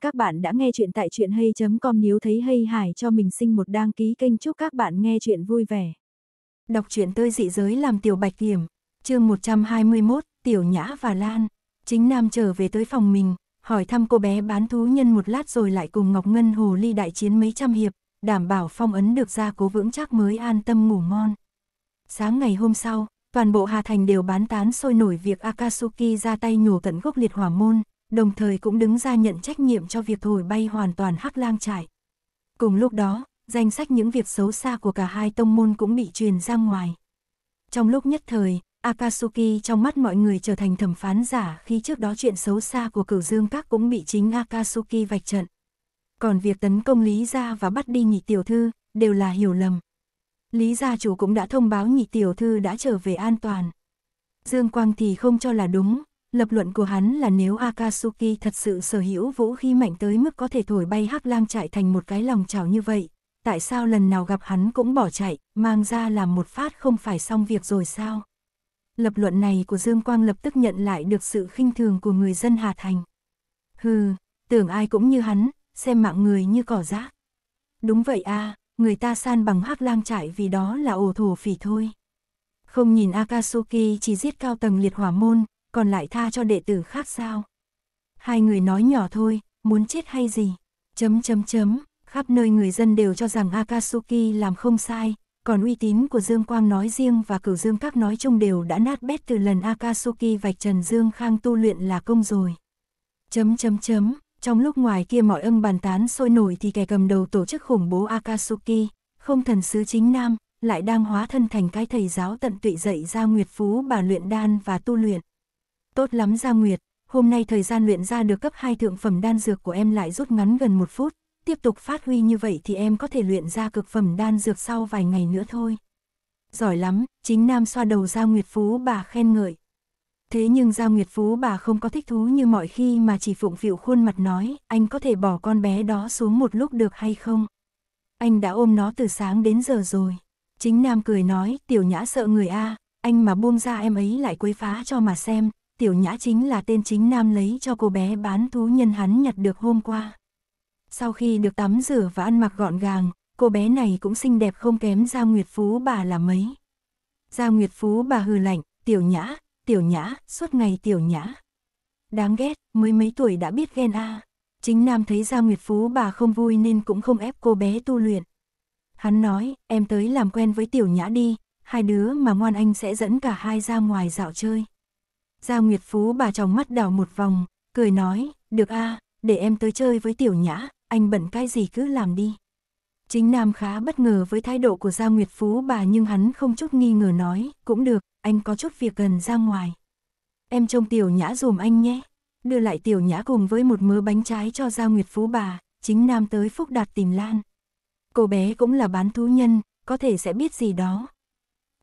các bạn đã nghe chuyện tại truyện hay.com nếu thấy hay hài cho mình sinh một đăng ký kênh chúc các bạn nghe chuyện vui vẻ. Đọc truyện tơi dị giới làm tiểu bạch điểm, chương 121, tiểu nhã và Lan. Chính Nam trở về tới phòng mình, hỏi thăm cô bé bán thú nhân một lát rồi lại cùng Ngọc Ngân Hồ Ly đại chiến mấy trăm hiệp, đảm bảo phong ấn được ra cố vững chắc mới an tâm ngủ ngon. Sáng ngày hôm sau, toàn bộ Hà Thành đều bán tán sôi nổi việc Akatsuki ra tay nhổ tận gốc liệt hỏa môn, đồng thời cũng đứng ra nhận trách nhiệm cho việc thổi bay hoàn toàn Hắc Lang trại. Cùng lúc đó, danh sách những việc xấu xa của cả hai tông môn cũng bị truyền ra ngoài. Trong lúc nhất thời, Akatsuki trong mắt mọi người trở thành thẩm phán giả khi trước đó chuyện xấu xa của cửu dương các cũng bị chính Akatsuki vạch trận. Còn việc tấn công Lý Gia và bắt đi nhị tiểu thư đều là hiểu lầm. Lý gia chủ cũng đã thông báo nhị tiểu thư đã trở về an toàn. Dương Quang thì không cho là đúng, Lập luận của hắn là nếu Akatsuki thật sự sở hữu vũ khí mạnh tới mức có thể thổi bay hắc lang chạy thành một cái lòng trào như vậy, tại sao lần nào gặp hắn cũng bỏ chạy, mang ra làm một phát không phải xong việc rồi sao? Lập luận này của Dương Quang lập tức nhận lại được sự khinh thường của người dân Hà Thành. Hừ, tưởng ai cũng như hắn, xem mạng người như cỏ rác. Đúng vậy a, người ta san bằng hắc lang trại vì đó là ổ thổ phỉ thôi. Không nhìn Akatsuki chỉ giết cao tầng liệt hỏa môn, còn lại tha cho đệ tử khác sao? Hai người nói nhỏ thôi, muốn chết hay gì? Chấm chấm chấm, khắp nơi người dân đều cho rằng Akatsuki làm không sai, còn uy tín của Dương Quang nói riêng và cửu Dương Các nói chung đều đã nát bét từ lần Akatsuki vạch trần Dương Khang tu luyện là công rồi. Chấm chấm chấm, trong lúc ngoài kia mọi âm bàn tán sôi nổi thì kẻ cầm đầu tổ chức khủng bố Akatsuki, không thần sứ chính nam, lại đang hóa thân thành cái thầy giáo tận tụy dạy ra Nguyệt Phú bà luyện đan và tu luyện. Tốt lắm Gia Nguyệt, hôm nay thời gian luyện ra được cấp 2 thượng phẩm đan dược của em lại rút ngắn gần một phút, tiếp tục phát huy như vậy thì em có thể luyện ra cực phẩm đan dược sau vài ngày nữa thôi. Giỏi lắm, chính Nam xoa đầu Gia Nguyệt Phú bà khen ngợi. Thế nhưng Gia Nguyệt Phú bà không có thích thú như mọi khi mà chỉ phụng phịu khuôn mặt nói, anh có thể bỏ con bé đó xuống một lúc được hay không? Anh đã ôm nó từ sáng đến giờ rồi. Chính Nam cười nói, tiểu nhã sợ người A, anh mà buông ra em ấy lại quấy phá cho mà xem, Tiểu Nhã chính là tên chính nam lấy cho cô bé bán thú nhân hắn nhặt được hôm qua. Sau khi được tắm rửa và ăn mặc gọn gàng, cô bé này cũng xinh đẹp không kém Gia Nguyệt Phú bà là mấy. Gia Nguyệt Phú bà hừ lạnh, Tiểu Nhã, Tiểu Nhã, suốt ngày Tiểu Nhã. Đáng ghét, mới mấy tuổi đã biết ghen a. À. Chính Nam thấy Gia Nguyệt Phú bà không vui nên cũng không ép cô bé tu luyện. Hắn nói, em tới làm quen với Tiểu Nhã đi, hai đứa mà ngoan anh sẽ dẫn cả hai ra ngoài dạo chơi. Giao Nguyệt Phú bà trong mắt đào một vòng, cười nói, được a, để em tới chơi với tiểu nhã, anh bận cái gì cứ làm đi. Chính Nam khá bất ngờ với thái độ của Giao Nguyệt Phú bà nhưng hắn không chút nghi ngờ nói, cũng được, anh có chút việc cần ra ngoài. Em trông tiểu nhã dùm anh nhé. Đưa lại tiểu nhã cùng với một mớ bánh trái cho Giao Nguyệt Phú bà, chính Nam tới Phúc Đạt tìm Lan. Cô bé cũng là bán thú nhân, có thể sẽ biết gì đó.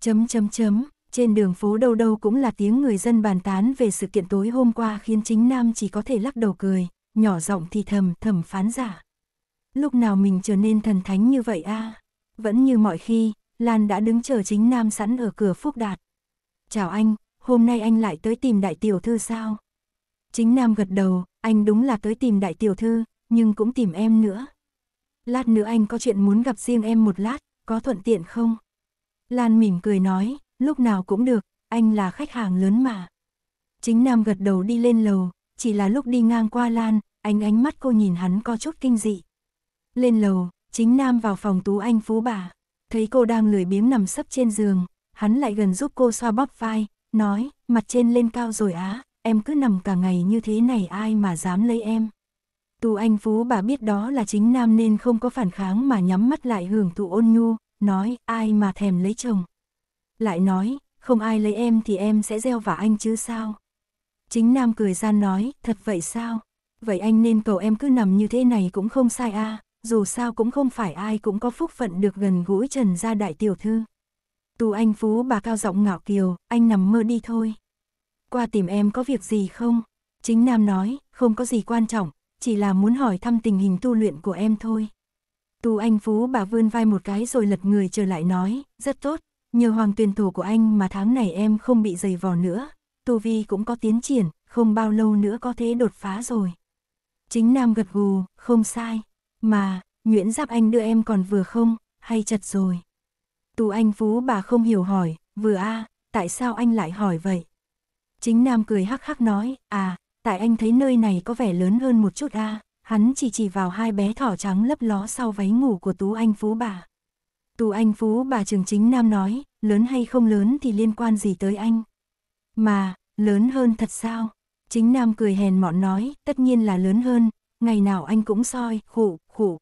Chấm chấm chấm. Trên đường phố đâu đâu cũng là tiếng người dân bàn tán về sự kiện tối hôm qua khiến chính Nam chỉ có thể lắc đầu cười, nhỏ giọng thì thầm thầm phán giả. Lúc nào mình trở nên thần thánh như vậy a à? Vẫn như mọi khi, Lan đã đứng chờ chính Nam sẵn ở cửa Phúc Đạt. Chào anh, hôm nay anh lại tới tìm đại tiểu thư sao? Chính Nam gật đầu, anh đúng là tới tìm đại tiểu thư, nhưng cũng tìm em nữa. Lát nữa anh có chuyện muốn gặp riêng em một lát, có thuận tiện không? Lan mỉm cười nói, lúc nào cũng được, anh là khách hàng lớn mà. Chính Nam gật đầu đi lên lầu, chỉ là lúc đi ngang qua Lan, anh ánh mắt cô nhìn hắn có chút kinh dị. Lên lầu, chính Nam vào phòng tú anh phú bà, thấy cô đang lười biếng nằm sấp trên giường, hắn lại gần giúp cô xoa bóp vai, nói, mặt trên lên cao rồi á, em cứ nằm cả ngày như thế này ai mà dám lấy em. Tú anh phú bà biết đó là chính Nam nên không có phản kháng mà nhắm mắt lại hưởng thụ ôn nhu, nói ai mà thèm lấy chồng. Lại nói, không ai lấy em thì em sẽ gieo vả anh chứ sao? Chính Nam cười gian nói, thật vậy sao? Vậy anh nên cầu em cứ nằm như thế này cũng không sai a à, dù sao cũng không phải ai cũng có phúc phận được gần gũi Trần gia đại tiểu thư. Tù anh phú bà cao giọng ngạo kiều, anh nằm mơ đi thôi. Qua tìm em có việc gì không? Chính Nam nói, không có gì quan trọng, chỉ là muốn hỏi thăm tình hình tu luyện của em thôi. Tu Anh Phú bà vươn vai một cái rồi lật người trở lại nói, rất tốt, Nhờ hoàng tuyển thủ của anh mà tháng này em không bị dày vò nữa, tu vi cũng có tiến triển, không bao lâu nữa có thể đột phá rồi. Chính Nam gật gù, không sai, mà, Nguyễn Giáp Anh đưa em còn vừa không, hay chật rồi. Tù Anh Phú bà không hiểu hỏi, vừa a tại sao anh lại hỏi vậy? Chính Nam cười hắc hắc nói, à, tại anh thấy nơi này có vẻ lớn hơn một chút a hắn chỉ chỉ vào hai bé thỏ trắng lấp ló sau váy ngủ của Tú Anh Phú bà. Tù anh Phú bà Trường Chính Nam nói, lớn hay không lớn thì liên quan gì tới anh. Mà, lớn hơn thật sao? Chính Nam cười hèn mọn nói, tất nhiên là lớn hơn, ngày nào anh cũng soi, khụ, khụ.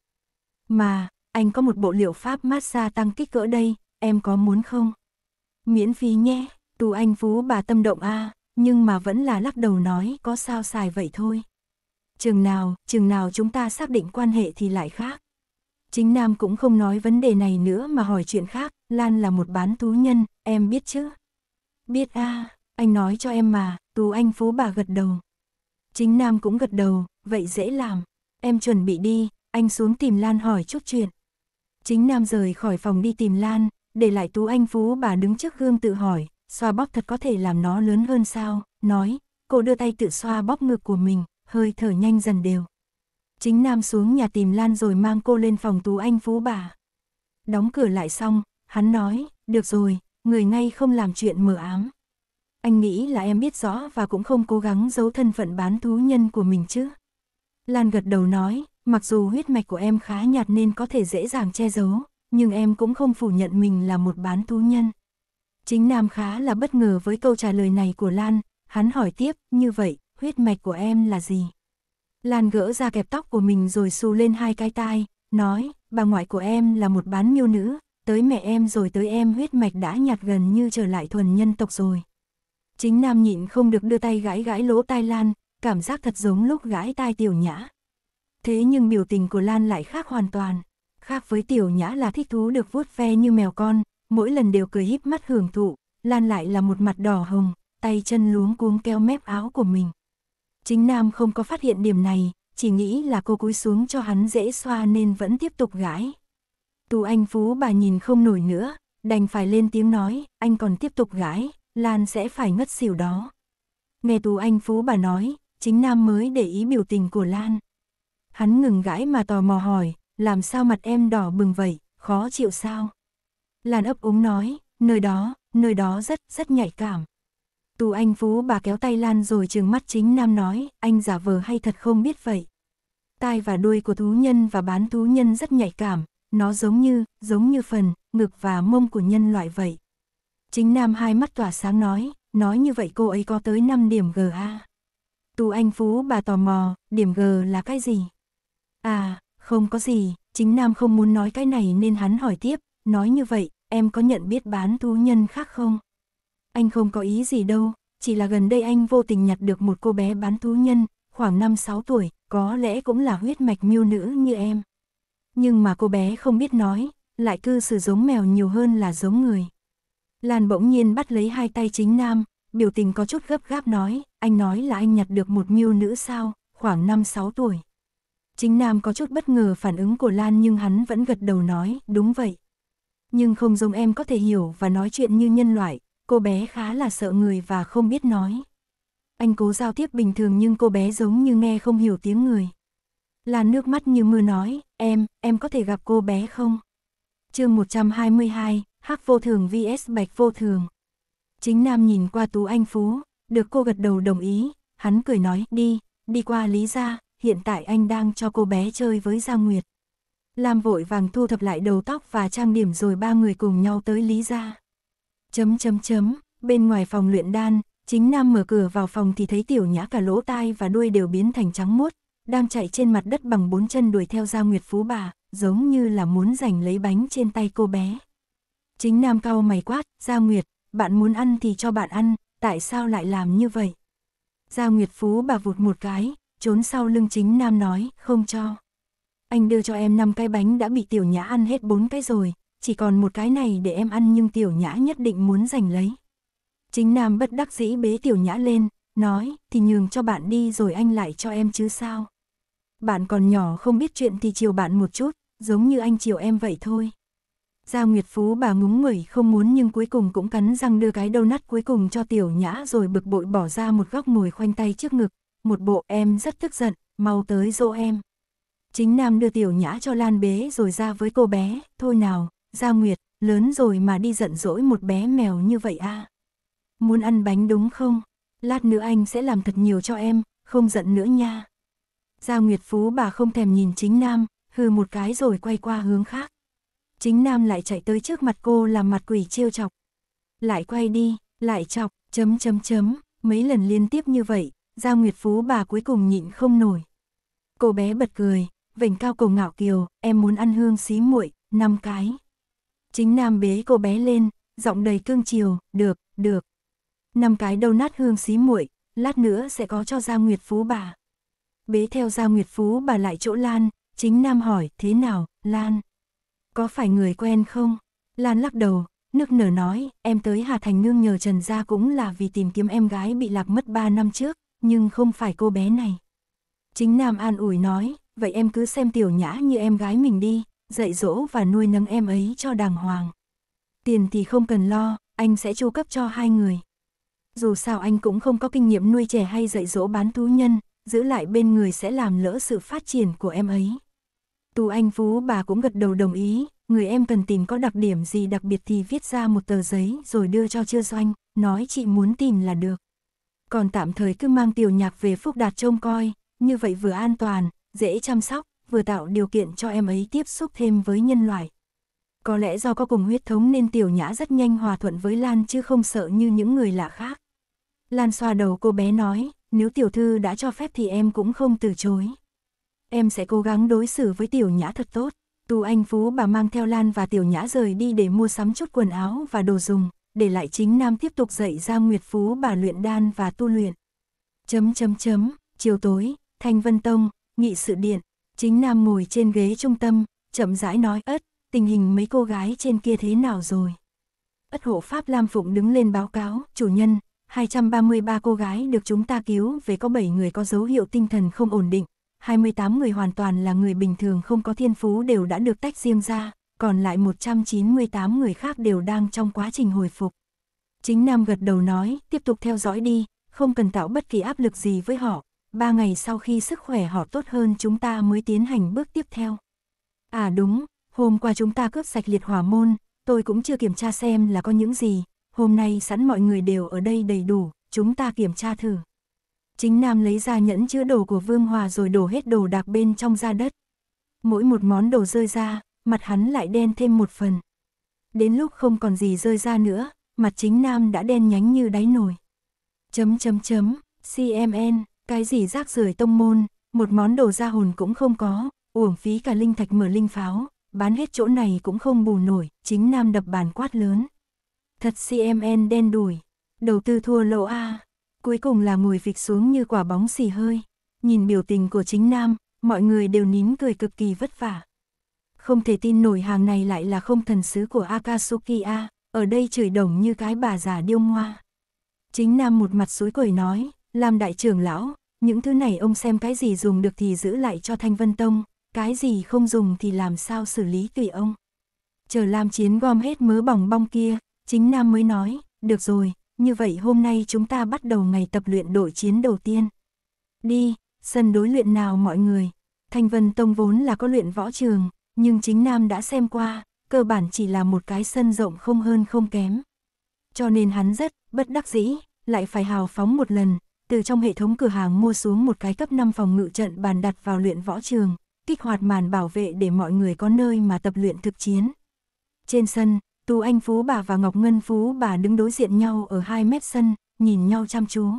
Mà, anh có một bộ liệu pháp massage tăng kích cỡ đây, em có muốn không? Miễn phí nhé, tù anh Phú bà tâm động a nhưng mà vẫn là lắc đầu nói có sao xài vậy thôi. Chừng nào, chừng nào chúng ta xác định quan hệ thì lại khác. Chính Nam cũng không nói vấn đề này nữa mà hỏi chuyện khác, Lan là một bán tú nhân, em biết chứ? Biết a à, anh nói cho em mà, tú anh phú bà gật đầu. Chính Nam cũng gật đầu, vậy dễ làm. Em chuẩn bị đi, anh xuống tìm Lan hỏi chút chuyện. Chính Nam rời khỏi phòng đi tìm Lan, để lại tú anh phú bà đứng trước gương tự hỏi, xoa bóp thật có thể làm nó lớn hơn sao, nói, cô đưa tay tự xoa bóp ngực của mình, hơi thở nhanh dần đều. Chính Nam xuống nhà tìm Lan rồi mang cô lên phòng tú anh phú bà. Đóng cửa lại xong, hắn nói, được rồi, người ngay không làm chuyện mờ ám. Anh nghĩ là em biết rõ và cũng không cố gắng giấu thân phận bán thú nhân của mình chứ. Lan gật đầu nói, mặc dù huyết mạch của em khá nhạt nên có thể dễ dàng che giấu, nhưng em cũng không phủ nhận mình là một bán thú nhân. Chính Nam khá là bất ngờ với câu trả lời này của Lan, hắn hỏi tiếp, như vậy, huyết mạch của em là gì? Lan gỡ ra kẹp tóc của mình rồi xù lên hai cái tai, nói, bà ngoại của em là một bán miêu nữ, tới mẹ em rồi tới em huyết mạch đã nhạt gần như trở lại thuần nhân tộc rồi. Chính nam nhịn không được đưa tay gãi gãi lỗ tai Lan, cảm giác thật giống lúc gãi tai tiểu nhã. Thế nhưng biểu tình của Lan lại khác hoàn toàn, khác với tiểu nhã là thích thú được vuốt ve như mèo con, mỗi lần đều cười híp mắt hưởng thụ, Lan lại là một mặt đỏ hồng, tay chân luống cuống keo mép áo của mình. Chính Nam không có phát hiện điểm này, chỉ nghĩ là cô cúi xuống cho hắn dễ xoa nên vẫn tiếp tục gãi. Tú Anh Phú bà nhìn không nổi nữa, đành phải lên tiếng nói, anh còn tiếp tục gãi, Lan sẽ phải ngất xỉu đó. Nghe Tú Anh Phú bà nói, chính Nam mới để ý biểu tình của Lan. Hắn ngừng gãi mà tò mò hỏi, làm sao mặt em đỏ bừng vậy, khó chịu sao? Lan ấp úng nói, nơi đó, nơi đó rất, rất nhạy cảm. Tù anh Phú bà kéo tay Lan rồi trừng mắt chính Nam nói, anh giả vờ hay thật không biết vậy. Tai và đuôi của thú nhân và bán thú nhân rất nhạy cảm, nó giống như, giống như phần, ngực và mông của nhân loại vậy. Chính Nam hai mắt tỏa sáng nói, nói như vậy cô ấy có tới 5 điểm GA. Tù anh Phú bà tò mò, điểm G là cái gì? À, không có gì, chính Nam không muốn nói cái này nên hắn hỏi tiếp, nói như vậy, em có nhận biết bán thú nhân khác không? anh không có ý gì đâu, chỉ là gần đây anh vô tình nhặt được một cô bé bán thú nhân, khoảng 5-6 tuổi, có lẽ cũng là huyết mạch miêu nữ như em. Nhưng mà cô bé không biết nói, lại cư xử giống mèo nhiều hơn là giống người. Lan bỗng nhiên bắt lấy hai tay chính nam, biểu tình có chút gấp gáp nói, anh nói là anh nhặt được một miêu nữ sao, khoảng 5-6 tuổi. Chính nam có chút bất ngờ phản ứng của Lan nhưng hắn vẫn gật đầu nói, đúng vậy. Nhưng không giống em có thể hiểu và nói chuyện như nhân loại, cô bé khá là sợ người và không biết nói. Anh cố giao tiếp bình thường nhưng cô bé giống như nghe không hiểu tiếng người. Là nước mắt như mưa nói, em, em có thể gặp cô bé không? chương 122, Hắc vô thường vs Bạch vô thường. Chính Nam nhìn qua Tú Anh Phú, được cô gật đầu đồng ý, hắn cười nói, đi, đi qua Lý Gia, hiện tại anh đang cho cô bé chơi với Gia Nguyệt. Lam vội vàng thu thập lại đầu tóc và trang điểm rồi ba người cùng nhau tới Lý Gia. Chấm chấm chấm, bên ngoài phòng luyện đan, chính Nam mở cửa vào phòng thì thấy tiểu nhã cả lỗ tai và đuôi đều biến thành trắng muốt, đang chạy trên mặt đất bằng bốn chân đuổi theo ra Nguyệt Phú bà, giống như là muốn giành lấy bánh trên tay cô bé. Chính Nam cau mày quát, Gia Nguyệt, bạn muốn ăn thì cho bạn ăn, tại sao lại làm như vậy? Gia Nguyệt Phú bà vụt một cái, trốn sau lưng chính Nam nói, không cho. Anh đưa cho em 5 cái bánh đã bị tiểu nhã ăn hết 4 cái rồi, chỉ còn một cái này để em ăn nhưng tiểu nhã nhất định muốn giành lấy. Chính nam bất đắc dĩ bế tiểu nhã lên, nói, thì nhường cho bạn đi rồi anh lại cho em chứ sao. Bạn còn nhỏ không biết chuyện thì chiều bạn một chút, giống như anh chiều em vậy thôi. giao Nguyệt Phú bà ngúng người không muốn nhưng cuối cùng cũng cắn răng đưa cái đầu nắt cuối cùng cho tiểu nhã rồi bực bội bỏ ra một góc ngồi khoanh tay trước ngực. Một bộ em rất tức giận, mau tới dỗ em. Chính Nam đưa tiểu nhã cho Lan bế rồi ra với cô bé, thôi nào, Gia Nguyệt, lớn rồi mà đi giận dỗi một bé mèo như vậy à. Muốn ăn bánh đúng không? Lát nữa anh sẽ làm thật nhiều cho em, không giận nữa nha. Gia Nguyệt Phú bà không thèm nhìn chính Nam, hừ một cái rồi quay qua hướng khác. Chính Nam lại chạy tới trước mặt cô làm mặt quỷ trêu chọc. Lại quay đi, lại chọc, chấm chấm chấm, mấy lần liên tiếp như vậy, Gia Nguyệt Phú bà cuối cùng nhịn không nổi. Cô bé bật cười, vểnh cao cổ ngạo kiều, em muốn ăn hương xí muội, năm cái. Chính Nam bế cô bé lên, giọng đầy cương chiều, được, được. Năm cái đầu nát hương xí muội, lát nữa sẽ có cho Gia Nguyệt Phú bà. Bế theo Gia Nguyệt Phú bà lại chỗ Lan, chính Nam hỏi, thế nào, Lan? Có phải người quen không? Lan lắc đầu, nước nở nói, em tới Hà Thành Nương nhờ Trần Gia cũng là vì tìm kiếm em gái bị lạc mất 3 năm trước, nhưng không phải cô bé này. Chính Nam an ủi nói, vậy em cứ xem tiểu nhã như em gái mình đi, dạy dỗ và nuôi nấng em ấy cho đàng hoàng. Tiền thì không cần lo, anh sẽ chu cấp cho hai người. Dù sao anh cũng không có kinh nghiệm nuôi trẻ hay dạy dỗ bán thú nhân, giữ lại bên người sẽ làm lỡ sự phát triển của em ấy. Tú Anh Phú bà cũng gật đầu đồng ý, người em cần tìm có đặc điểm gì đặc biệt thì viết ra một tờ giấy rồi đưa cho chưa doanh, nói chị muốn tìm là được. Còn tạm thời cứ mang tiểu nhạc về Phúc Đạt trông coi, như vậy vừa an toàn, dễ chăm sóc, vừa tạo điều kiện cho em ấy tiếp xúc thêm với nhân loại. Có lẽ do có cùng huyết thống nên tiểu nhã rất nhanh hòa thuận với Lan chứ không sợ như những người lạ khác. Lan xoa đầu cô bé nói, nếu tiểu thư đã cho phép thì em cũng không từ chối. Em sẽ cố gắng đối xử với tiểu nhã thật tốt. Tù Anh Phú bà mang theo Lan và Tiểu Nhã rời đi để mua sắm chút quần áo và đồ dùng, để lại chính Nam tiếp tục dạy ra Nguyệt Phú bà luyện đan và tu luyện. Chấm chấm chấm, chiều tối, Thanh Vân Tông, nghị sự điện, Chính Nam ngồi trên ghế trung tâm, chậm rãi nói ất, tình hình mấy cô gái trên kia thế nào rồi? Ất hộ Pháp Lam Phụng đứng lên báo cáo, chủ nhân, 233 cô gái được chúng ta cứu về có 7 người có dấu hiệu tinh thần không ổn định, 28 người hoàn toàn là người bình thường không có thiên phú đều đã được tách riêng ra, còn lại 198 người khác đều đang trong quá trình hồi phục. Chính Nam gật đầu nói, tiếp tục theo dõi đi, không cần tạo bất kỳ áp lực gì với họ, ba ngày sau khi sức khỏe họ tốt hơn chúng ta mới tiến hành bước tiếp theo. À đúng, hôm qua chúng ta cướp sạch liệt hỏa môn, tôi cũng chưa kiểm tra xem là có những gì, hôm nay sẵn mọi người đều ở đây đầy đủ, chúng ta kiểm tra thử. Chính Nam lấy ra nhẫn chứa đồ của Vương Hòa rồi đổ hết đồ đạc bên trong ra đất. Mỗi một món đồ rơi ra, mặt hắn lại đen thêm một phần. Đến lúc không còn gì rơi ra nữa, mặt chính Nam đã đen nhánh như đáy nồi. Chấm chấm chấm, CMN cái gì rác rưởi tông môn, một món đồ ra hồn cũng không có, uổng phí cả linh thạch mở linh pháo, bán hết chỗ này cũng không bù nổi, chính nam đập bàn quát lớn. Thật CMN đen đủi, đầu tư thua lỗ A, cuối cùng là ngồi vịt xuống như quả bóng xì hơi. Nhìn biểu tình của chính nam, mọi người đều nín cười cực kỳ vất vả. Không thể tin nổi hàng này lại là không thần sứ của Akatsuki A, ở đây chửi đồng như cái bà già điêu ngoa. Chính nam một mặt suối cười nói, làm đại trưởng lão, những thứ này ông xem cái gì dùng được thì giữ lại cho Thanh Vân Tông, cái gì không dùng thì làm sao xử lý tùy ông. Chờ Lam Chiến gom hết mớ bỏng bong kia, chính Nam mới nói, được rồi, như vậy hôm nay chúng ta bắt đầu ngày tập luyện đội chiến đầu tiên. Đi, sân đối luyện nào mọi người. Thanh Vân Tông vốn là có luyện võ trường, nhưng chính Nam đã xem qua, cơ bản chỉ là một cái sân rộng không hơn không kém. Cho nên hắn rất bất đắc dĩ, lại phải hào phóng một lần, từ trong hệ thống cửa hàng mua xuống một cái cấp 5 phòng ngự trận bàn đặt vào luyện võ trường, kích hoạt màn bảo vệ để mọi người có nơi mà tập luyện thực chiến. Trên sân, Tú Anh Phú bà và Ngọc Ngân Phú bà đứng đối diện nhau ở 2 mét sân, nhìn nhau chăm chú.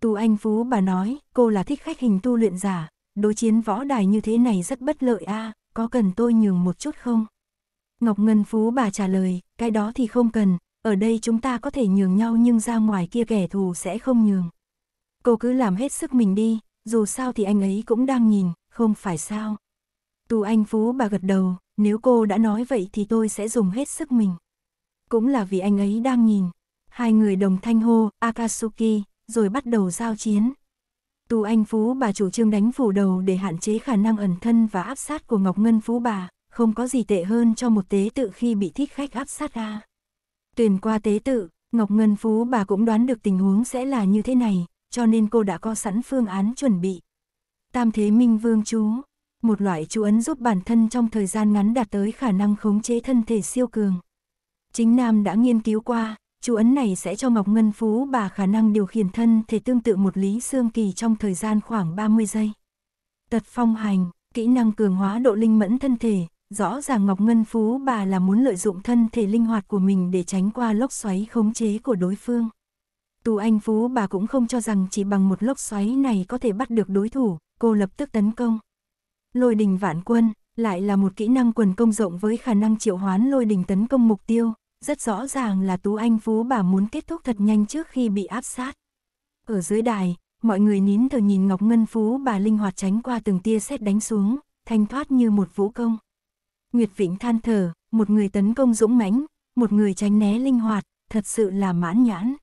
Tú Anh Phú bà nói, cô là thích khách hình tu luyện giả, đối chiến võ đài như thế này rất bất lợi a có cần tôi nhường một chút không? Ngọc Ngân Phú bà trả lời, cái đó thì không cần, ở đây chúng ta có thể nhường nhau nhưng ra ngoài kia kẻ thù sẽ không nhường cô cứ làm hết sức mình đi, dù sao thì anh ấy cũng đang nhìn, không phải sao. Tù anh Phú bà gật đầu, nếu cô đã nói vậy thì tôi sẽ dùng hết sức mình. Cũng là vì anh ấy đang nhìn. Hai người đồng thanh hô, Akatsuki, rồi bắt đầu giao chiến. Tù anh Phú bà chủ trương đánh phủ đầu để hạn chế khả năng ẩn thân và áp sát của Ngọc Ngân Phú bà, không có gì tệ hơn cho một tế tự khi bị thích khách áp sát a. Tuyển qua tế tự, Ngọc Ngân Phú bà cũng đoán được tình huống sẽ là như thế này, cho nên cô đã có sẵn phương án chuẩn bị. Tam thế minh vương chú, một loại chú ấn giúp bản thân trong thời gian ngắn đạt tới khả năng khống chế thân thể siêu cường. Chính Nam đã nghiên cứu qua, chú ấn này sẽ cho Ngọc Ngân Phú bà khả năng điều khiển thân thể tương tự một lý xương kỳ trong thời gian khoảng 30 giây. Tật phong hành, kỹ năng cường hóa độ linh mẫn thân thể, rõ ràng Ngọc Ngân Phú bà là muốn lợi dụng thân thể linh hoạt của mình để tránh qua lốc xoáy khống chế của đối phương. Tù Anh Phú bà cũng không cho rằng chỉ bằng một lốc xoáy này có thể bắt được đối thủ, cô lập tức tấn công. Lôi đình vạn quân, lại là một kỹ năng quần công rộng với khả năng triệu hoán lôi đình tấn công mục tiêu, rất rõ ràng là Tú Anh Phú bà muốn kết thúc thật nhanh trước khi bị áp sát. Ở dưới đài, mọi người nín thở nhìn Ngọc Ngân Phú bà linh hoạt tránh qua từng tia sét đánh xuống, thanh thoát như một vũ công. Nguyệt Vĩnh than thở, một người tấn công dũng mãnh, một người tránh né linh hoạt, thật sự là mãn nhãn.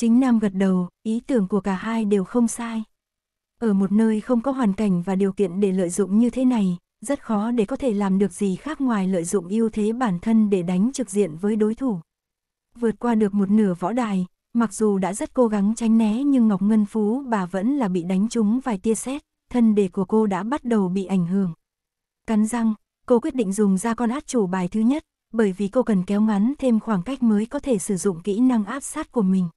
Chính Nam gật đầu, ý tưởng của cả hai đều không sai. Ở một nơi không có hoàn cảnh và điều kiện để lợi dụng như thế này, rất khó để có thể làm được gì khác ngoài lợi dụng ưu thế bản thân để đánh trực diện với đối thủ. Vượt qua được một nửa võ đài, mặc dù đã rất cố gắng tránh né nhưng Ngọc Ngân Phú bà vẫn là bị đánh trúng vài tia sét, thân đề của cô đã bắt đầu bị ảnh hưởng. Cắn răng, cô quyết định dùng ra con át chủ bài thứ nhất, bởi vì cô cần kéo ngắn thêm khoảng cách mới có thể sử dụng kỹ năng áp sát của mình.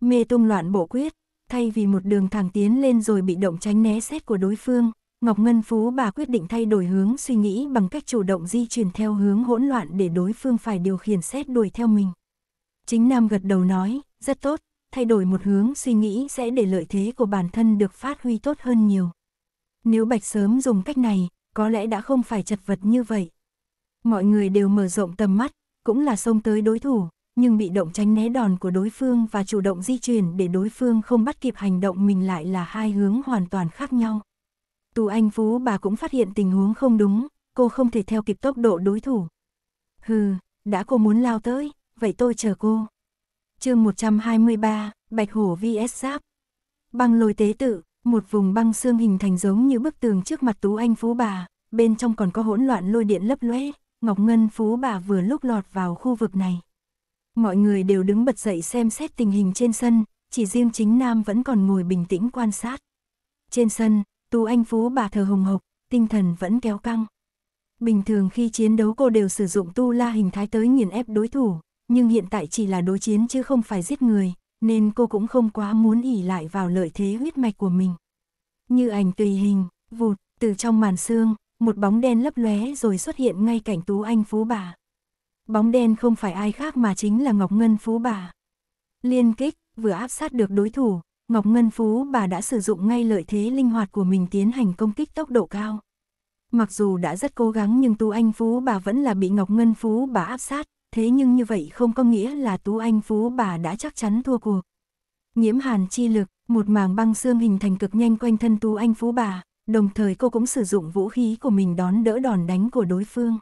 Mê tung loạn bộ quyết, thay vì một đường thẳng tiến lên rồi bị động tránh né xét của đối phương, Ngọc Ngân Phú bà quyết định thay đổi hướng suy nghĩ bằng cách chủ động di chuyển theo hướng hỗn loạn để đối phương phải điều khiển xét đuổi theo mình. Chính Nam gật đầu nói, rất tốt, thay đổi một hướng suy nghĩ sẽ để lợi thế của bản thân được phát huy tốt hơn nhiều. Nếu Bạch sớm dùng cách này, có lẽ đã không phải chật vật như vậy. Mọi người đều mở rộng tầm mắt, cũng là xông tới đối thủ, nhưng bị động tránh né đòn của đối phương và chủ động di chuyển để đối phương không bắt kịp hành động mình lại là hai hướng hoàn toàn khác nhau. Tù Anh Phú bà cũng phát hiện tình huống không đúng, cô không thể theo kịp tốc độ đối thủ. Hừ, đã cô muốn lao tới, vậy tôi chờ cô. chương 123, Bạch Hổ VS Giáp. Băng lôi tế tự, một vùng băng xương hình thành giống như bức tường trước mặt Tú Anh Phú bà, bên trong còn có hỗn loạn lôi điện lấp lóe Ngọc Ngân Phú bà vừa lúc lọt vào khu vực này. Mọi người đều đứng bật dậy xem xét tình hình trên sân, chỉ riêng chính Nam vẫn còn ngồi bình tĩnh quan sát. Trên sân, Tú Anh Phú bà thờ hùng hộc, tinh thần vẫn kéo căng. Bình thường khi chiến đấu cô đều sử dụng tu la hình thái tới nghiền ép đối thủ, nhưng hiện tại chỉ là đối chiến chứ không phải giết người, nên cô cũng không quá muốn ỉ lại vào lợi thế huyết mạch của mình. Như ảnh tùy hình, vụt, từ trong màn xương, một bóng đen lấp lóe rồi xuất hiện ngay cảnh Tú Anh Phú bà. Bóng đen không phải ai khác mà chính là Ngọc Ngân Phú bà. Liên kích, vừa áp sát được đối thủ, Ngọc Ngân Phú bà đã sử dụng ngay lợi thế linh hoạt của mình tiến hành công kích tốc độ cao. Mặc dù đã rất cố gắng nhưng Tú Anh Phú bà vẫn là bị Ngọc Ngân Phú bà áp sát, thế nhưng như vậy không có nghĩa là Tú Anh Phú bà đã chắc chắn thua cuộc. Nhiễm hàn chi lực, một màng băng xương hình thành cực nhanh quanh thân Tú Anh Phú bà, đồng thời cô cũng sử dụng vũ khí của mình đón đỡ đòn đánh của đối phương.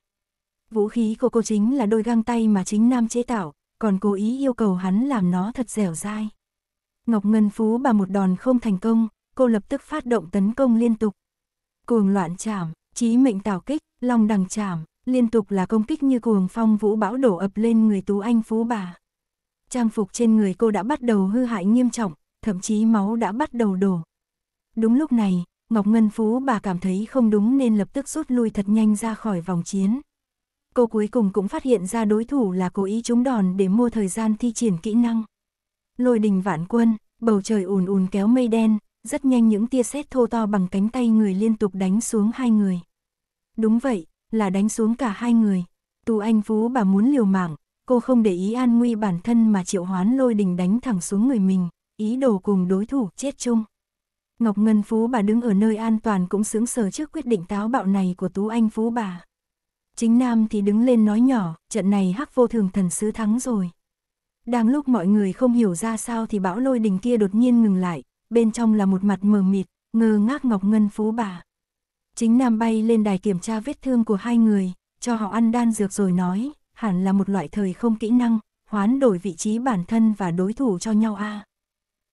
Vũ khí của cô chính là đôi găng tay mà chính Nam chế tạo, còn cố ý yêu cầu hắn làm nó thật dẻo dai. Ngọc Ngân Phú bà một đòn không thành công, cô lập tức phát động tấn công liên tục. Cuồng loạn chảm, trí mệnh tào kích, long đằng chảm, liên tục là công kích như cuồng phong vũ bão đổ ập lên người Tú Anh Phú bà. Trang phục trên người cô đã bắt đầu hư hại nghiêm trọng, thậm chí máu đã bắt đầu đổ. Đúng lúc này, Ngọc Ngân Phú bà cảm thấy không đúng nên lập tức rút lui thật nhanh ra khỏi vòng chiến, cô cuối cùng cũng phát hiện ra đối thủ là cố ý trúng đòn để mua thời gian thi triển kỹ năng. Lôi đình vạn quân, bầu trời ùn ùn kéo mây đen, rất nhanh những tia sét thô to bằng cánh tay người liên tục đánh xuống hai người. Đúng vậy, là đánh xuống cả hai người. Tù Anh Phú bà muốn liều mạng, cô không để ý an nguy bản thân mà triệu hoán lôi đình đánh thẳng xuống người mình, ý đồ cùng đối thủ chết chung. Ngọc Ngân Phú bà đứng ở nơi an toàn cũng sướng sờ trước quyết định táo bạo này của Tú Anh Phú bà. Chính Nam thì đứng lên nói nhỏ, trận này hắc vô thường thần sứ thắng rồi. Đang lúc mọi người không hiểu ra sao thì bão lôi đình kia đột nhiên ngừng lại, bên trong là một mặt mờ mịt, ngơ ngác ngọc ngân phú bà. Chính Nam bay lên đài kiểm tra vết thương của hai người, cho họ ăn đan dược rồi nói, hẳn là một loại thời không kỹ năng, hoán đổi vị trí bản thân và đối thủ cho nhau a. À.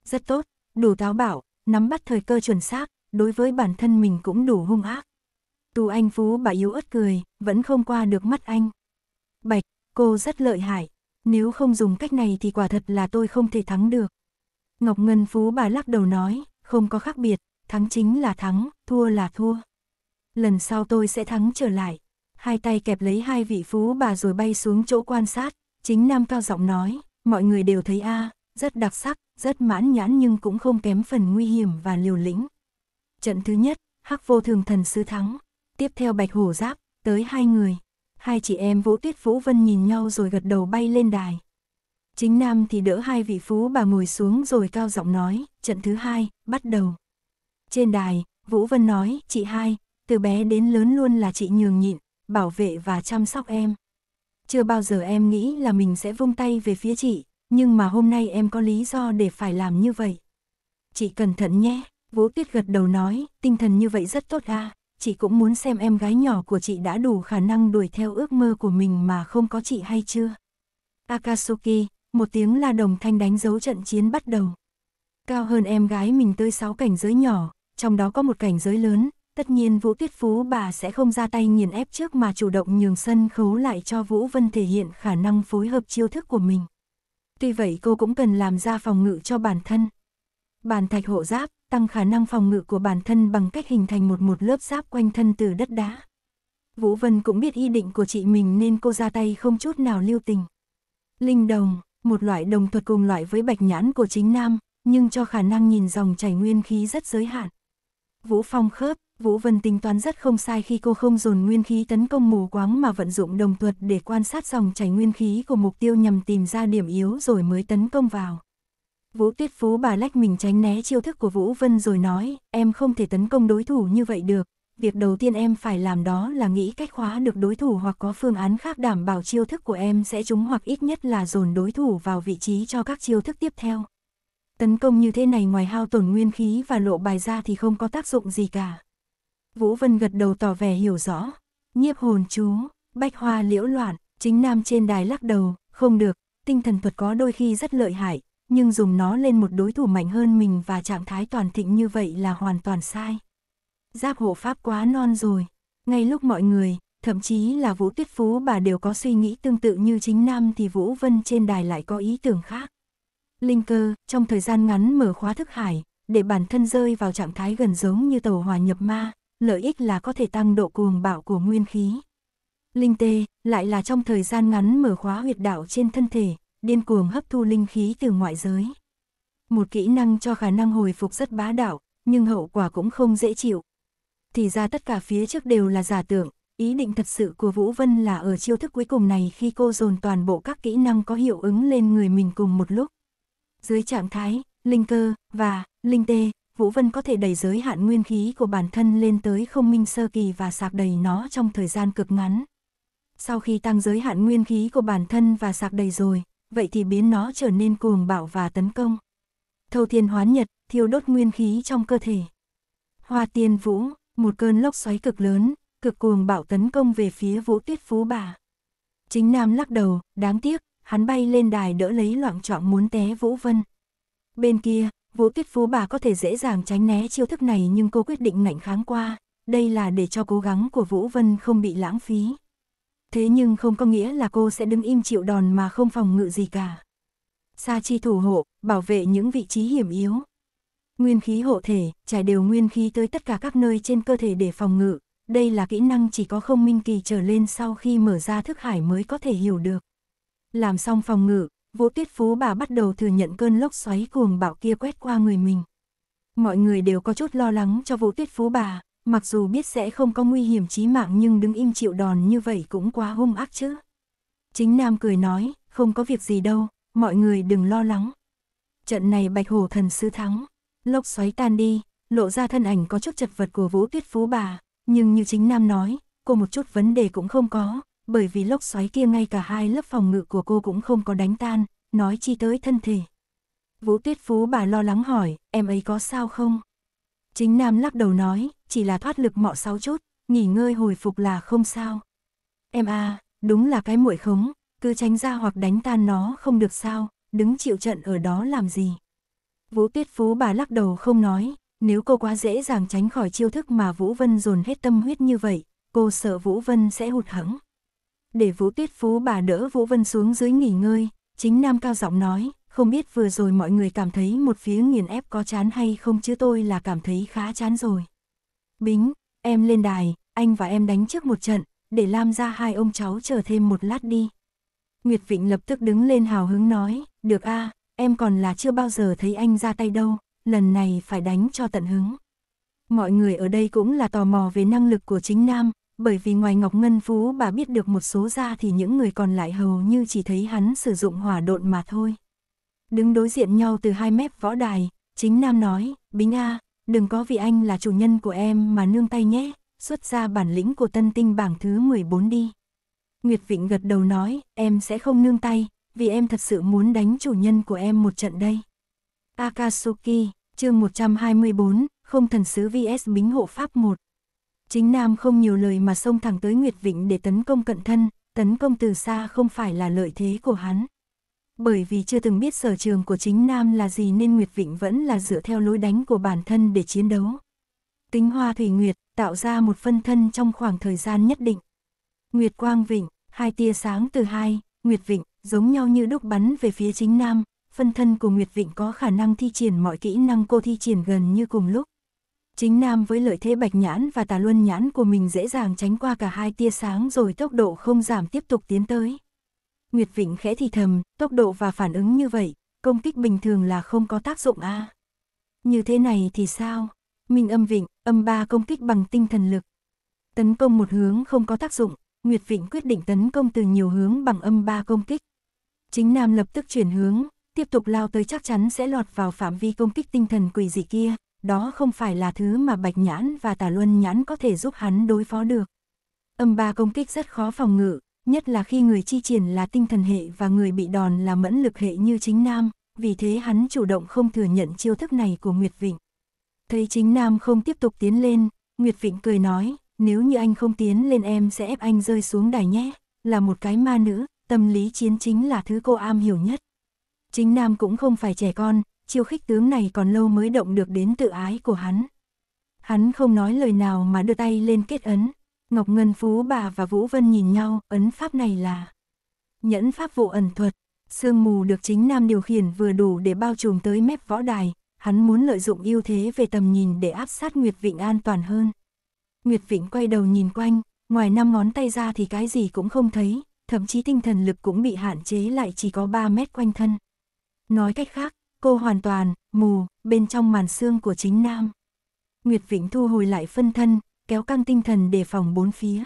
Rất tốt, đủ táo bảo nắm bắt thời cơ chuẩn xác, đối với bản thân mình cũng đủ hung ác. Tú Anh Phú bà yếu ớt cười, vẫn không qua được mắt anh. Bạch, cô rất lợi hại, nếu không dùng cách này thì quả thật là tôi không thể thắng được. Ngọc Ngân Phú bà lắc đầu nói, không có khác biệt, thắng chính là thắng, thua là thua. Lần sau tôi sẽ thắng trở lại. Hai tay kẹp lấy hai vị phú bà rồi bay xuống chỗ quan sát, chính Nam cao giọng nói, mọi người đều thấy a, rất đặc sắc, rất mãn nhãn nhưng cũng không kém phần nguy hiểm và liều lĩnh. Trận thứ nhất, Hắc Vô Thường Thần Sư thắng tiếp theo bạch hổ giáp, tới hai người. Hai chị em Vũ Tuyết Vũ Vân nhìn nhau rồi gật đầu bay lên đài. Chính Nam thì đỡ hai vị phú bà ngồi xuống rồi cao giọng nói, trận thứ hai, bắt đầu. Trên đài, Vũ Vân nói, chị hai, từ bé đến lớn luôn là chị nhường nhịn, bảo vệ và chăm sóc em. Chưa bao giờ em nghĩ là mình sẽ vung tay về phía chị, nhưng mà hôm nay em có lý do để phải làm như vậy. Chị cẩn thận nhé, Vũ Tuyết gật đầu nói, tinh thần như vậy rất tốt à chị cũng muốn xem em gái nhỏ của chị đã đủ khả năng đuổi theo ước mơ của mình mà không có chị hay chưa. Akatsuki, một tiếng la đồng thanh đánh dấu trận chiến bắt đầu. Cao hơn em gái mình tới 6 cảnh giới nhỏ, trong đó có một cảnh giới lớn, tất nhiên Vũ Tuyết Phú bà sẽ không ra tay nghiền ép trước mà chủ động nhường sân khấu lại cho Vũ Vân thể hiện khả năng phối hợp chiêu thức của mình. Tuy vậy cô cũng cần làm ra phòng ngự cho bản thân, Bàn thạch hộ giáp, tăng khả năng phòng ngự của bản thân bằng cách hình thành một một lớp giáp quanh thân từ đất đá. Vũ Vân cũng biết ý định của chị mình nên cô ra tay không chút nào lưu tình. Linh đồng, một loại đồng thuật cùng loại với bạch nhãn của chính nam, nhưng cho khả năng nhìn dòng chảy nguyên khí rất giới hạn. Vũ Phong khớp, Vũ Vân tính toán rất không sai khi cô không dồn nguyên khí tấn công mù quáng mà vận dụng đồng thuật để quan sát dòng chảy nguyên khí của mục tiêu nhằm tìm ra điểm yếu rồi mới tấn công vào. Vũ Tuyết Phú bà lách mình tránh né chiêu thức của Vũ Vân rồi nói, em không thể tấn công đối thủ như vậy được. Việc đầu tiên em phải làm đó là nghĩ cách khóa được đối thủ hoặc có phương án khác đảm bảo chiêu thức của em sẽ trúng hoặc ít nhất là dồn đối thủ vào vị trí cho các chiêu thức tiếp theo. Tấn công như thế này ngoài hao tổn nguyên khí và lộ bài ra thì không có tác dụng gì cả. Vũ Vân gật đầu tỏ vẻ hiểu rõ. Nhiếp hồn chú, bách hoa liễu loạn, chính nam trên đài lắc đầu, không được, tinh thần thuật có đôi khi rất lợi hại, nhưng dùng nó lên một đối thủ mạnh hơn mình và trạng thái toàn thịnh như vậy là hoàn toàn sai. Giáp hộ pháp quá non rồi, ngay lúc mọi người, thậm chí là Vũ Tuyết Phú bà đều có suy nghĩ tương tự như chính Nam thì Vũ Vân trên đài lại có ý tưởng khác. Linh cơ, trong thời gian ngắn mở khóa thức hải, để bản thân rơi vào trạng thái gần giống như tàu hòa nhập ma, lợi ích là có thể tăng độ cuồng bạo của nguyên khí. Linh tê, lại là trong thời gian ngắn mở khóa huyệt đạo trên thân thể, điên cuồng hấp thu linh khí từ ngoại giới. Một kỹ năng cho khả năng hồi phục rất bá đạo, nhưng hậu quả cũng không dễ chịu. Thì ra tất cả phía trước đều là giả tưởng, ý định thật sự của Vũ Vân là ở chiêu thức cuối cùng này khi cô dồn toàn bộ các kỹ năng có hiệu ứng lên người mình cùng một lúc. Dưới trạng thái, linh cơ, và, linh tê, Vũ Vân có thể đẩy giới hạn nguyên khí của bản thân lên tới không minh sơ kỳ và sạc đầy nó trong thời gian cực ngắn. Sau khi tăng giới hạn nguyên khí của bản thân và sạc đầy rồi, vậy thì biến nó trở nên cuồng bạo và tấn công. Thâu thiên hoán nhật, thiêu đốt nguyên khí trong cơ thể. Hoa tiên vũ, một cơn lốc xoáy cực lớn, cực cuồng bạo tấn công về phía vũ tuyết phú bà. Chính Nam lắc đầu, đáng tiếc, hắn bay lên đài đỡ lấy loạn trọng muốn té Vũ Vân. Bên kia, Vũ Tuyết Phú bà có thể dễ dàng tránh né chiêu thức này nhưng cô quyết định ngạnh kháng qua, đây là để cho cố gắng của Vũ Vân không bị lãng phí. Thế nhưng không có nghĩa là cô sẽ đứng im chịu đòn mà không phòng ngự gì cả. Sa chi thủ hộ, bảo vệ những vị trí hiểm yếu. Nguyên khí hộ thể, trải đều nguyên khí tới tất cả các nơi trên cơ thể để phòng ngự. Đây là kỹ năng chỉ có không minh kỳ trở lên sau khi mở ra thức hải mới có thể hiểu được. Làm xong phòng ngự, Vũ Tuyết Phú bà bắt đầu thừa nhận cơn lốc xoáy cuồng bạo kia quét qua người mình. Mọi người đều có chút lo lắng cho Vũ Tuyết Phú bà, mặc dù biết sẽ không có nguy hiểm chí mạng nhưng đứng im chịu đòn như vậy cũng quá hung ác chứ. Chính Nam cười nói, không có việc gì đâu, mọi người đừng lo lắng. Trận này Bạch Hổ thần sư thắng, lốc xoáy tan đi, lộ ra thân ảnh có chút chật vật của Vũ Tuyết Phú bà, nhưng như chính Nam nói, cô một chút vấn đề cũng không có, bởi vì lốc xoáy kia ngay cả hai lớp phòng ngự của cô cũng không có đánh tan, nói chi tới thân thể. Vũ Tuyết Phú bà lo lắng hỏi, em ấy có sao không? Chính Nam lắc đầu nói, chỉ là thoát lực mọ sáu chút, nghỉ ngơi hồi phục là không sao. Em a, đúng là cái muội khống, cứ tránh ra hoặc đánh tan nó không được sao, đứng chịu trận ở đó làm gì. Vũ tuyết Phú bà lắc đầu không nói, nếu cô quá dễ dàng tránh khỏi chiêu thức mà Vũ Vân dồn hết tâm huyết như vậy, cô sợ Vũ Vân sẽ hụt hẫng. Để Vũ tuyết Phú bà đỡ Vũ Vân xuống dưới nghỉ ngơi, chính Nam cao giọng nói, không biết vừa rồi mọi người cảm thấy một phía nghiền ép có chán hay không chứ tôi là cảm thấy khá chán rồi. Bính, em lên đài, anh và em đánh trước một trận, để Lam ra hai ông cháu chờ thêm một lát đi. Nguyệt Vịnh lập tức đứng lên hào hứng nói, được a, em còn là chưa bao giờ thấy anh ra tay đâu, lần này phải đánh cho tận hứng. Mọi người ở đây cũng là tò mò về năng lực của chính Nam, bởi vì ngoài Ngọc Ngân Phú bà biết được một số ra thì những người còn lại hầu như chỉ thấy hắn sử dụng hỏa độn mà thôi đứng đối diện nhau từ hai mép võ đài, chính Nam nói, Bính A, đừng có vì anh là chủ nhân của em mà nương tay nhé, xuất ra bản lĩnh của tân tinh bảng thứ 14 đi. Nguyệt Vịnh gật đầu nói, em sẽ không nương tay, vì em thật sự muốn đánh chủ nhân của em một trận đây. Akatsuki, chương 124, không thần sứ VS Bính hộ pháp 1. Chính Nam không nhiều lời mà xông thẳng tới Nguyệt Vịnh để tấn công cận thân, tấn công từ xa không phải là lợi thế của hắn. Bởi vì chưa từng biết sở trường của chính Nam là gì nên Nguyệt Vịnh vẫn là dựa theo lối đánh của bản thân để chiến đấu. Tính hoa thủy Nguyệt tạo ra một phân thân trong khoảng thời gian nhất định. Nguyệt Quang Vịnh, hai tia sáng từ hai, Nguyệt Vịnh, giống nhau như đúc bắn về phía chính Nam, phân thân của Nguyệt Vịnh có khả năng thi triển mọi kỹ năng cô thi triển gần như cùng lúc. Chính Nam với lợi thế bạch nhãn và tà luân nhãn của mình dễ dàng tránh qua cả hai tia sáng rồi tốc độ không giảm tiếp tục tiến tới. Nguyệt Vịnh khẽ thì thầm, tốc độ và phản ứng như vậy, công kích bình thường là không có tác dụng a. À? Như thế này thì sao? Minh âm vịnh, âm ba công kích bằng tinh thần lực. Tấn công một hướng không có tác dụng, Nguyệt Vịnh quyết định tấn công từ nhiều hướng bằng âm ba công kích. Chính Nam lập tức chuyển hướng, tiếp tục lao tới chắc chắn sẽ lọt vào phạm vi công kích tinh thần quỷ dị kia, đó không phải là thứ mà Bạch Nhãn và Tà Luân Nhãn có thể giúp hắn đối phó được. Âm ba công kích rất khó phòng ngự, Nhất là khi người chi triển là tinh thần hệ và người bị đòn là mẫn lực hệ như chính nam, vì thế hắn chủ động không thừa nhận chiêu thức này của Nguyệt Vịnh. Thấy chính nam không tiếp tục tiến lên, Nguyệt Vịnh cười nói, nếu như anh không tiến lên em sẽ ép anh rơi xuống đài nhé, là một cái ma nữ, tâm lý chiến chính là thứ cô am hiểu nhất. Chính nam cũng không phải trẻ con, chiêu khích tướng này còn lâu mới động được đến tự ái của hắn. Hắn không nói lời nào mà đưa tay lên kết ấn, Ngọc Ngân Phú bà và Vũ Vân nhìn nhau, ấn pháp này là nhẫn pháp vụ ẩn thuật. Sương mù được chính nam điều khiển vừa đủ để bao trùm tới mép võ đài, hắn muốn lợi dụng ưu thế về tầm nhìn để áp sát Nguyệt Vịnh an toàn hơn. Nguyệt Vịnh quay đầu nhìn quanh, ngoài năm ngón tay ra thì cái gì cũng không thấy, thậm chí tinh thần lực cũng bị hạn chế lại chỉ có 3 mét quanh thân. Nói cách khác, cô hoàn toàn, mù, bên trong màn xương của chính nam. Nguyệt Vĩnh thu hồi lại phân thân, kéo căng tinh thần để phòng bốn phía.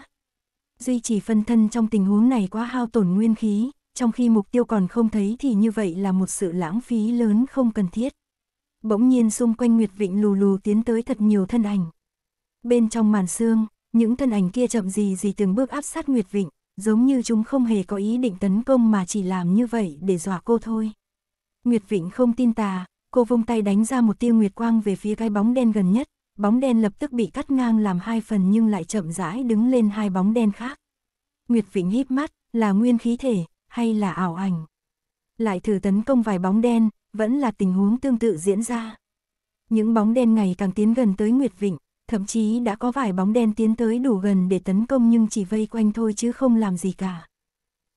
Duy trì phân thân trong tình huống này quá hao tổn nguyên khí, trong khi mục tiêu còn không thấy thì như vậy là một sự lãng phí lớn không cần thiết. Bỗng nhiên xung quanh Nguyệt Vịnh lù lù tiến tới thật nhiều thân ảnh. Bên trong màn xương, những thân ảnh kia chậm gì gì từng bước áp sát Nguyệt Vịnh, giống như chúng không hề có ý định tấn công mà chỉ làm như vậy để dọa cô thôi. Nguyệt Vịnh không tin tà, cô vung tay đánh ra một tia nguyệt quang về phía cái bóng đen gần nhất, bóng đen lập tức bị cắt ngang làm hai phần nhưng lại chậm rãi đứng lên hai bóng đen khác. Nguyệt Vĩnh híp mắt, là nguyên khí thể, hay là ảo ảnh. Lại thử tấn công vài bóng đen, vẫn là tình huống tương tự diễn ra. Những bóng đen ngày càng tiến gần tới Nguyệt Vịnh, thậm chí đã có vài bóng đen tiến tới đủ gần để tấn công nhưng chỉ vây quanh thôi chứ không làm gì cả.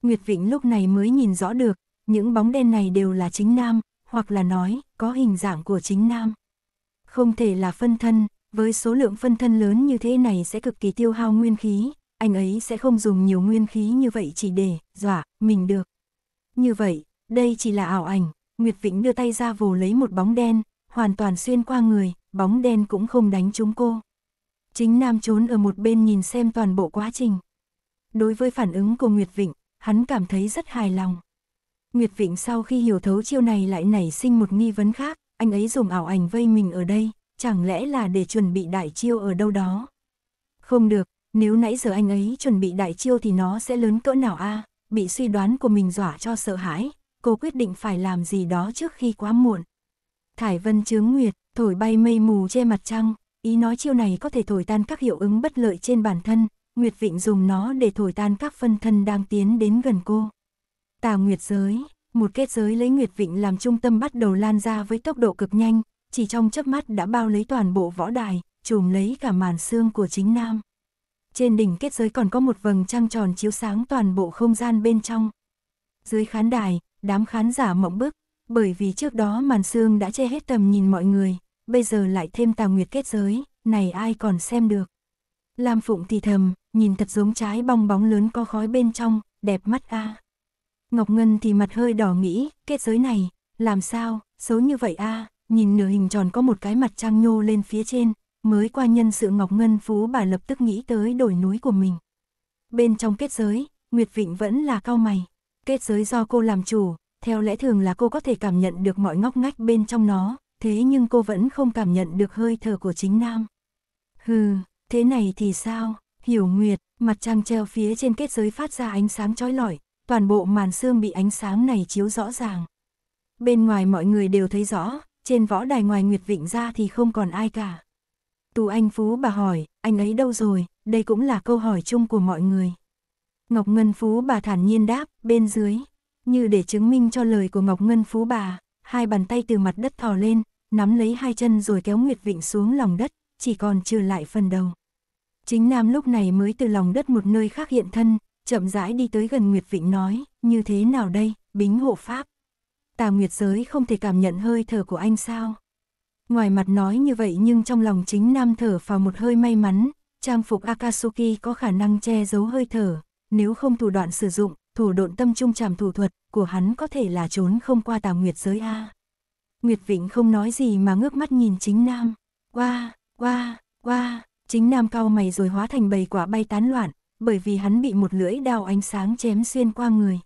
Nguyệt Vịnh lúc này mới nhìn rõ được, những bóng đen này đều là chính nam, hoặc là nói, có hình dạng của chính nam không thể là phân thân, với số lượng phân thân lớn như thế này sẽ cực kỳ tiêu hao nguyên khí, anh ấy sẽ không dùng nhiều nguyên khí như vậy chỉ để dọa mình được. Như vậy, đây chỉ là ảo ảnh, Nguyệt Vĩnh đưa tay ra vồ lấy một bóng đen, hoàn toàn xuyên qua người, bóng đen cũng không đánh trúng cô. Chính Nam trốn ở một bên nhìn xem toàn bộ quá trình. Đối với phản ứng của Nguyệt Vịnh, hắn cảm thấy rất hài lòng. Nguyệt Vịnh sau khi hiểu thấu chiêu này lại nảy sinh một nghi vấn khác, anh ấy dùng ảo ảnh vây mình ở đây, chẳng lẽ là để chuẩn bị đại chiêu ở đâu đó? Không được, nếu nãy giờ anh ấy chuẩn bị đại chiêu thì nó sẽ lớn cỡ nào a? Bị suy đoán của mình dọa cho sợ hãi, cô quyết định phải làm gì đó trước khi quá muộn. Thải vân chướng nguyệt, thổi bay mây mù che mặt trăng, ý nói chiêu này có thể thổi tan các hiệu ứng bất lợi trên bản thân, Nguyệt Vịnh dùng nó để thổi tan các phân thân đang tiến đến gần cô. Tà Nguyệt giới một kết giới lấy Nguyệt Vịnh làm trung tâm bắt đầu lan ra với tốc độ cực nhanh, chỉ trong chớp mắt đã bao lấy toàn bộ võ đài, trùm lấy cả màn xương của chính nam. Trên đỉnh kết giới còn có một vầng trăng tròn chiếu sáng toàn bộ không gian bên trong. Dưới khán đài, đám khán giả mộng bức, bởi vì trước đó màn xương đã che hết tầm nhìn mọi người, bây giờ lại thêm tà nguyệt kết giới, này ai còn xem được. Lam Phụng thì thầm, nhìn thật giống trái bong bóng lớn có khói bên trong, đẹp mắt a. À. Ngọc Ngân thì mặt hơi đỏ nghĩ, kết giới này, làm sao, xấu như vậy a nhìn nửa hình tròn có một cái mặt trăng nhô lên phía trên, mới qua nhân sự Ngọc Ngân Phú bà lập tức nghĩ tới đổi núi của mình. Bên trong kết giới, Nguyệt Vịnh vẫn là cao mày, kết giới do cô làm chủ, theo lẽ thường là cô có thể cảm nhận được mọi ngóc ngách bên trong nó, thế nhưng cô vẫn không cảm nhận được hơi thở của chính nam. Hừ, thế này thì sao, hiểu Nguyệt, mặt trăng treo phía trên kết giới phát ra ánh sáng trói lọi, toàn bộ màn xương bị ánh sáng này chiếu rõ ràng. Bên ngoài mọi người đều thấy rõ, trên võ đài ngoài Nguyệt Vịnh ra thì không còn ai cả. Tù Anh Phú bà hỏi, anh ấy đâu rồi, đây cũng là câu hỏi chung của mọi người. Ngọc Ngân Phú bà thản nhiên đáp, bên dưới, như để chứng minh cho lời của Ngọc Ngân Phú bà, hai bàn tay từ mặt đất thò lên, nắm lấy hai chân rồi kéo Nguyệt Vịnh xuống lòng đất, chỉ còn trừ lại phần đầu. Chính Nam lúc này mới từ lòng đất một nơi khác hiện thân, chậm rãi đi tới gần Nguyệt Vịnh nói, như thế nào đây, bính hộ pháp. Tà Nguyệt giới không thể cảm nhận hơi thở của anh sao. Ngoài mặt nói như vậy nhưng trong lòng chính nam thở vào một hơi may mắn, trang phục Akatsuki có khả năng che giấu hơi thở, nếu không thủ đoạn sử dụng, thủ độn tâm trung trảm thủ thuật của hắn có thể là trốn không qua tà Nguyệt giới A. Nguyệt Vịnh không nói gì mà ngước mắt nhìn chính nam. Qua, qua, qua, chính nam cao mày rồi hóa thành bầy quả bay tán loạn, bởi vì hắn bị một lưỡi đao ánh sáng chém xuyên qua người.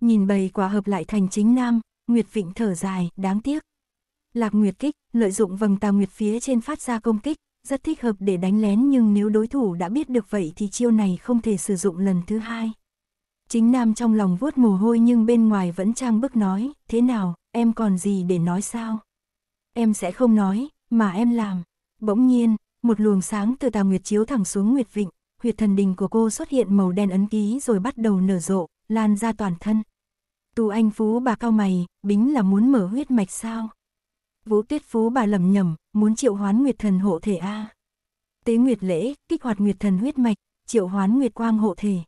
Nhìn bầy quả hợp lại thành chính nam, Nguyệt Vịnh thở dài, đáng tiếc. Lạc Nguyệt kích, lợi dụng vầng tà Nguyệt phía trên phát ra công kích, rất thích hợp để đánh lén nhưng nếu đối thủ đã biết được vậy thì chiêu này không thể sử dụng lần thứ hai. Chính Nam trong lòng vuốt mồ hôi nhưng bên ngoài vẫn trang bức nói, thế nào, em còn gì để nói sao? Em sẽ không nói, mà em làm. Bỗng nhiên, một luồng sáng từ tà Nguyệt chiếu thẳng xuống Nguyệt Vịnh, huyệt thần đình của cô xuất hiện màu đen ấn ký rồi bắt đầu nở rộ, lan ra toàn thân. Tù anh phú bà cao mày, bính là muốn mở huyết mạch sao? Vũ tuyết phú bà lầm nhầm, muốn triệu hoán nguyệt thần hộ thể A. Tế nguyệt lễ, kích hoạt nguyệt thần huyết mạch, triệu hoán nguyệt quang hộ thể.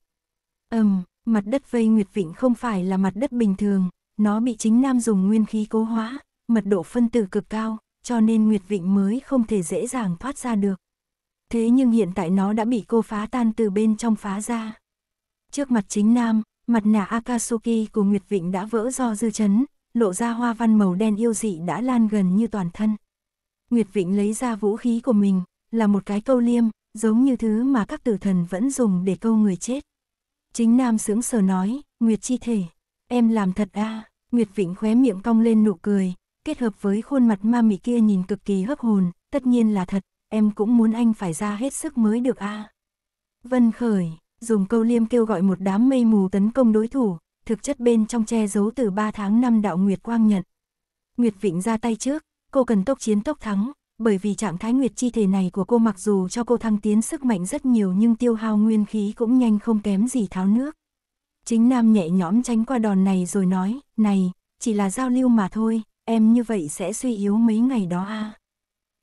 Ừm, um, mặt đất vây nguyệt vịnh không phải là mặt đất bình thường, nó bị chính nam dùng nguyên khí cố hóa, mật độ phân tử cực cao, cho nên nguyệt vịnh mới không thể dễ dàng thoát ra được. Thế nhưng hiện tại nó đã bị cô phá tan từ bên trong phá ra. Trước mặt chính nam, mặt nạ Akatsuki của Nguyệt Vịnh đã vỡ do dư chấn, lộ ra hoa văn màu đen yêu dị đã lan gần như toàn thân. Nguyệt Vịnh lấy ra vũ khí của mình, là một cái câu liêm, giống như thứ mà các tử thần vẫn dùng để câu người chết. Chính nam sướng sờ nói, Nguyệt chi thể, em làm thật a à? Nguyệt Vịnh khóe miệng cong lên nụ cười, kết hợp với khuôn mặt ma mị kia nhìn cực kỳ hấp hồn, tất nhiên là thật, em cũng muốn anh phải ra hết sức mới được a. À. Vân Khởi, dùng câu liêm kêu gọi một đám mây mù tấn công đối thủ, thực chất bên trong che giấu từ 3 tháng năm đạo Nguyệt Quang nhận. Nguyệt Vịnh ra tay trước, cô cần tốc chiến tốc thắng, bởi vì trạng thái Nguyệt chi thể này của cô mặc dù cho cô thăng tiến sức mạnh rất nhiều nhưng tiêu hao nguyên khí cũng nhanh không kém gì tháo nước. Chính Nam nhẹ nhõm tránh qua đòn này rồi nói, này, chỉ là giao lưu mà thôi, em như vậy sẽ suy yếu mấy ngày đó a. À.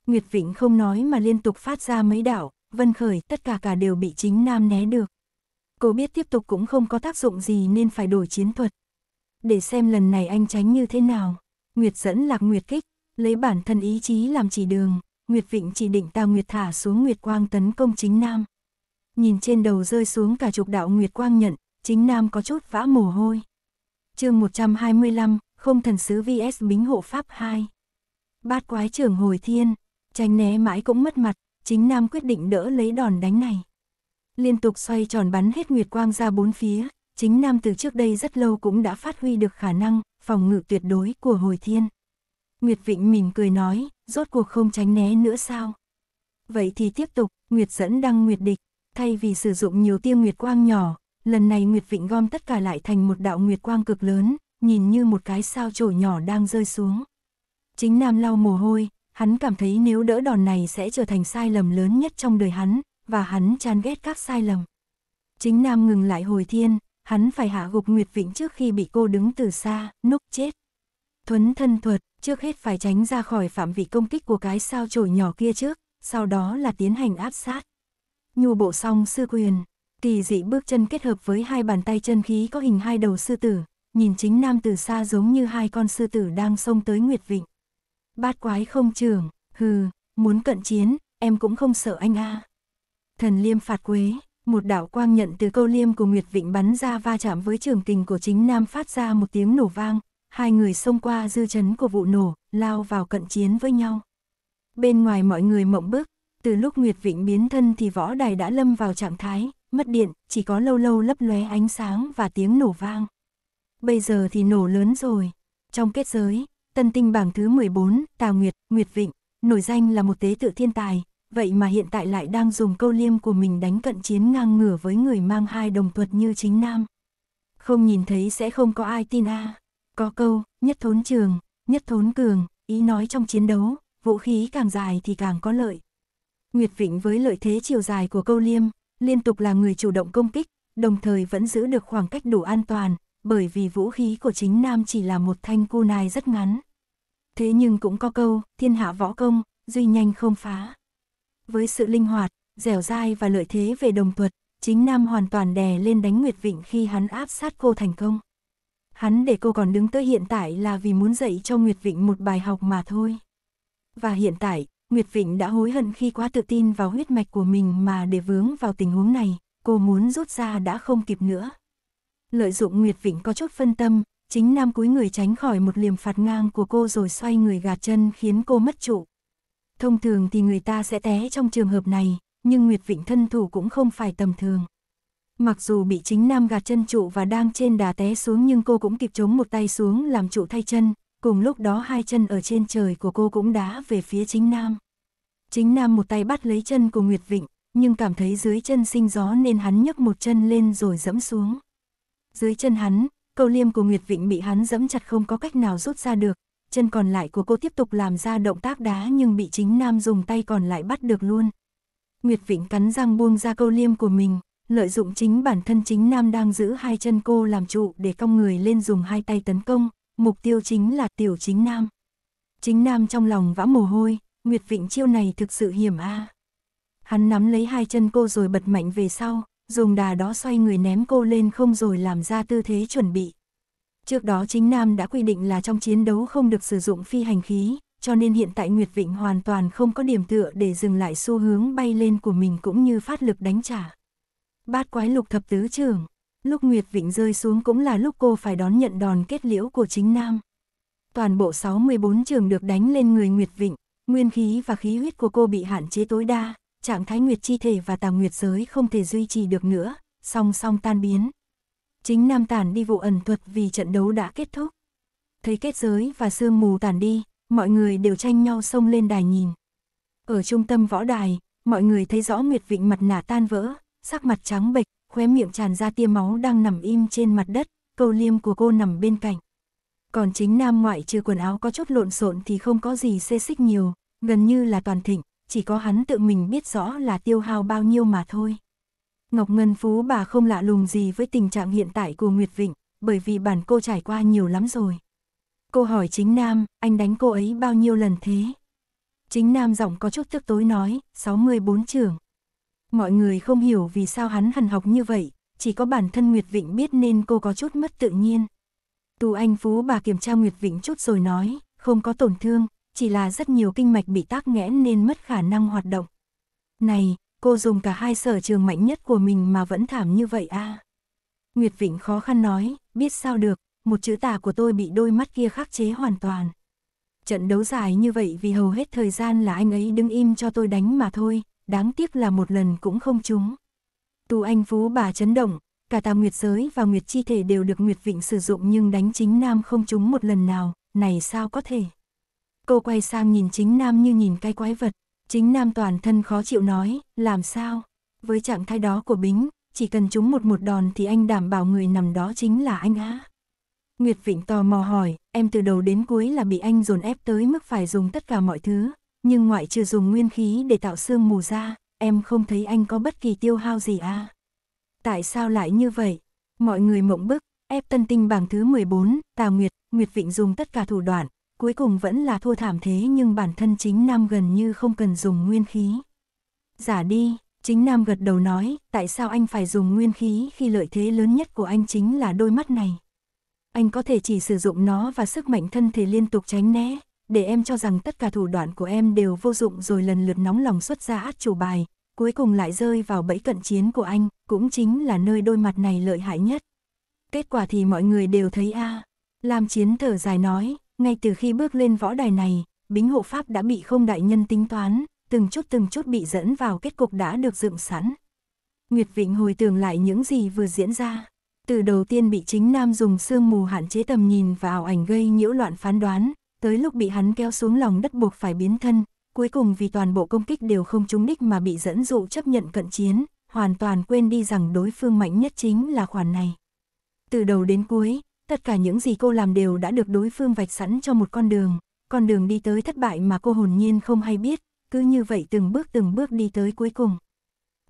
Nguyệt Vịnh không nói mà liên tục phát ra mấy đảo, Vân Khởi tất cả cả đều bị chính Nam né được. Cô biết tiếp tục cũng không có tác dụng gì nên phải đổi chiến thuật. Để xem lần này anh tránh như thế nào. Nguyệt dẫn lạc Nguyệt kích, lấy bản thân ý chí làm chỉ đường, Nguyệt Vịnh chỉ định Tào Nguyệt thả xuống Nguyệt Quang tấn công chính Nam. Nhìn trên đầu rơi xuống cả chục đạo Nguyệt Quang nhận, chính Nam có chút vã mồ hôi. chương 125, không thần sứ VS Bính Hộ Pháp 2. Bát quái trưởng hồi thiên, Tránh né mãi cũng mất mặt, chính Nam quyết định đỡ lấy đòn đánh này. Liên tục xoay tròn bắn hết nguyệt quang ra bốn phía, chính Nam từ trước đây rất lâu cũng đã phát huy được khả năng phòng ngự tuyệt đối của hồi thiên. Nguyệt Vịnh mỉm cười nói, rốt cuộc không tránh né nữa sao? Vậy thì tiếp tục, Nguyệt dẫn đăng Nguyệt địch, thay vì sử dụng nhiều tia Nguyệt quang nhỏ, lần này Nguyệt Vịnh gom tất cả lại thành một đạo Nguyệt quang cực lớn, nhìn như một cái sao trổi nhỏ đang rơi xuống. Chính Nam lau mồ hôi, hắn cảm thấy nếu đỡ đòn này sẽ trở thành sai lầm lớn nhất trong đời hắn, và hắn chán ghét các sai lầm. Chính Nam ngừng lại hồi thiên, hắn phải hạ gục Nguyệt Vĩnh trước khi bị cô đứng từ xa, núp chết. Thuấn thân thuật, trước hết phải tránh ra khỏi phạm vị công kích của cái sao chổi nhỏ kia trước, sau đó là tiến hành áp sát. Nhu bộ song sư quyền, kỳ dị bước chân kết hợp với hai bàn tay chân khí có hình hai đầu sư tử, nhìn chính nam từ xa giống như hai con sư tử đang xông tới Nguyệt Vịnh. Bát quái không trưởng, hừ, muốn cận chiến, em cũng không sợ anh a. Thần liêm phạt quế, một đạo quang nhận từ câu liêm của Nguyệt Vịnh bắn ra va chạm với trường tình của chính nam phát ra một tiếng nổ vang, hai người xông qua dư chấn của vụ nổ, lao vào cận chiến với nhau. Bên ngoài mọi người mộng bức, từ lúc Nguyệt Vịnh biến thân thì võ đài đã lâm vào trạng thái, mất điện, chỉ có lâu lâu lấp lóe ánh sáng và tiếng nổ vang. Bây giờ thì nổ lớn rồi. Trong kết giới, Tân tinh bảng thứ 14, Tào Nguyệt, Nguyệt Vịnh, nổi danh là một tế tự thiên tài, vậy mà hiện tại lại đang dùng câu liêm của mình đánh cận chiến ngang ngửa với người mang hai đồng thuật như chính nam. Không nhìn thấy sẽ không có ai tin a. Có câu, nhất thốn trường, nhất thốn cường, ý nói trong chiến đấu, vũ khí càng dài thì càng có lợi. Nguyệt Vịnh với lợi thế chiều dài của câu liêm, liên tục là người chủ động công kích, đồng thời vẫn giữ được khoảng cách đủ an toàn, bởi vì vũ khí của chính nam chỉ là một thanh cu nai rất ngắn. Thế nhưng cũng có câu, thiên hạ võ công, duy nhanh không phá. Với sự linh hoạt, dẻo dai và lợi thế về đồng thuật, chính nam hoàn toàn đè lên đánh Nguyệt Vịnh khi hắn áp sát cô thành công. Hắn để cô còn đứng tới hiện tại là vì muốn dạy cho Nguyệt Vịnh một bài học mà thôi. Và hiện tại, Nguyệt Vịnh đã hối hận khi quá tự tin vào huyết mạch của mình mà để vướng vào tình huống này, cô muốn rút ra đã không kịp nữa lợi dụng Nguyệt Vịnh có chút phân tâm, chính Nam cúi người tránh khỏi một liềm phạt ngang của cô rồi xoay người gạt chân khiến cô mất trụ. Thông thường thì người ta sẽ té trong trường hợp này, nhưng Nguyệt Vịnh thân thủ cũng không phải tầm thường. Mặc dù bị chính Nam gạt chân trụ và đang trên đà té xuống nhưng cô cũng kịp chống một tay xuống làm trụ thay chân, cùng lúc đó hai chân ở trên trời của cô cũng đá về phía chính Nam. Chính Nam một tay bắt lấy chân của Nguyệt Vịnh, nhưng cảm thấy dưới chân sinh gió nên hắn nhấc một chân lên rồi dẫm xuống. Dưới chân hắn, câu liêm của Nguyệt Vịnh bị hắn dẫm chặt không có cách nào rút ra được, chân còn lại của cô tiếp tục làm ra động tác đá nhưng bị chính Nam dùng tay còn lại bắt được luôn. Nguyệt Vịnh cắn răng buông ra câu liêm của mình, lợi dụng chính bản thân chính Nam đang giữ hai chân cô làm trụ để cong người lên dùng hai tay tấn công, mục tiêu chính là tiểu chính Nam. Chính Nam trong lòng vã mồ hôi, Nguyệt Vịnh chiêu này thực sự hiểm a. Hắn nắm lấy hai chân cô rồi bật mạnh về sau, dùng đà đó xoay người ném cô lên không rồi làm ra tư thế chuẩn bị. Trước đó chính Nam đã quy định là trong chiến đấu không được sử dụng phi hành khí, cho nên hiện tại Nguyệt Vịnh hoàn toàn không có điểm tựa để dừng lại xu hướng bay lên của mình cũng như phát lực đánh trả. Bát quái lục thập tứ trường lúc Nguyệt Vịnh rơi xuống cũng là lúc cô phải đón nhận đòn kết liễu của chính Nam. Toàn bộ 64 trường được đánh lên người Nguyệt Vịnh, nguyên khí và khí huyết của cô bị hạn chế tối đa, trạng thái nguyệt chi thể và tà nguyệt giới không thể duy trì được nữa, song song tan biến. Chính Nam Tản đi vụ ẩn thuật vì trận đấu đã kết thúc. Thấy kết giới và sương mù tản đi, mọi người đều tranh nhau xông lên đài nhìn. Ở trung tâm võ đài, mọi người thấy rõ Nguyệt Vịnh mặt nạ tan vỡ, sắc mặt trắng bệch, khóe miệng tràn ra tia máu đang nằm im trên mặt đất, câu liêm của cô nằm bên cạnh. Còn chính nam ngoại trừ quần áo có chút lộn xộn thì không có gì xê xích nhiều, gần như là toàn thịnh, chỉ có hắn tự mình biết rõ là tiêu hao bao nhiêu mà thôi. Ngọc Ngân Phú bà không lạ lùng gì với tình trạng hiện tại của Nguyệt Vịnh, bởi vì bản cô trải qua nhiều lắm rồi. Cô hỏi chính Nam, anh đánh cô ấy bao nhiêu lần thế? Chính Nam giọng có chút tức tối nói, 64 trường. Mọi người không hiểu vì sao hắn hằn học như vậy, chỉ có bản thân Nguyệt Vịnh biết nên cô có chút mất tự nhiên. Tù Anh Phú bà kiểm tra Nguyệt Vịnh chút rồi nói, không có tổn thương, chỉ là rất nhiều kinh mạch bị tắc nghẽn nên mất khả năng hoạt động. Này, cô dùng cả hai sở trường mạnh nhất của mình mà vẫn thảm như vậy à? Nguyệt Vịnh khó khăn nói, biết sao được, một chữ tà của tôi bị đôi mắt kia khắc chế hoàn toàn. Trận đấu dài như vậy vì hầu hết thời gian là anh ấy đứng im cho tôi đánh mà thôi, đáng tiếc là một lần cũng không trúng. Tu Anh Phú bà chấn động, cả tà Nguyệt Giới và Nguyệt Chi Thể đều được Nguyệt Vịnh sử dụng nhưng đánh chính Nam không trúng một lần nào, này sao có thể. Cô quay sang nhìn chính nam như nhìn cái quái vật. Chính nam toàn thân khó chịu nói, làm sao? Với trạng thái đó của Bính, chỉ cần chúng một một đòn thì anh đảm bảo người nằm đó chính là anh á. Nguyệt Vịnh tò mò hỏi, em từ đầu đến cuối là bị anh dồn ép tới mức phải dùng tất cả mọi thứ, nhưng ngoại trừ dùng nguyên khí để tạo xương mù ra, em không thấy anh có bất kỳ tiêu hao gì à. Tại sao lại như vậy? Mọi người mộng bức, ép tân tinh bảng thứ 14, Tà Nguyệt, Nguyệt Vịnh dùng tất cả thủ đoạn, cuối cùng vẫn là thua thảm thế nhưng bản thân chính Nam gần như không cần dùng nguyên khí. Giả đi, chính Nam gật đầu nói, tại sao anh phải dùng nguyên khí khi lợi thế lớn nhất của anh chính là đôi mắt này. Anh có thể chỉ sử dụng nó và sức mạnh thân thể liên tục tránh né, để em cho rằng tất cả thủ đoạn của em đều vô dụng rồi lần lượt nóng lòng xuất ra át chủ bài, cuối cùng lại rơi vào bẫy cận chiến của anh, cũng chính là nơi đôi mặt này lợi hại nhất. Kết quả thì mọi người đều thấy a à. Lam Chiến thở dài nói, ngay từ khi bước lên võ đài này, Bính Hộ Pháp đã bị không đại nhân tính toán, từng chút từng chút bị dẫn vào kết cục đã được dựng sẵn. Nguyệt Vịnh hồi tưởng lại những gì vừa diễn ra. Từ đầu tiên bị chính Nam dùng sương mù hạn chế tầm nhìn và ảo ảnh gây nhiễu loạn phán đoán, tới lúc bị hắn kéo xuống lòng đất buộc phải biến thân, cuối cùng vì toàn bộ công kích đều không trúng đích mà bị dẫn dụ chấp nhận cận chiến, hoàn toàn quên đi rằng đối phương mạnh nhất chính là khoản này. Từ đầu đến cuối, Tất cả những gì cô làm đều đã được đối phương vạch sẵn cho một con đường, con đường đi tới thất bại mà cô hồn nhiên không hay biết, cứ như vậy từng bước từng bước đi tới cuối cùng.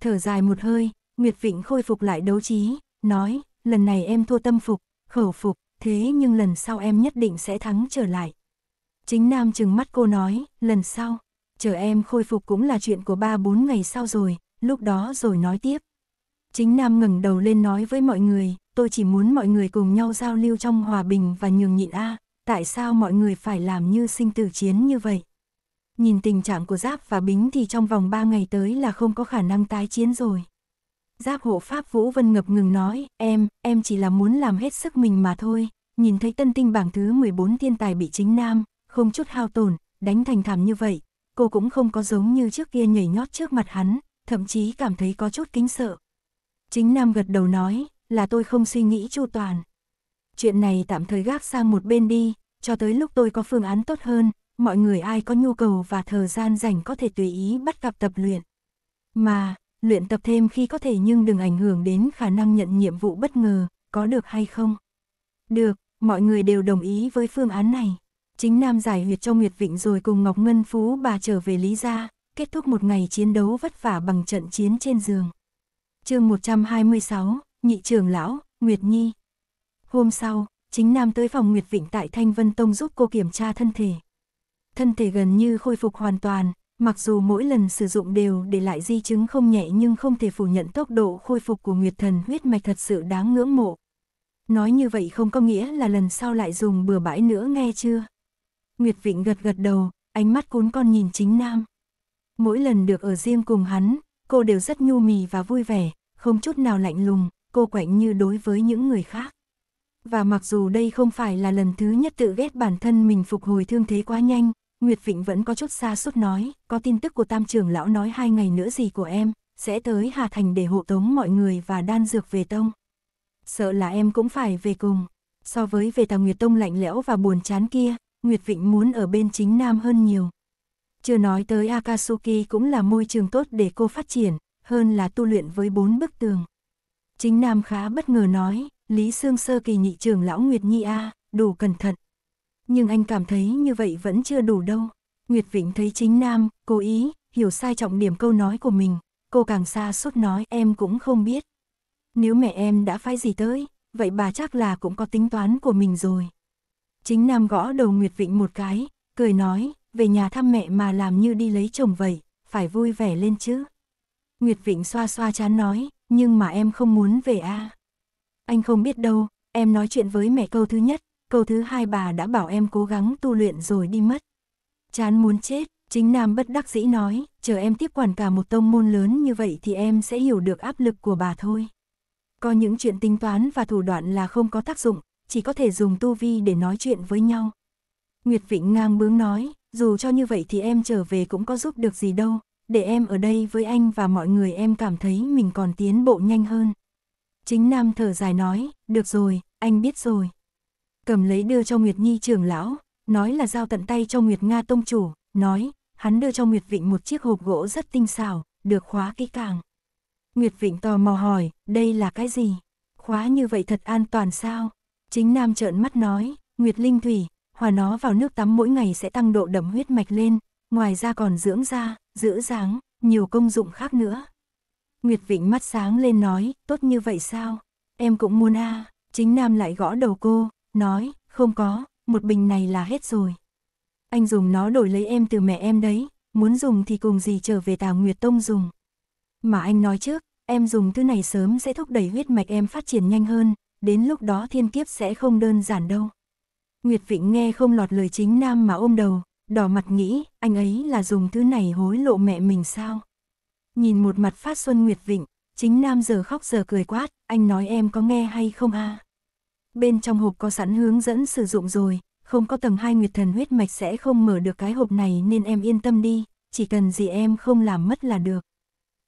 Thở dài một hơi, Nguyệt Vịnh khôi phục lại đấu trí, nói, lần này em thua tâm phục, khẩu phục, thế nhưng lần sau em nhất định sẽ thắng trở lại. Chính Nam chừng mắt cô nói, lần sau, chờ em khôi phục cũng là chuyện của ba bốn ngày sau rồi, lúc đó rồi nói tiếp. Chính Nam ngẩng đầu lên nói với mọi người, tôi chỉ muốn mọi người cùng nhau giao lưu trong hòa bình và nhường nhịn a, tại sao mọi người phải làm như sinh tử chiến như vậy? Nhìn tình trạng của Giáp và Bính thì trong vòng ba ngày tới là không có khả năng tái chiến rồi. Giáp hộ Pháp Vũ Vân ngập ngừng nói, em, em chỉ là muốn làm hết sức mình mà thôi, nhìn thấy tân tinh bảng thứ 14 thiên tài bị chính nam, không chút hao tổn, đánh thành thảm như vậy, cô cũng không có giống như trước kia nhảy nhót trước mặt hắn, thậm chí cảm thấy có chút kính sợ. Chính nam gật đầu nói, là tôi không suy nghĩ chu toàn. Chuyện này tạm thời gác sang một bên đi, cho tới lúc tôi có phương án tốt hơn, mọi người ai có nhu cầu và thời gian rảnh có thể tùy ý bắt gặp tập luyện. Mà, luyện tập thêm khi có thể nhưng đừng ảnh hưởng đến khả năng nhận nhiệm vụ bất ngờ, có được hay không? Được, mọi người đều đồng ý với phương án này. Chính Nam giải huyệt cho Nguyệt Vịnh rồi cùng Ngọc Ngân Phú bà trở về Lý Gia, kết thúc một ngày chiến đấu vất vả bằng trận chiến trên giường. chương 126 nhị trường lão, Nguyệt Nhi. Hôm sau, chính Nam tới phòng Nguyệt Vịnh tại Thanh Vân Tông giúp cô kiểm tra thân thể. Thân thể gần như khôi phục hoàn toàn, mặc dù mỗi lần sử dụng đều để lại di chứng không nhẹ nhưng không thể phủ nhận tốc độ khôi phục của Nguyệt Thần huyết mạch thật sự đáng ngưỡng mộ. Nói như vậy không có nghĩa là lần sau lại dùng bừa bãi nữa nghe chưa? Nguyệt Vịnh gật gật đầu, ánh mắt cuốn con nhìn chính Nam. Mỗi lần được ở riêng cùng hắn, cô đều rất nhu mì và vui vẻ, không chút nào lạnh lùng, cô quạnh như đối với những người khác. Và mặc dù đây không phải là lần thứ nhất tự ghét bản thân mình phục hồi thương thế quá nhanh, Nguyệt Vịnh vẫn có chút xa sút nói, có tin tức của tam trưởng lão nói hai ngày nữa gì của em, sẽ tới Hà Thành để hộ tống mọi người và đan dược về tông. Sợ là em cũng phải về cùng. So với về tà Nguyệt Tông lạnh lẽo và buồn chán kia, Nguyệt Vịnh muốn ở bên chính nam hơn nhiều. Chưa nói tới Akatsuki cũng là môi trường tốt để cô phát triển, hơn là tu luyện với bốn bức tường. Chính Nam khá bất ngờ nói, Lý Sương sơ kỳ nhị trưởng lão Nguyệt Nhi A, đủ cẩn thận. Nhưng anh cảm thấy như vậy vẫn chưa đủ đâu. Nguyệt Vĩnh thấy chính Nam, cố ý, hiểu sai trọng điểm câu nói của mình. Cô càng xa suốt nói em cũng không biết. Nếu mẹ em đã phái gì tới, vậy bà chắc là cũng có tính toán của mình rồi. Chính Nam gõ đầu Nguyệt Vịnh một cái, cười nói, về nhà thăm mẹ mà làm như đi lấy chồng vậy, phải vui vẻ lên chứ. Nguyệt Vịnh xoa xoa chán nói, nhưng mà em không muốn về a. Anh không biết đâu, em nói chuyện với mẹ câu thứ nhất, câu thứ hai bà đã bảo em cố gắng tu luyện rồi đi mất. Chán muốn chết, chính nam bất đắc dĩ nói, chờ em tiếp quản cả một tông môn lớn như vậy thì em sẽ hiểu được áp lực của bà thôi. Có những chuyện tính toán và thủ đoạn là không có tác dụng, chỉ có thể dùng tu vi để nói chuyện với nhau. Nguyệt Vịnh ngang bướng nói, dù cho như vậy thì em trở về cũng có giúp được gì đâu, để em ở đây với anh và mọi người em cảm thấy mình còn tiến bộ nhanh hơn. Chính Nam thở dài nói, được rồi, anh biết rồi. Cầm lấy đưa cho Nguyệt Nhi trưởng lão, nói là giao tận tay cho Nguyệt Nga tông chủ, nói, hắn đưa cho Nguyệt Vịnh một chiếc hộp gỗ rất tinh xảo, được khóa kỹ càng. Nguyệt Vịnh tò mò hỏi, đây là cái gì? Khóa như vậy thật an toàn sao? Chính Nam trợn mắt nói, Nguyệt Linh Thủy, hòa nó vào nước tắm mỗi ngày sẽ tăng độ đậm huyết mạch lên, ngoài ra còn dưỡng da, giữ dáng, nhiều công dụng khác nữa. Nguyệt Vịnh mắt sáng lên nói, tốt như vậy sao? Em cũng muốn a à. Chính Nam lại gõ đầu cô, nói, không có, một bình này là hết rồi. Anh dùng nó đổi lấy em từ mẹ em đấy, muốn dùng thì cùng gì trở về Tào Nguyệt Tông dùng. Mà anh nói trước, em dùng thứ này sớm sẽ thúc đẩy huyết mạch em phát triển nhanh hơn, đến lúc đó thiên kiếp sẽ không đơn giản đâu. Nguyệt Vịnh nghe không lọt lời chính Nam mà ôm đầu, Đỏ mặt nghĩ, anh ấy là dùng thứ này hối lộ mẹ mình sao? Nhìn một mặt phát xuân nguyệt vịnh, chính nam giờ khóc giờ cười quát, anh nói em có nghe hay không a? Bên trong hộp có sẵn hướng dẫn sử dụng rồi, không có tầng hai nguyệt thần huyết mạch sẽ không mở được cái hộp này nên em yên tâm đi, chỉ cần gì em không làm mất là được.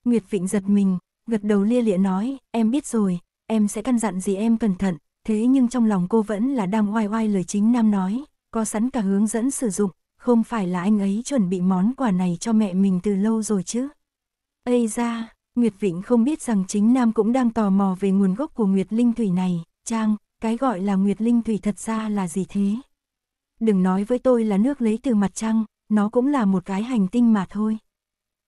Nguyệt Vịnh giật mình, gật đầu lia lịa nói, em biết rồi, em sẽ căn dặn gì em cẩn thận, thế nhưng trong lòng cô vẫn là đang oai oai lời chính nam nói, có sẵn cả hướng dẫn sử dụng, không phải là anh ấy chuẩn bị món quà này cho mẹ mình từ lâu rồi chứ. Ây ra, Nguyệt Vịnh không biết rằng chính Nam cũng đang tò mò về nguồn gốc của Nguyệt Linh Thủy này, Trang, cái gọi là Nguyệt Linh Thủy thật ra là gì thế? Đừng nói với tôi là nước lấy từ mặt trăng, nó cũng là một cái hành tinh mà thôi.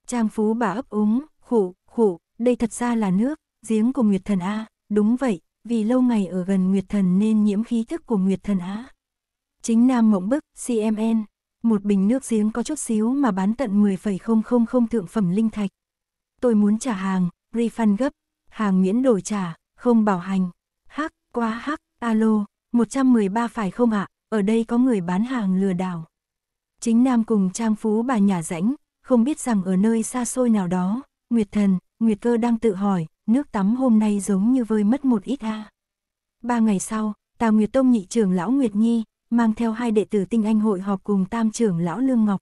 Trang Phú bà ấp úng, khụ, khụ, đây thật ra là nước, giếng của Nguyệt Thần A, đúng vậy, vì lâu ngày ở gần Nguyệt Thần nên nhiễm khí thức của Nguyệt Thần A. Chính Nam Mộng Bức, CMN một bình nước giếng có chút xíu mà bán tận 10,000 thượng phẩm linh thạch. Tôi muốn trả hàng, refund gấp, hàng miễn đổi trả, không bảo hành. Hắc, quá hắc, alo, 113 phải không ạ, ở đây có người bán hàng lừa đảo. Chính Nam cùng Trang Phú bà nhà rãnh, không biết rằng ở nơi xa xôi nào đó, Nguyệt Thần, Nguyệt Cơ đang tự hỏi, nước tắm hôm nay giống như vơi mất một ít a. Ba ngày sau, Tào Nguyệt Tông nhị trưởng lão Nguyệt Nhi, mang theo hai đệ tử tinh anh hội họp cùng tam trưởng lão Lương Ngọc.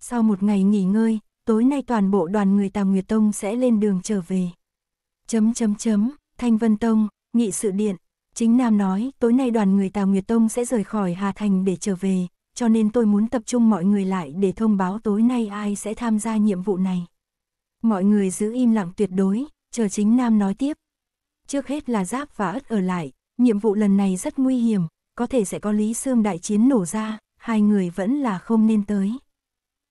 Sau một ngày nghỉ ngơi, tối nay toàn bộ đoàn người Tàm Nguyệt Tông sẽ lên đường trở về. Chấm chấm chấm, Thanh Vân Tông, nghị sự điện. Chính Nam nói, tối nay đoàn người Tào Nguyệt Tông sẽ rời khỏi Hà Thành để trở về, cho nên tôi muốn tập trung mọi người lại để thông báo tối nay ai sẽ tham gia nhiệm vụ này. Mọi người giữ im lặng tuyệt đối, chờ chính Nam nói tiếp. Trước hết là Giáp và ất ở lại, nhiệm vụ lần này rất nguy hiểm, có thể sẽ có Lý Sương đại chiến nổ ra, hai người vẫn là không nên tới.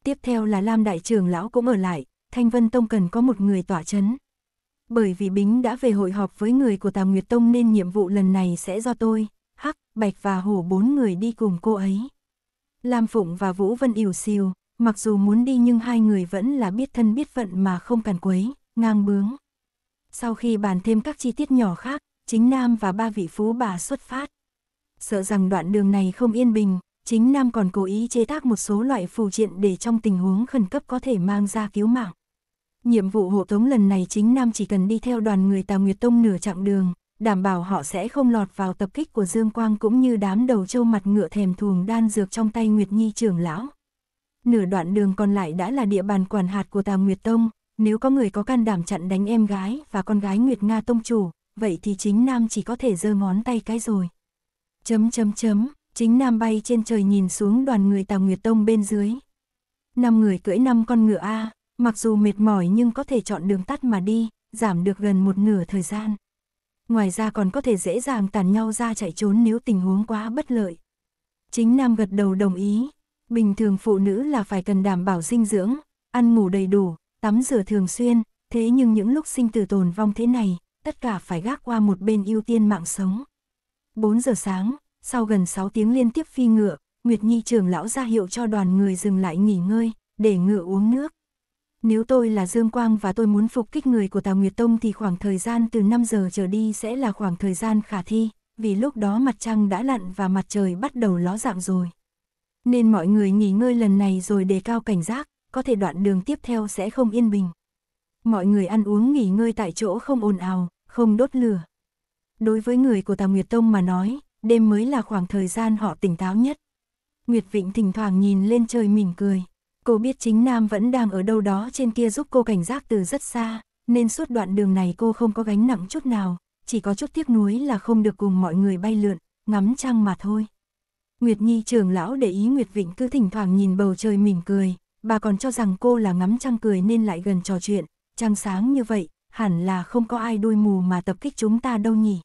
Tiếp theo là Lam đại trưởng lão cũng ở lại, Thanh Vân Tông cần có một người tỏa chấn. Bởi vì Bính đã về hội họp với người của Tào Nguyệt Tông nên nhiệm vụ lần này sẽ do tôi, Hắc, Bạch và Hổ bốn người đi cùng cô ấy. Lam Phụng và Vũ Vân ỉu xìu, mặc dù muốn đi nhưng hai người vẫn là biết thân biết phận mà không cần quấy, ngang bướng. Sau khi bàn thêm các chi tiết nhỏ khác, chính Nam và ba vị phú bà xuất phát. Sợ rằng đoạn đường này không yên bình, chính Nam còn cố ý chế tác một số loại phù triện để trong tình huống khẩn cấp có thể mang ra cứu mạng. Nhiệm vụ hộ tống lần này chính Nam chỉ cần đi theo đoàn người Tà Nguyệt Tông nửa chặng đường, đảm bảo họ sẽ không lọt vào tập kích của Dương Quang cũng như đám đầu trâu mặt ngựa thèm thuồng đan dược trong tay Nguyệt Nhi trưởng lão. Nửa đoạn đường còn lại đã là địa bàn quản hạt của Tà Nguyệt Tông, nếu có người có can đảm chặn đánh em gái và con gái Nguyệt Nga Tông chủ, vậy thì chính Nam chỉ có thể giơ ngón tay cái rồi. Chấm chấm chấm, chính nam bay trên trời nhìn xuống đoàn người Tào Nguyệt Tông bên dưới. Năm người cưỡi năm con ngựa A, mặc dù mệt mỏi nhưng có thể chọn đường tắt mà đi, giảm được gần một nửa thời gian. Ngoài ra còn có thể dễ dàng tàn nhau ra chạy trốn nếu tình huống quá bất lợi. Chính Nam gật đầu đồng ý. Bình thường phụ nữ là phải cần đảm bảo dinh dưỡng, ăn ngủ đầy đủ, tắm rửa thường xuyên, thế nhưng những lúc sinh tử tồn vong thế này, tất cả phải gác qua một bên ưu tiên mạng sống. 4 giờ sáng, sau gần 6 tiếng liên tiếp phi ngựa, Nguyệt Nhi trưởng lão ra hiệu cho đoàn người dừng lại nghỉ ngơi, để ngựa uống nước. Nếu tôi là Dương Quang và tôi muốn phục kích người của Tào Nguyệt Tông thì khoảng thời gian từ 5 giờ trở đi sẽ là khoảng thời gian khả thi, vì lúc đó mặt trăng đã lặn và mặt trời bắt đầu ló dạng rồi. Nên mọi người nghỉ ngơi lần này rồi đề cao cảnh giác, có thể đoạn đường tiếp theo sẽ không yên bình. Mọi người ăn uống nghỉ ngơi tại chỗ không ồn ào, không đốt lửa. Đối với người của Tà Nguyệt Tông mà nói, đêm mới là khoảng thời gian họ tỉnh táo nhất. Nguyệt Vịnh thỉnh thoảng nhìn lên trời mỉm cười. Cô biết chính Nam vẫn đang ở đâu đó trên kia giúp cô cảnh giác từ rất xa, nên suốt đoạn đường này cô không có gánh nặng chút nào, chỉ có chút tiếc nuối là không được cùng mọi người bay lượn, ngắm trăng mà thôi. Nguyệt Nhi trưởng lão để ý Nguyệt Vịnh cứ thỉnh thoảng nhìn bầu trời mỉm cười, bà còn cho rằng cô là ngắm trăng cười nên lại gần trò chuyện, trăng sáng như vậy, hẳn là không có ai đuôi mù mà tập kích chúng ta đâu nhỉ.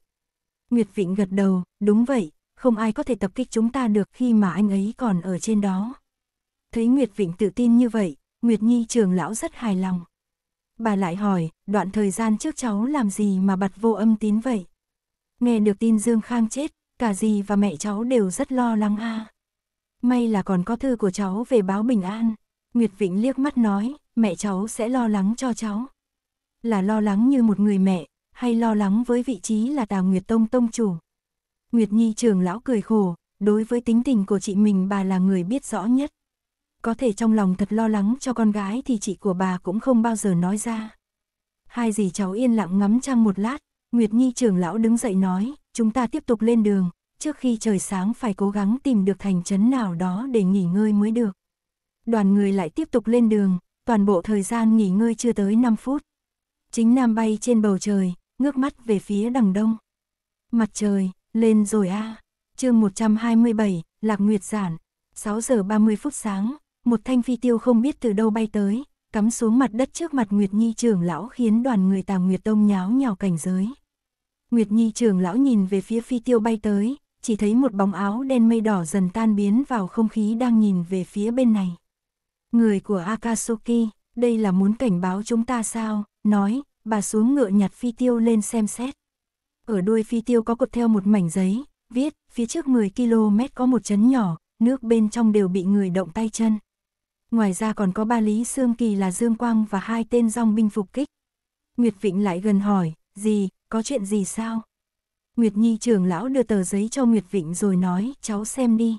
Nguyệt Vịnh gật đầu, đúng vậy, không ai có thể tập kích chúng ta được khi mà anh ấy còn ở trên đó. Thấy Nguyệt Vịnh tự tin như vậy, Nguyệt Nhi trường lão rất hài lòng. Bà lại hỏi, đoạn thời gian trước cháu làm gì mà bật vô âm tín vậy? Nghe được tin Dương Khang chết, cả dì và mẹ cháu đều rất lo lắng a. May là còn có thư của cháu về báo bình an. Nguyệt Vịnh liếc mắt nói, mẹ cháu sẽ lo lắng cho cháu là lo lắng như một người mẹ, hay lo lắng với vị trí là Đào Nguyệt Tông tông chủ. Nguyệt Nhi trưởng lão cười khổ, đối với tính tình của chị mình bà là người biết rõ nhất. Có thể trong lòng thật lo lắng cho con gái thì chị của bà cũng không bao giờ nói ra. Hai dì cháu yên lặng ngắm trăng một lát, Nguyệt Nhi trưởng lão đứng dậy nói, chúng ta tiếp tục lên đường, trước khi trời sáng phải cố gắng tìm được thành trấn nào đó để nghỉ ngơi mới được. Đoàn người lại tiếp tục lên đường, toàn bộ thời gian nghỉ ngơi chưa tới 5 phút chính nam bay trên bầu trời, ngước mắt về phía đằng đông. Mặt trời, lên rồi a à. chương 127, Lạc Nguyệt Giản, 6 giờ 30 phút sáng, một thanh phi tiêu không biết từ đâu bay tới, cắm xuống mặt đất trước mặt Nguyệt Nhi trưởng lão khiến đoàn người tà Nguyệt Tông nháo nhào cảnh giới. Nguyệt Nhi trưởng lão nhìn về phía phi tiêu bay tới, chỉ thấy một bóng áo đen mây đỏ dần tan biến vào không khí đang nhìn về phía bên này. Người của akasuki đây là muốn cảnh báo chúng ta sao? Nói, bà xuống ngựa nhặt phi tiêu lên xem xét. Ở đuôi phi tiêu có cột theo một mảnh giấy, viết, phía trước 10 km có một chấn nhỏ, nước bên trong đều bị người động tay chân. Ngoài ra còn có ba Lý xương Kỳ là Dương Quang và hai tên rong binh phục kích. Nguyệt Vịnh lại gần hỏi, gì, có chuyện gì sao? Nguyệt Nhi trưởng lão đưa tờ giấy cho Nguyệt Vịnh rồi nói, cháu xem đi.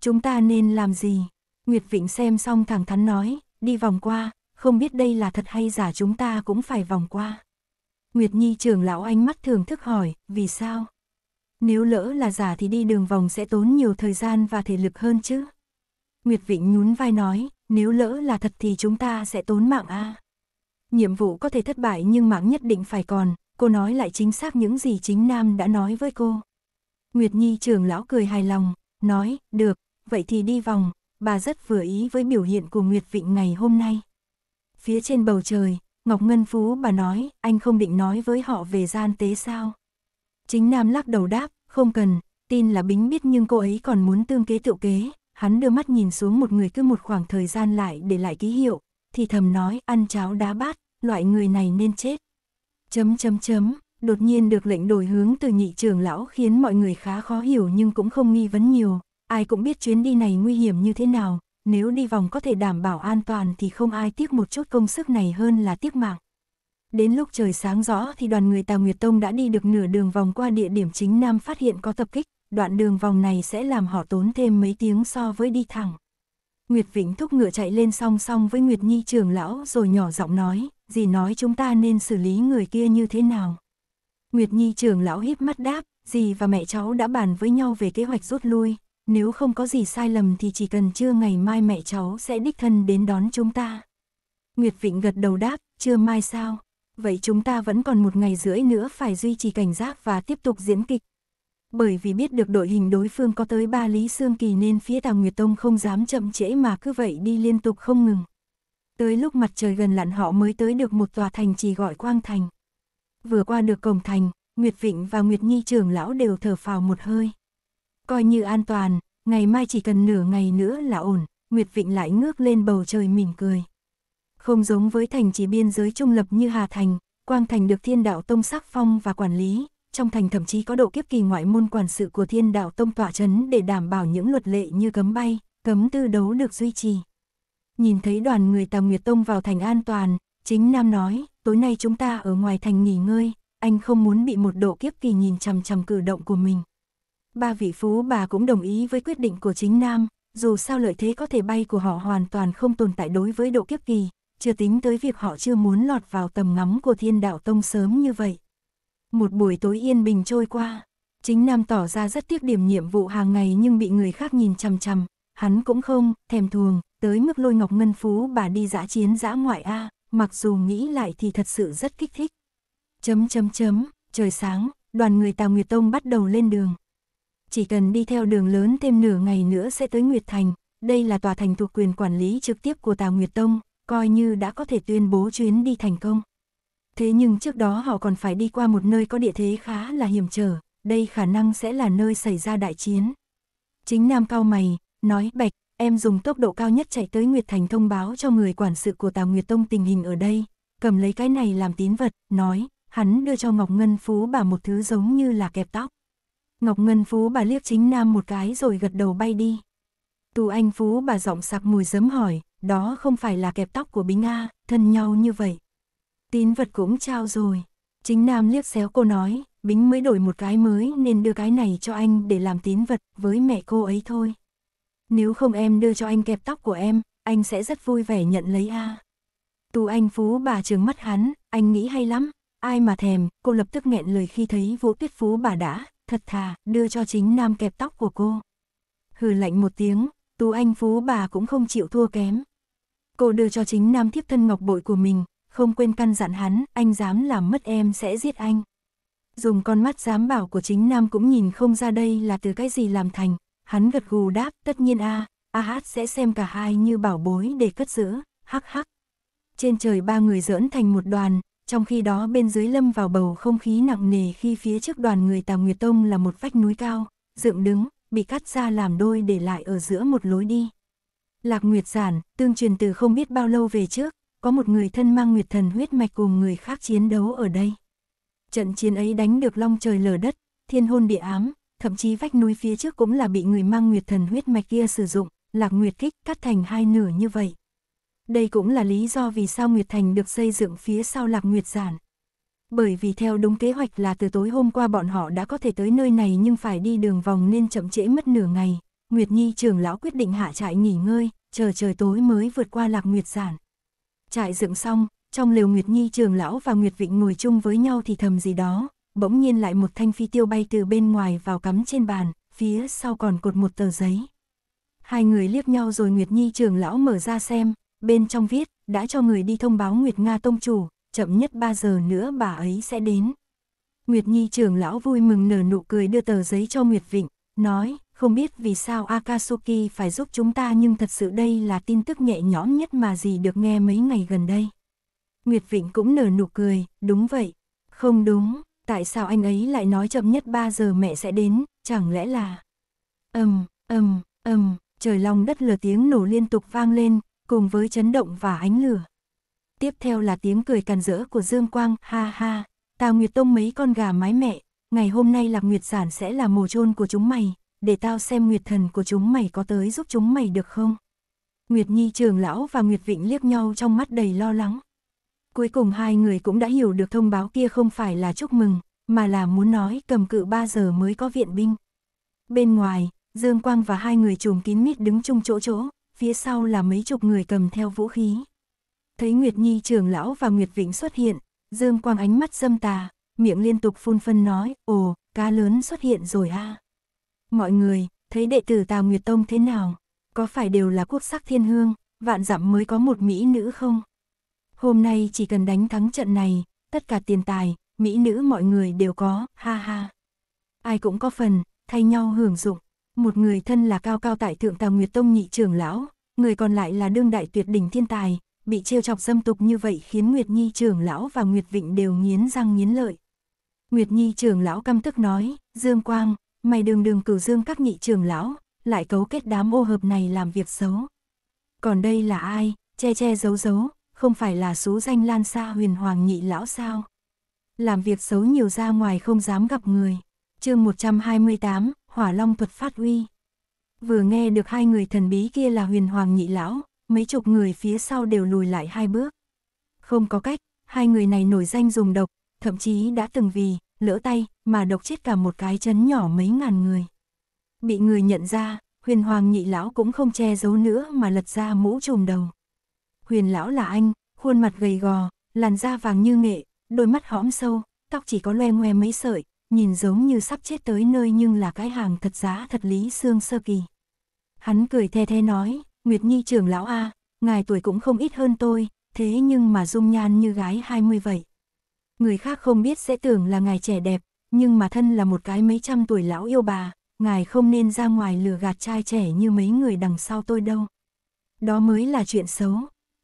Chúng ta nên làm gì? Nguyệt Vịnh xem xong thẳng thắn nói, đi vòng qua, không biết đây là thật hay giả chúng ta cũng phải vòng qua. Nguyệt Nhi trưởng lão ánh mắt thường thức hỏi, vì sao? Nếu lỡ là giả thì đi đường vòng sẽ tốn nhiều thời gian và thể lực hơn chứ. Nguyệt Vịnh nhún vai nói, nếu lỡ là thật thì chúng ta sẽ tốn mạng a. Nhiệm vụ có thể thất bại nhưng mạng nhất định phải còn, cô nói lại chính xác những gì chính Nam đã nói với cô. Nguyệt Nhi trưởng lão cười hài lòng, nói, được, vậy thì đi vòng, bà rất vừa ý với biểu hiện của Nguyệt Vịnh ngày hôm nay. Phía trên bầu trời, Ngọc Ngân Phú bà nói, anh không định nói với họ về gian tế sao? Chính Nam lắc đầu đáp, không cần, tin là Bính biết nhưng cô ấy còn muốn tương kế tựu kế. Hắn đưa mắt nhìn xuống một người cứ một khoảng thời gian lại để lại ký hiệu, thì thầm nói ăn cháo đá bát, loại người này nên chết. Chấm chấm chấm, đột nhiên được lệnh đổi hướng từ nhị trưởng lão khiến mọi người khá khó hiểu nhưng cũng không nghi vấn nhiều. Ai cũng biết chuyến đi này nguy hiểm như thế nào, nếu đi vòng có thể đảm bảo an toàn thì không ai tiếc một chút công sức này hơn là tiếc mạng. Đến lúc trời sáng rõ thì đoàn người Tào Nguyệt Tông đã đi được nửa đường vòng qua địa điểm chính Nam phát hiện có tập kích, đoạn đường vòng này sẽ làm họ tốn thêm mấy tiếng so với đi thẳng. Nguyệt Vĩnh thúc ngựa chạy lên song song với Nguyệt Nhi trưởng lão rồi nhỏ giọng nói, gì nói chúng ta nên xử lý người kia như thế nào. Nguyệt Nhi trưởng lão híp mắt đáp, dì và mẹ cháu đã bàn với nhau về kế hoạch rút lui, nếu không có gì sai lầm thì chỉ cần trưa ngày mai mẹ cháu sẽ đích thân đến đón chúng ta. Nguyệt Vịnh gật đầu đáp, trưa mai sao? Vậy chúng ta vẫn còn một ngày rưỡi nữa phải duy trì cảnh giác và tiếp tục diễn kịch. Bởi vì biết được đội hình đối phương có tới ba Lý xương Kỳ nên phía tàu Nguyệt Tông không dám chậm trễ mà cứ vậy đi liên tục không ngừng. Tới lúc mặt trời gần lặn họ mới tới được một tòa thành chỉ gọi Quang Thành. Vừa qua được cổng thành, Nguyệt Vịnh và Nguyệt Nhi trưởng lão đều thở phào một hơi coi như an toàn, ngày mai chỉ cần nửa ngày nữa là ổn, Nguyệt Vịnh lại ngước lên bầu trời mỉm cười. Không giống với thành chỉ biên giới trung lập như Hà Thành, Quang Thành được thiên đạo tông sắc phong và quản lý, trong thành thậm chí có độ kiếp kỳ ngoại môn quản sự của thiên đạo tông tỏa chấn để đảm bảo những luật lệ như cấm bay, cấm tư đấu được duy trì. Nhìn thấy đoàn người tàu Nguyệt Tông vào thành an toàn, chính Nam nói, tối nay chúng ta ở ngoài thành nghỉ ngơi, anh không muốn bị một độ kiếp kỳ nhìn chằm chằm cử động của mình. Ba vị phú bà cũng đồng ý với quyết định của chính Nam, dù sao lợi thế có thể bay của họ hoàn toàn không tồn tại đối với độ kiếp kỳ, chưa tính tới việc họ chưa muốn lọt vào tầm ngắm của thiên đạo tông sớm như vậy. Một buổi tối yên bình trôi qua, chính Nam tỏ ra rất tiếc điểm nhiệm vụ hàng ngày nhưng bị người khác nhìn chằm chằm, hắn cũng không, thèm thuồng, tới mức lôi ngọc ngân phú bà đi dã chiến dã ngoại A, mặc dù nghĩ lại thì thật sự rất kích thích. Chấm chấm chấm, trời sáng, đoàn người Tào Nguyệt Tông bắt đầu lên đường, chỉ cần đi theo đường lớn thêm nửa ngày nữa sẽ tới Nguyệt Thành, đây là tòa thành thuộc quyền quản lý trực tiếp của Tào Nguyệt Tông, coi như đã có thể tuyên bố chuyến đi thành công. Thế nhưng trước đó họ còn phải đi qua một nơi có địa thế khá là hiểm trở, đây khả năng sẽ là nơi xảy ra đại chiến. Chính Nam cao mày, nói bạch, em dùng tốc độ cao nhất chạy tới Nguyệt Thành thông báo cho người quản sự của Tào Nguyệt Tông tình hình ở đây, cầm lấy cái này làm tín vật, nói, hắn đưa cho Ngọc Ngân Phú bà một thứ giống như là kẹp tóc. Ngọc Ngân Phú bà liếc chính nam một cái rồi gật đầu bay đi. Tù Anh Phú bà giọng sặc mùi giấm hỏi, đó không phải là kẹp tóc của Bính A, thân nhau như vậy. Tín vật cũng trao rồi. Chính nam liếc xéo cô nói, Bính mới đổi một cái mới nên đưa cái này cho anh để làm tín vật với mẹ cô ấy thôi. Nếu không em đưa cho anh kẹp tóc của em, anh sẽ rất vui vẻ nhận lấy A. Tù Anh Phú bà trường mắt hắn, anh nghĩ hay lắm, ai mà thèm, cô lập tức nghẹn lời khi thấy Vũ Tuyết Phú bà đã, thật thà, đưa cho chính nam kẹp tóc của cô. Hừ lạnh một tiếng, Tú Anh Phú bà cũng không chịu thua kém. Cô đưa cho chính nam thiếp thân ngọc bội của mình, không quên căn dặn hắn, anh dám làm mất em sẽ giết anh. Dùng con mắt dám bảo của chính nam cũng nhìn không ra đây là từ cái gì làm thành, hắn gật gù đáp, tất nhiên a, a hát sẽ xem cả hai như bảo bối để cất giữ, hắc hắc. Trên trời ba người giỡn thành một đoàn, trong khi đó bên dưới lâm vào bầu không khí nặng nề khi phía trước đoàn người tà Nguyệt Tông là một vách núi cao, dựng đứng, bị cắt ra làm đôi để lại ở giữa một lối đi. Lạc Nguyệt Giản, tương truyền từ không biết bao lâu về trước, có một người thân mang Nguyệt Thần huyết mạch cùng người khác chiến đấu ở đây. Trận chiến ấy đánh được long trời lở đất, thiên hôn địa ám, thậm chí vách núi phía trước cũng là bị người mang Nguyệt Thần huyết mạch kia sử dụng, Lạc Nguyệt kích cắt thành hai nửa như vậy đây cũng là lý do vì sao Nguyệt Thành được xây dựng phía sau Lạc Nguyệt Giản. Bởi vì theo đúng kế hoạch là từ tối hôm qua bọn họ đã có thể tới nơi này nhưng phải đi đường vòng nên chậm trễ mất nửa ngày, Nguyệt Nhi trưởng lão quyết định hạ trại nghỉ ngơi, chờ trời tối mới vượt qua Lạc Nguyệt Giản. Trại dựng xong, trong lều Nguyệt Nhi trường lão và Nguyệt Vịnh ngồi chung với nhau thì thầm gì đó, bỗng nhiên lại một thanh phi tiêu bay từ bên ngoài vào cắm trên bàn, phía sau còn cột một tờ giấy. Hai người liếc nhau rồi Nguyệt Nhi trường lão mở ra xem, Bên trong viết, đã cho người đi thông báo Nguyệt Nga Tông Chủ, chậm nhất 3 giờ nữa bà ấy sẽ đến. Nguyệt Nhi trưởng lão vui mừng nở nụ cười đưa tờ giấy cho Nguyệt Vịnh, nói, không biết vì sao Akatsuki phải giúp chúng ta nhưng thật sự đây là tin tức nhẹ nhõm nhất mà gì được nghe mấy ngày gần đây. Nguyệt Vịnh cũng nở nụ cười, đúng vậy, không đúng, tại sao anh ấy lại nói chậm nhất 3 giờ mẹ sẽ đến, chẳng lẽ là... Ầm, um, ầm, ầm, trời lòng đất lờ tiếng nổ liên tục vang lên, cùng với chấn động và ánh lửa. Tiếp theo là tiếng cười càn rỡ của Dương Quang, ha ha, tào Nguyệt Tông mấy con gà mái mẹ, ngày hôm nay Lạc Nguyệt Giản sẽ là mồ chôn của chúng mày, để tao xem Nguyệt Thần của chúng mày có tới giúp chúng mày được không. Nguyệt Nhi trường lão và Nguyệt Vịnh liếc nhau trong mắt đầy lo lắng. Cuối cùng hai người cũng đã hiểu được thông báo kia không phải là chúc mừng, mà là muốn nói cầm cự 3 giờ mới có viện binh. Bên ngoài, Dương Quang và hai người trùm kín mít đứng chung chỗ chỗ, phía sau là mấy chục người cầm theo vũ khí. Thấy Nguyệt Nhi trưởng lão và Nguyệt Vĩnh xuất hiện, Dương Quang ánh mắt dâm tà, miệng liên tục phun phân nói, ồ, cá lớn xuất hiện rồi a. Mọi người, thấy đệ tử Tào Nguyệt Tông thế nào? Có phải đều là quốc sắc thiên hương, vạn dặm mới có một mỹ nữ không? Hôm nay chỉ cần đánh thắng trận này, tất cả tiền tài, mỹ nữ mọi người đều có, ha ha. Ai cũng có phần, thay nhau hưởng dụng một người thân là cao cao tại thượng Tào Nguyệt Tông nhị trưởng lão, người còn lại là đương đại tuyệt đỉnh thiên tài, bị trêu chọc dâm tục như vậy khiến Nguyệt Nhi trưởng lão và Nguyệt Vịnh đều nghiến răng nghiến lợi. Nguyệt Nhi trưởng lão căm tức nói, Dương Quang, mày đường đường cử dương các nhị trưởng lão, lại cấu kết đám ô hợp này làm việc xấu. Còn đây là ai, che che giấu giấu, không phải là số danh lan xa huyền hoàng nhị lão sao? Làm việc xấu nhiều ra ngoài không dám gặp người. chương 128, hỏa long thuật phát uy. Vừa nghe được hai người thần bí kia là huyền hoàng nhị lão, mấy chục người phía sau đều lùi lại hai bước. Không có cách, hai người này nổi danh dùng độc, thậm chí đã từng vì, lỡ tay, mà độc chết cả một cái chấn nhỏ mấy ngàn người. Bị người nhận ra, huyền hoàng nhị lão cũng không che giấu nữa mà lật ra mũ trùm đầu. Huyền lão là anh, khuôn mặt gầy gò, làn da vàng như nghệ, đôi mắt hõm sâu, tóc chỉ có loe ngoe mấy sợi, nhìn giống như sắp chết tới nơi nhưng là cái hàng thật giá thật lý xương sơ kỳ. Hắn cười the the nói, Nguyệt Nhi trưởng lão A, ngài tuổi cũng không ít hơn tôi, thế nhưng mà dung nhan như gái 20 vậy. Người khác không biết sẽ tưởng là ngài trẻ đẹp, nhưng mà thân là một cái mấy trăm tuổi lão yêu bà, ngài không nên ra ngoài lừa gạt trai trẻ như mấy người đằng sau tôi đâu. Đó mới là chuyện xấu.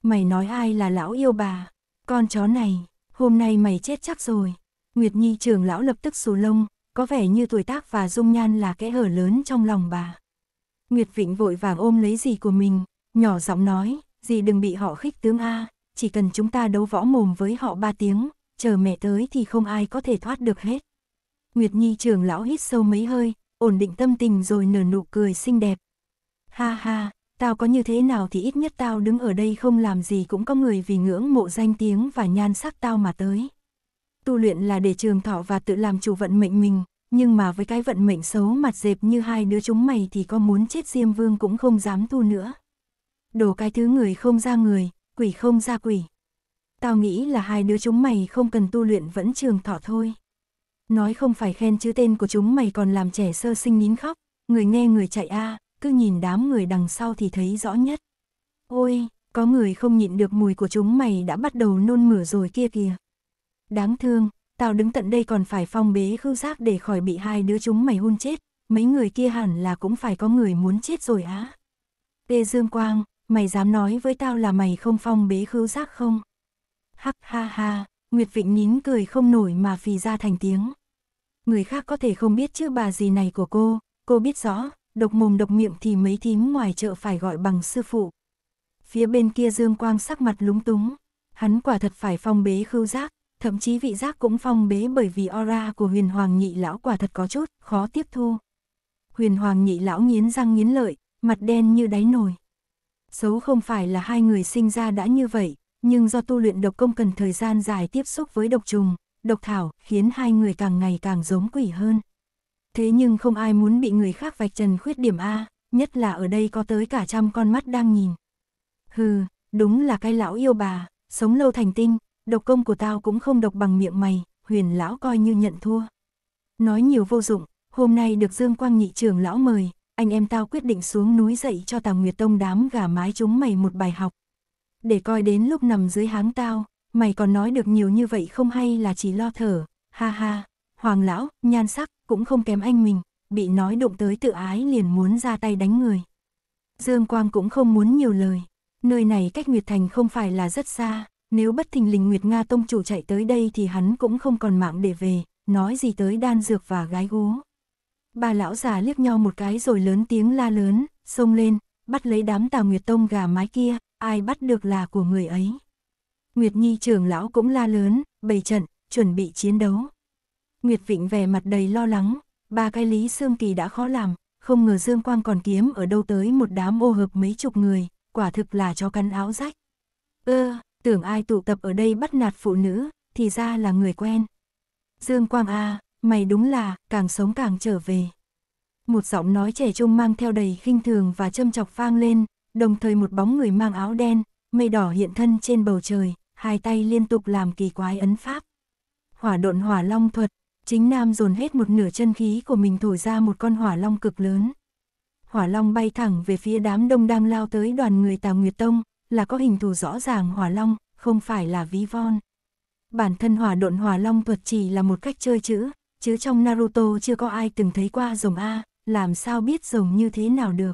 Mày nói ai là lão yêu bà? Con chó này, hôm nay mày chết chắc rồi. Nguyệt Nhi trường lão lập tức xù lông, có vẻ như tuổi tác và dung nhan là kẽ hở lớn trong lòng bà. Nguyệt Vịnh vội vàng ôm lấy dì của mình, nhỏ giọng nói, dì đừng bị họ khích tướng A, chỉ cần chúng ta đấu võ mồm với họ ba tiếng, chờ mẹ tới thì không ai có thể thoát được hết. Nguyệt Nhi trường lão hít sâu mấy hơi, ổn định tâm tình rồi nở nụ cười xinh đẹp. Ha ha, tao có như thế nào thì ít nhất tao đứng ở đây không làm gì cũng có người vì ngưỡng mộ danh tiếng và nhan sắc tao mà tới tu luyện là để trường thọ và tự làm chủ vận mệnh mình, nhưng mà với cái vận mệnh xấu mặt dẹp như hai đứa chúng mày thì có muốn chết Diêm Vương cũng không dám tu nữa. Đồ cái thứ người không ra người, quỷ không ra quỷ. Tao nghĩ là hai đứa chúng mày không cần tu luyện vẫn trường thọ thôi. Nói không phải khen chứ tên của chúng mày còn làm trẻ sơ sinh nín khóc, người nghe người chạy a, cứ nhìn đám người đằng sau thì thấy rõ nhất. Ôi, có người không nhịn được mùi của chúng mày đã bắt đầu nôn mửa rồi kia kìa. Đáng thương, tao đứng tận đây còn phải phong bế khư giác để khỏi bị hai đứa chúng mày hôn chết, mấy người kia hẳn là cũng phải có người muốn chết rồi á. Tê Dương Quang, mày dám nói với tao là mày không phong bế khư giác không? Hắc ha ha, Nguyệt Vịnh nín cười không nổi mà phì ra thành tiếng. Người khác có thể không biết chứ bà gì này của cô, cô biết rõ, độc mồm độc miệng thì mấy thím ngoài chợ phải gọi bằng sư phụ. Phía bên kia Dương Quang sắc mặt lúng túng, hắn quả thật phải phong bế khưu giác, thậm chí vị giác cũng phong bế bởi vì aura của huyền hoàng nhị lão quả thật có chút, khó tiếp thu. Huyền hoàng nhị lão nghiến răng nghiến lợi, mặt đen như đáy nồi. Xấu không phải là hai người sinh ra đã như vậy, nhưng do tu luyện độc công cần thời gian dài tiếp xúc với độc trùng, độc thảo, khiến hai người càng ngày càng giống quỷ hơn. Thế nhưng không ai muốn bị người khác vạch trần khuyết điểm A, nhất là ở đây có tới cả trăm con mắt đang nhìn. Hừ, đúng là cái lão yêu bà, sống lâu thành tinh, độc công của tao cũng không độc bằng miệng mày, huyền lão coi như nhận thua. Nói nhiều vô dụng, hôm nay được Dương Quang nhị trưởng lão mời, anh em tao quyết định xuống núi dậy cho Tào Nguyệt Tông đám gà mái chúng mày một bài học. Để coi đến lúc nằm dưới háng tao, mày còn nói được nhiều như vậy không hay là chỉ lo thở, ha ha, hoàng lão, nhan sắc, cũng không kém anh mình, bị nói đụng tới tự ái liền muốn ra tay đánh người. Dương Quang cũng không muốn nhiều lời, nơi này cách Nguyệt Thành không phải là rất xa, nếu bất thình lình Nguyệt Nga Tông chủ chạy tới đây thì hắn cũng không còn mạng để về, nói gì tới đan dược và gái gú. Bà lão già liếc nhau một cái rồi lớn tiếng la lớn, xông lên, bắt lấy đám tà Nguyệt Tông gà mái kia, ai bắt được là của người ấy. Nguyệt Nhi trưởng lão cũng la lớn, bày trận, chuẩn bị chiến đấu. Nguyệt Vịnh vẻ mặt đầy lo lắng, ba cái lý xương Kỳ đã khó làm, không ngờ Dương Quang còn kiếm ở đâu tới một đám ô hợp mấy chục người, quả thực là cho căn áo rách. Ơ, tưởng ai tụ tập ở đây bắt nạt phụ nữ, thì ra là người quen. Dương Quang A, mày đúng là, càng sống càng trở về. Một giọng nói trẻ trung mang theo đầy khinh thường và châm chọc vang lên, đồng thời một bóng người mang áo đen, mây đỏ hiện thân trên bầu trời, hai tay liên tục làm kỳ quái ấn pháp. Hỏa độn hỏa long thuật, chính nam dồn hết một nửa chân khí của mình thổi ra một con hỏa long cực lớn. Hỏa long bay thẳng về phía đám đông đang lao tới đoàn người Tào Nguyệt Tông, là có hình thù rõ ràng hỏa long, không phải là ví von. Bản thân hỏa độn hỏa long thuật chỉ là một cách chơi chữ, chứ trong Naruto chưa có ai từng thấy qua rồng A, làm sao biết rồng như thế nào được.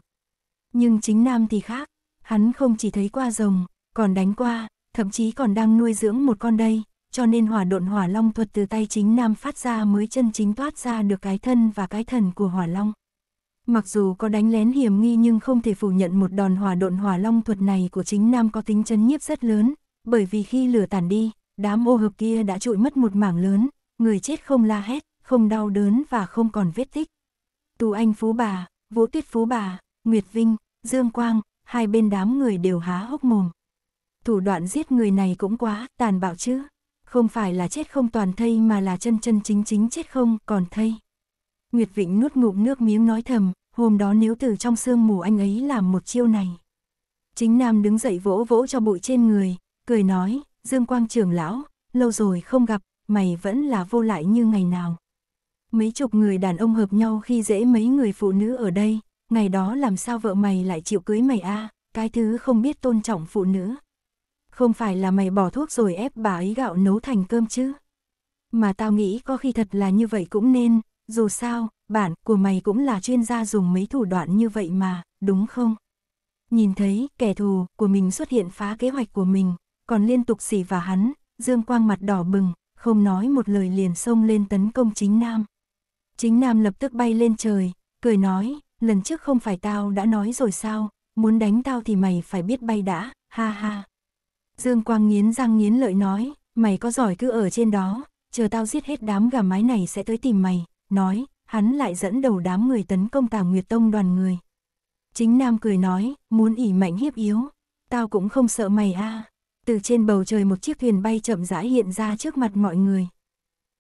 Nhưng chính Nam thì khác, hắn không chỉ thấy qua rồng, còn đánh qua, thậm chí còn đang nuôi dưỡng một con đây, cho nên hỏa độn hỏa long thuật từ tay chính Nam phát ra mới chân chính toát ra được cái thân và cái thần của hỏa long. Mặc dù có đánh lén hiểm nghi nhưng không thể phủ nhận một đòn hỏa độn hỏa long thuật này của chính Nam có tính chấn nhiếp rất lớn, bởi vì khi lửa tàn đi, đám ô hợp kia đã trụi mất một mảng lớn, người chết không la hét, không đau đớn và không còn vết tích. Tù Anh Phú Bà, Vũ Tuyết Phú Bà, Nguyệt Vinh, Dương Quang, hai bên đám người đều há hốc mồm. Thủ đoạn giết người này cũng quá tàn bạo chứ, không phải là chết không toàn thây mà là chân chân chính chính chết không còn thây. Nguyệt Vịnh nuốt ngụm nước miếng nói thầm, hôm đó nếu từ trong sương mù anh ấy làm một chiêu này. Chính Nam đứng dậy vỗ vỗ cho bụi trên người, cười nói, Dương Quang trưởng lão, lâu rồi không gặp, mày vẫn là vô lại như ngày nào. Mấy chục người đàn ông hợp nhau khi dễ mấy người phụ nữ ở đây, ngày đó làm sao vợ mày lại chịu cưới mày a? À? cái thứ không biết tôn trọng phụ nữ. Không phải là mày bỏ thuốc rồi ép bà ấy gạo nấu thành cơm chứ. Mà tao nghĩ có khi thật là như vậy cũng nên, dù sao, bản của mày cũng là chuyên gia dùng mấy thủ đoạn như vậy mà, đúng không? Nhìn thấy kẻ thù của mình xuất hiện phá kế hoạch của mình, còn liên tục xỉ vào hắn, Dương Quang mặt đỏ bừng, không nói một lời liền xông lên tấn công chính Nam. Chính Nam lập tức bay lên trời, cười nói, lần trước không phải tao đã nói rồi sao, muốn đánh tao thì mày phải biết bay đã, ha ha. Dương Quang nghiến răng nghiến lợi nói, mày có giỏi cứ ở trên đó, chờ tao giết hết đám gà mái này sẽ tới tìm mày, nói, hắn lại dẫn đầu đám người tấn công tà Nguyệt Tông đoàn người. Chính Nam cười nói, muốn ỉ mạnh hiếp yếu, tao cũng không sợ mày a. Từ trên bầu trời một chiếc thuyền bay chậm rãi hiện ra trước mặt mọi người.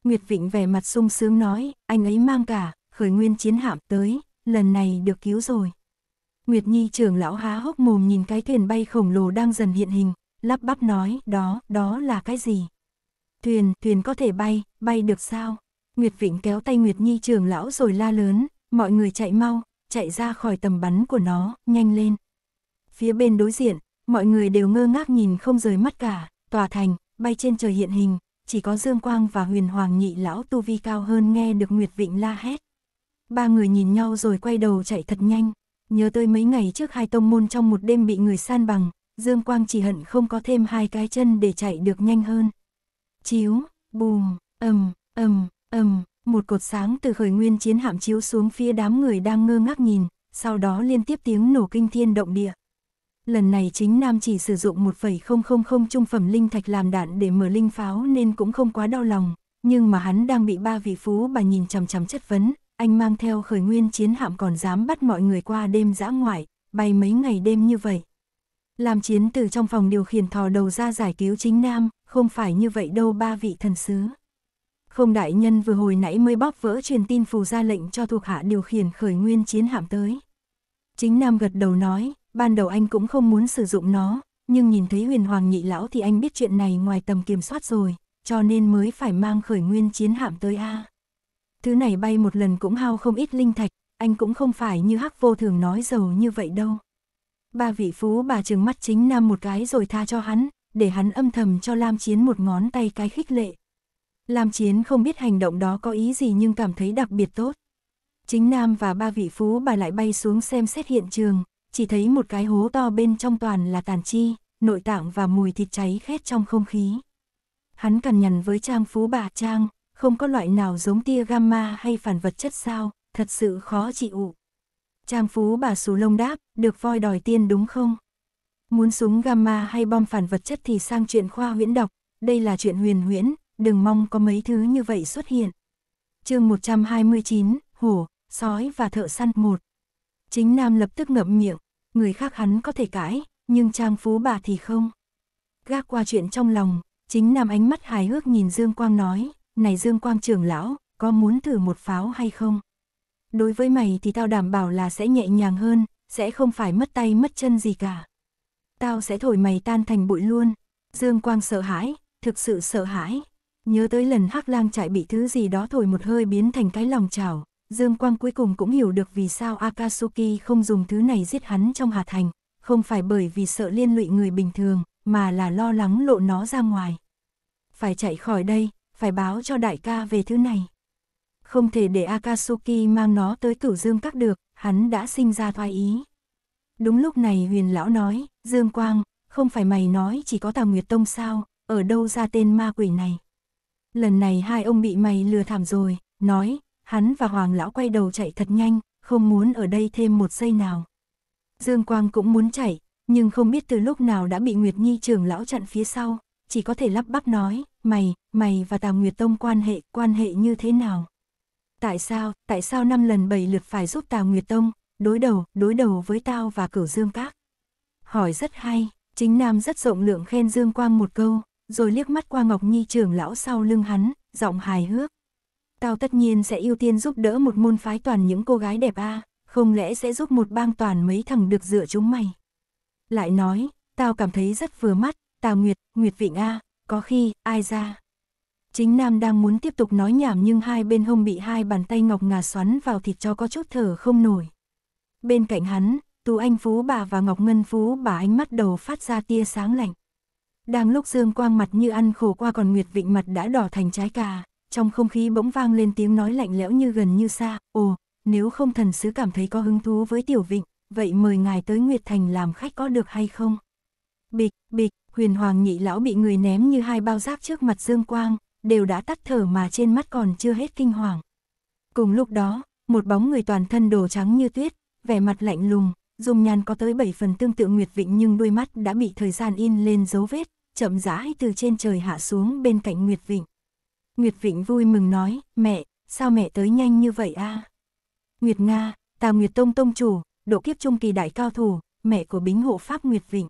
Nguyệt Vịnh vẻ mặt sung sướng nói, anh ấy mang cả, khởi nguyên chiến hạm tới, lần này được cứu rồi. Nguyệt Nhi trưởng lão há hốc mồm nhìn cái thuyền bay khổng lồ đang dần hiện hình, lắp bắp nói, đó, đó là cái gì? Thuyền, thuyền có thể bay, bay được sao? Nguyệt Vịnh kéo tay Nguyệt Nhi trường lão rồi la lớn, mọi người chạy mau, chạy ra khỏi tầm bắn của nó, nhanh lên. Phía bên đối diện, mọi người đều ngơ ngác nhìn không rời mắt cả, tòa thành, bay trên trời hiện hình, chỉ có Dương Quang và Huyền Hoàng nhị lão tu vi cao hơn nghe được Nguyệt Vịnh la hét. Ba người nhìn nhau rồi quay đầu chạy thật nhanh, nhớ tới mấy ngày trước hai tông môn trong một đêm bị người san bằng, Dương Quang chỉ hận không có thêm hai cái chân để chạy được nhanh hơn. Chiếu, bùm, ầm, ầm, Ầm, um, một cột sáng từ khởi nguyên chiến hạm chiếu xuống phía đám người đang ngơ ngác nhìn, sau đó liên tiếp tiếng nổ kinh thiên động địa. Lần này chính Nam chỉ sử dụng 1,000 trung phẩm linh thạch làm đạn để mở linh pháo nên cũng không quá đau lòng, nhưng mà hắn đang bị ba vị phú bà nhìn chằm chằm chất vấn, anh mang theo khởi nguyên chiến hạm còn dám bắt mọi người qua đêm dã ngoại, bay mấy ngày đêm như vậy. Làm chiến từ trong phòng điều khiển thò đầu ra giải cứu chính Nam, không phải như vậy đâu ba vị thần sứ. Không đại nhân vừa hồi nãy mới bóp vỡ truyền tin phù ra lệnh cho thuộc hạ điều khiển khởi nguyên chiến hạm tới. Chính Nam gật đầu nói, ban đầu anh cũng không muốn sử dụng nó, nhưng nhìn thấy huyền hoàng nhị lão thì anh biết chuyện này ngoài tầm kiểm soát rồi, cho nên mới phải mang khởi nguyên chiến hạm tới a. Thứ này bay một lần cũng hao không ít linh thạch, anh cũng không phải như hắc vô thường nói giàu như vậy đâu. Ba vị phú bà trừng mắt chính nam một cái rồi tha cho hắn, để hắn âm thầm cho Lam Chiến một ngón tay cái khích lệ, Lam Chiến không biết hành động đó có ý gì nhưng cảm thấy đặc biệt tốt. Chính Nam và ba vị phú bà lại bay xuống xem xét hiện trường, chỉ thấy một cái hố to bên trong toàn là tàn chi, nội tạng và mùi thịt cháy khét trong không khí. Hắn cần nhằn với Trang phú bà Trang, không có loại nào giống tia gamma hay phản vật chất sao, thật sự khó chịu. Trang phú bà xù lông đáp, được voi đòi tiên đúng không? Muốn súng gamma hay bom phản vật chất thì sang chuyện khoa huyễn đọc, đây là chuyện huyền huyễn, đừng mong có mấy thứ như vậy xuất hiện. chương 129, Hổ, Sói và Thợ Săn một Chính Nam lập tức ngậm miệng, người khác hắn có thể cãi, nhưng Trang Phú bà thì không. Gác qua chuyện trong lòng, chính Nam ánh mắt hài hước nhìn Dương Quang nói, này Dương Quang trưởng lão, có muốn thử một pháo hay không? Đối với mày thì tao đảm bảo là sẽ nhẹ nhàng hơn, sẽ không phải mất tay mất chân gì cả. Tao sẽ thổi mày tan thành bụi luôn. Dương Quang sợ hãi, thực sự sợ hãi nhớ tới lần hắc lang chạy bị thứ gì đó thổi một hơi biến thành cái lòng chảo, Dương Quang cuối cùng cũng hiểu được vì sao Akatsuki không dùng thứ này giết hắn trong hạt thành, không phải bởi vì sợ liên lụy người bình thường, mà là lo lắng lộ nó ra ngoài. Phải chạy khỏi đây, phải báo cho đại ca về thứ này. Không thể để Akatsuki mang nó tới cửu dương các được, hắn đã sinh ra thoái ý. Đúng lúc này huyền lão nói, Dương Quang, không phải mày nói chỉ có tà Nguyệt Tông sao, ở đâu ra tên ma quỷ này. Lần này hai ông bị mày lừa thảm rồi, nói, hắn và Hoàng Lão quay đầu chạy thật nhanh, không muốn ở đây thêm một giây nào. Dương Quang cũng muốn chạy, nhưng không biết từ lúc nào đã bị Nguyệt Nhi trưởng lão chặn phía sau, chỉ có thể lắp bắp nói, mày, mày và Tào Nguyệt Tông quan hệ, quan hệ như thế nào? Tại sao, tại sao năm lần bảy lượt phải giúp Tào Nguyệt Tông, đối đầu, đối đầu với tao và cửu Dương Các? Hỏi rất hay, chính Nam rất rộng lượng khen Dương Quang một câu, rồi liếc mắt qua Ngọc Nhi trưởng lão sau lưng hắn, giọng hài hước. Tao tất nhiên sẽ ưu tiên giúp đỡ một môn phái toàn những cô gái đẹp a, không lẽ sẽ giúp một bang toàn mấy thằng được dựa chúng mày. Lại nói, tao cảm thấy rất vừa mắt, Tào Nguyệt, Nguyệt Vịnh a, có khi, ai ra. Chính Nam đang muốn tiếp tục nói nhảm nhưng hai bên hông bị hai bàn tay ngọc ngà xoắn vào thịt cho có chút thở không nổi. Bên cạnh hắn, Tú Anh Phú bà và Ngọc Ngân Phú bà ánh mắt đầu phát ra tia sáng lạnh. Đang lúc dương quang mặt như ăn khổ qua còn Nguyệt Vịnh mặt đã đỏ thành trái cà, trong không khí bỗng vang lên tiếng nói lạnh lẽo như gần như xa, ồ, nếu không thần sứ cảm thấy có hứng thú với Tiểu Vịnh, vậy mời ngài tới Nguyệt Thành làm khách có được hay không? Bịch, bịch, huyền hoàng nhị lão bị người ném như hai bao giáp trước mặt dương quang, đều đã tắt thở mà trên mắt còn chưa hết kinh hoàng. Cùng lúc đó, một bóng người toàn thân đồ trắng như tuyết, vẻ mặt lạnh lùng, dùng nhan có tới bảy phần tương tự Nguyệt Vịnh nhưng đôi mắt đã bị thời gian in lên dấu vết, chậm rãi từ trên trời hạ xuống bên cạnh Nguyệt Vịnh. Nguyệt Vịnh vui mừng nói, mẹ, sao mẹ tới nhanh như vậy a? Nguyệt Nga, ta Nguyệt Tông Tông Chủ, độ kiếp trung kỳ đại cao thủ, mẹ của bính hộ Pháp Nguyệt Vịnh.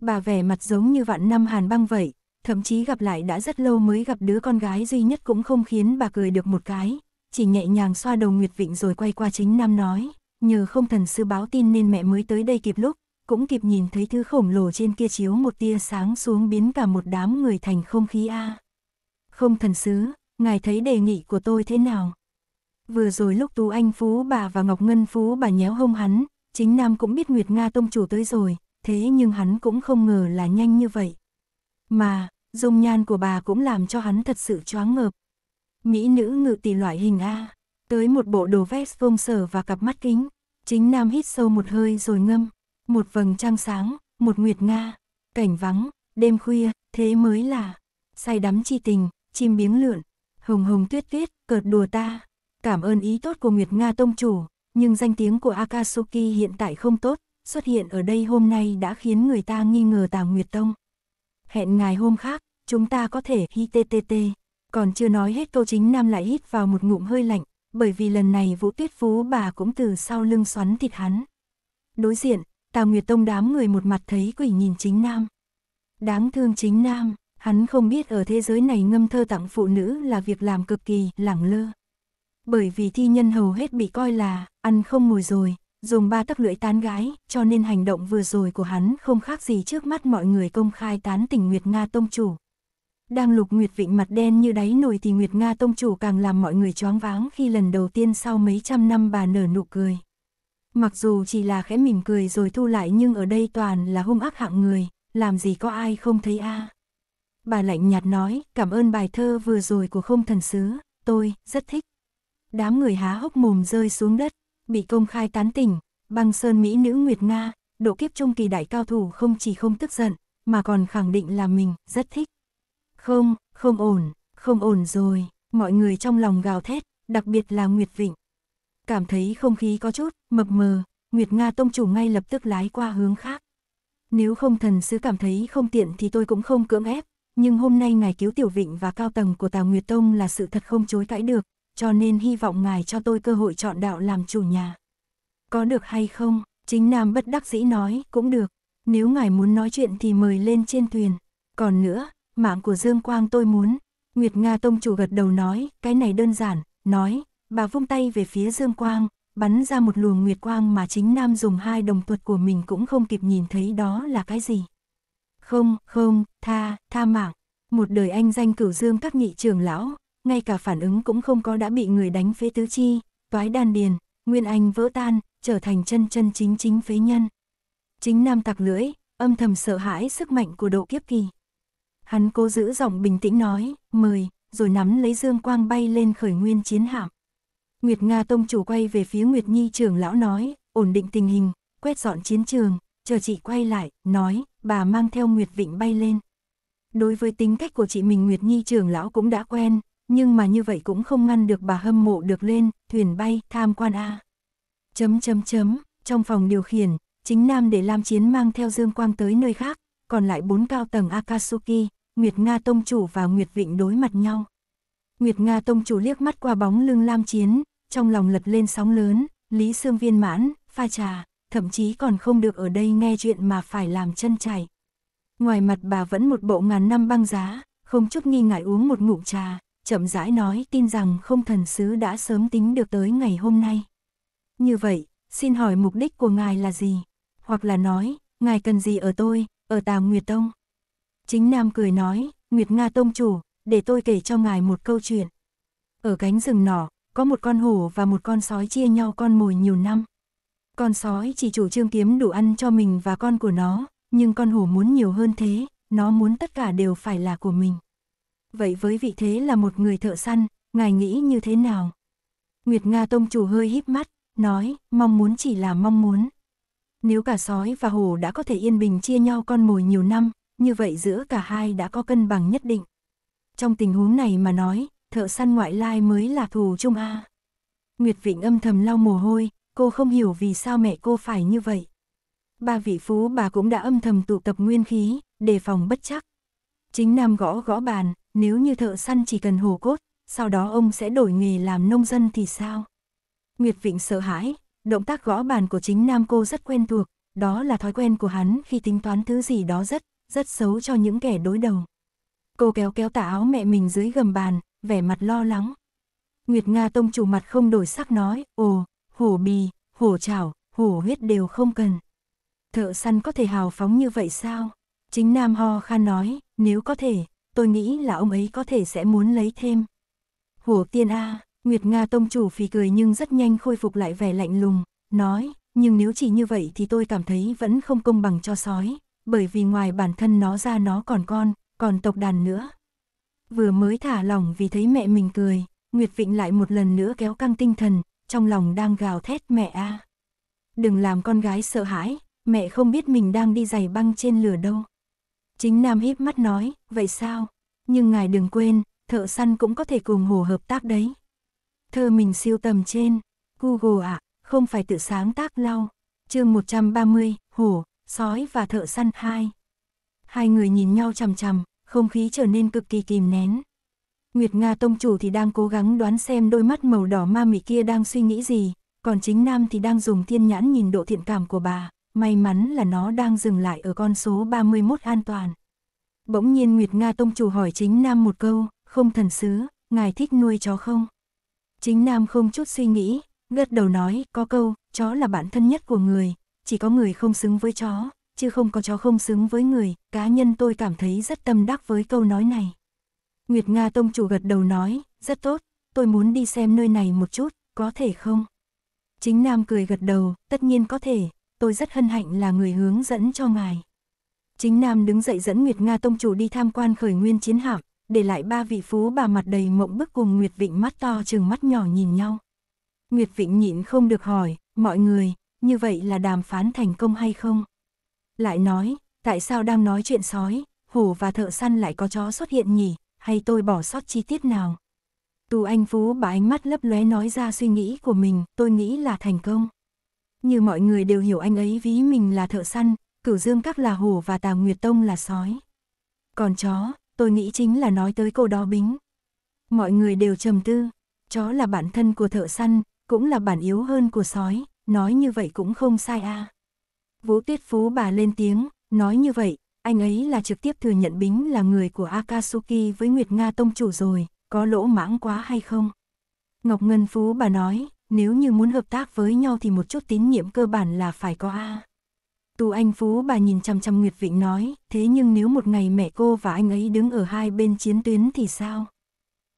Bà vẻ mặt giống như vạn năm hàn băng vậy, thậm chí gặp lại đã rất lâu mới gặp đứa con gái duy nhất cũng không khiến bà cười được một cái, chỉ nhẹ nhàng xoa đầu Nguyệt Vịnh rồi quay qua chính Nam nói, nhờ không thần sư báo tin nên mẹ mới tới đây kịp lúc, cũng kịp nhìn thấy thứ khổng lồ trên kia chiếu một tia sáng xuống biến cả một đám người thành không khí a. Không thần sứ, ngài thấy đề nghị của tôi thế nào? Vừa rồi lúc Tú Anh Phú bà và Ngọc Ngân Phú bà nhéo hông hắn, chính Nam cũng biết Nguyệt Nga Tông chủ tới rồi, thế nhưng hắn cũng không ngờ là nhanh như vậy. Mà, dung nhan của bà cũng làm cho hắn thật sự choáng ngợp. Mỹ nữ ngự tỷ loại hình A, tới một bộ đồ vest vông sở và cặp mắt kính, chính Nam hít sâu một hơi rồi ngâm một vầng trăng sáng, một nguyệt nga, cảnh vắng, đêm khuya, thế mới là say đắm chi tình, chim biếng lượn, hồng hồng tuyết tuyết, cợt đùa ta. Cảm ơn ý tốt của Nguyệt Nga Tông Chủ, nhưng danh tiếng của Akatsuki hiện tại không tốt, xuất hiện ở đây hôm nay đã khiến người ta nghi ngờ Tà Nguyệt Tông. Hẹn ngày hôm khác, chúng ta có thể HTTT. Còn chưa nói hết câu chính Nam lại hít vào một ngụm hơi lạnh, bởi vì lần này Vũ Tuyết Phú bà cũng từ sau lưng xoắn thịt hắn. Đối diện, Tào Nguyệt Tông đám người một mặt thấy quỷ nhìn chính nam. Đáng thương chính nam, hắn không biết ở thế giới này ngâm thơ tặng phụ nữ là việc làm cực kỳ lẳng lơ. Bởi vì thi nhân hầu hết bị coi là ăn không ngồi rồi, dùng ba tấc lưỡi tán gái, cho nên hành động vừa rồi của hắn không khác gì trước mắt mọi người công khai tán tỉnh Nguyệt Nga Tông Chủ. Đang lục Nguyệt Vịnh mặt đen như đáy nồi thì Nguyệt Nga Tông Chủ càng làm mọi người choáng váng khi lần đầu tiên sau mấy trăm năm bà nở nụ cười. Mặc dù chỉ là khẽ mỉm cười rồi thu lại nhưng ở đây toàn là hung ác hạng người, làm gì có ai không thấy a à. Bà lạnh nhạt nói, cảm ơn bài thơ vừa rồi của không thần sứ, tôi, rất thích. Đám người há hốc mồm rơi xuống đất, bị công khai tán tỉnh, băng sơn Mỹ nữ Nguyệt Nga, độ kiếp trung kỳ đại cao thủ không chỉ không tức giận, mà còn khẳng định là mình, rất thích. Không, không ổn, không ổn rồi, mọi người trong lòng gào thét, đặc biệt là Nguyệt Vịnh cảm thấy không khí có chút mập mờ, Nguyệt Nga tông chủ ngay lập tức lái qua hướng khác. Nếu không thần sứ cảm thấy không tiện thì tôi cũng không cưỡng ép, nhưng hôm nay ngài cứu Tiểu Vịnh và cao tầng của Tào Nguyệt Tông là sự thật không chối cãi được, cho nên hy vọng ngài cho tôi cơ hội chọn đạo làm chủ nhà. Có được hay không? Chính Nam bất đắc dĩ nói, cũng được. Nếu ngài muốn nói chuyện thì mời lên trên thuyền. Còn nữa, mạng của Dương Quang tôi muốn. Nguyệt Nga Tông chủ gật đầu nói, cái này đơn giản, nói, Bà vung tay về phía Dương Quang, bắn ra một luồng nguyệt quang mà chính Nam dùng hai đồng thuật của mình cũng không kịp nhìn thấy đó là cái gì. Không, không, tha, tha mạng. Một đời anh danh cửu dương các nhị trưởng lão, ngay cả phản ứng cũng không có đã bị người đánh phế tứ chi, toái đan điền, nguyên anh vỡ tan, trở thành chân chân chính chính phế nhân. Chính Nam tặc lưỡi, âm thầm sợ hãi sức mạnh của độ kiếp kỳ. Hắn cố giữ giọng bình tĩnh nói, mời, rồi nắm lấy dương quang bay lên khởi nguyên chiến hạm. Nguyệt Nga Tông chủ quay về phía Nguyệt Nhi trưởng lão nói, ổn định tình hình, quét dọn chiến trường, chờ chị quay lại, nói, bà mang theo Nguyệt Vịnh bay lên. Đối với tính cách của chị mình Nguyệt Nhi trưởng lão cũng đã quen, nhưng mà như vậy cũng không ngăn được bà hâm mộ được lên, thuyền bay, tham quan A. À. Chấm chấm chấm, trong phòng điều khiển, chính nam để Lam Chiến mang theo Dương Quang tới nơi khác, còn lại bốn cao tầng Akatsuki, Nguyệt Nga Tông Chủ và Nguyệt Vịnh đối mặt nhau. Nguyệt Nga Tông Chủ liếc mắt qua bóng lưng Lam Chiến, trong lòng lật lên sóng lớn, Lý Sương viên mãn, pha trà, thậm chí còn không được ở đây nghe chuyện mà phải làm chân chảy. Ngoài mặt bà vẫn một bộ ngàn năm băng giá, không chút nghi ngại uống một ngụm trà, chậm rãi nói tin rằng không thần sứ đã sớm tính được tới ngày hôm nay. Như vậy, xin hỏi mục đích của ngài là gì? Hoặc là nói, ngài cần gì ở tôi, ở tà Nguyệt Tông? Chính Nam cười nói, Nguyệt Nga Tông Chủ, để tôi kể cho ngài một câu chuyện. Ở cánh rừng nọ, có một con hổ và một con sói chia nhau con mồi nhiều năm. Con sói chỉ chủ trương kiếm đủ ăn cho mình và con của nó, nhưng con hổ muốn nhiều hơn thế, nó muốn tất cả đều phải là của mình. Vậy với vị thế là một người thợ săn, ngài nghĩ như thế nào? Nguyệt Nga Tông chủ hơi híp mắt, nói, mong muốn chỉ là mong muốn. Nếu cả sói và hổ đã có thể yên bình chia nhau con mồi nhiều năm, như vậy giữa cả hai đã có cân bằng nhất định. Trong tình huống này mà nói, thợ săn ngoại lai mới là thù chung a. Nguyệt Vịnh âm thầm lau mồ hôi, cô không hiểu vì sao mẹ cô phải như vậy. Ba vị phú bà cũng đã âm thầm tụ tập nguyên khí, đề phòng bất chắc. Chính Nam gõ gõ bàn, nếu như thợ săn chỉ cần hồ cốt, sau đó ông sẽ đổi nghề làm nông dân thì sao? Nguyệt Vịnh sợ hãi, động tác gõ bàn của chính Nam cô rất quen thuộc, đó là thói quen của hắn khi tính toán thứ gì đó rất, rất xấu cho những kẻ đối đầu. Cô kéo kéo tà áo mẹ mình dưới gầm bàn, vẻ mặt lo lắng. Nguyệt Nga tông chủ mặt không đổi sắc nói, ồ, hổ bì, hổ chảo, hổ huyết đều không cần. Thợ săn có thể hào phóng như vậy sao? Chính Nam Ho Khan nói, nếu có thể, tôi nghĩ là ông ấy có thể sẽ muốn lấy thêm. Hổ tiên A, Nguyệt Nga tông chủ phì cười nhưng rất nhanh khôi phục lại vẻ lạnh lùng, nói, nhưng nếu chỉ như vậy thì tôi cảm thấy vẫn không công bằng cho sói, bởi vì ngoài bản thân nó ra nó còn con, còn tộc đàn nữa vừa mới thả lỏng vì thấy mẹ mình cười, Nguyệt Vịnh lại một lần nữa kéo căng tinh thần, trong lòng đang gào thét mẹ a. Đừng làm con gái sợ hãi, mẹ không biết mình đang đi giày băng trên lửa đâu. Chính Nam híp mắt nói, vậy sao? Nhưng ngài đừng quên, thợ săn cũng có thể cùng hồ hợp tác đấy. Thơ mình siêu tầm trên, Google ạ, à, không phải tự sáng tác lau. chương 130, hổ, sói và thợ săn hai. Hai người nhìn nhau chằm chằm, không khí trở nên cực kỳ kìm nén. Nguyệt Nga tông chủ thì đang cố gắng đoán xem đôi mắt màu đỏ ma mị kia đang suy nghĩ gì, còn chính Nam thì đang dùng thiên nhãn nhìn độ thiện cảm của bà, may mắn là nó đang dừng lại ở con số 31 an toàn. Bỗng nhiên Nguyệt Nga tông chủ hỏi chính Nam một câu, không thần sứ, ngài thích nuôi chó không? Chính Nam không chút suy nghĩ, gật đầu nói, có câu, chó là bản thân nhất của người, chỉ có người không xứng với chó, chứ không có chó không xứng với người, cá nhân tôi cảm thấy rất tâm đắc với câu nói này. Nguyệt Nga Tông chủ gật đầu nói, rất tốt, tôi muốn đi xem nơi này một chút, có thể không? Chính Nam cười gật đầu, tất nhiên có thể, tôi rất hân hạnh là người hướng dẫn cho ngài. Chính Nam đứng dậy dẫn Nguyệt Nga Tông chủ đi tham quan khởi nguyên chiến hạm, để lại ba vị phú bà mặt đầy mộng bức cùng Nguyệt Vịnh mắt to chừng mắt nhỏ nhìn nhau. Nguyệt Vịnh nhịn không được hỏi, mọi người, như vậy là đàm phán thành công hay không? Lại nói, tại sao đang nói chuyện sói, hổ và thợ săn lại có chó xuất hiện nhỉ, hay tôi bỏ sót chi tiết nào? Tù Anh Phú bà ánh mắt lấp lóe nói ra suy nghĩ của mình, tôi nghĩ là thành công. Như mọi người đều hiểu anh ấy ví mình là thợ săn, cửu dương các là hổ và tà nguyệt tông là sói. Còn chó, tôi nghĩ chính là nói tới cô đo bính. Mọi người đều trầm tư, chó là bản thân của thợ săn, cũng là bản yếu hơn của sói, nói như vậy cũng không sai a. À. Vũ Tuyết Phú bà lên tiếng, nói như vậy, anh ấy là trực tiếp thừa nhận Bính là người của Akatsuki với Nguyệt Nga Tông Chủ rồi, có lỗ mãng quá hay không? Ngọc Ngân Phú bà nói, nếu như muốn hợp tác với nhau thì một chút tín nhiệm cơ bản là phải có A. Tù Anh Phú bà nhìn chăm chăm Nguyệt Vịnh nói, thế nhưng nếu một ngày mẹ cô và anh ấy đứng ở hai bên chiến tuyến thì sao?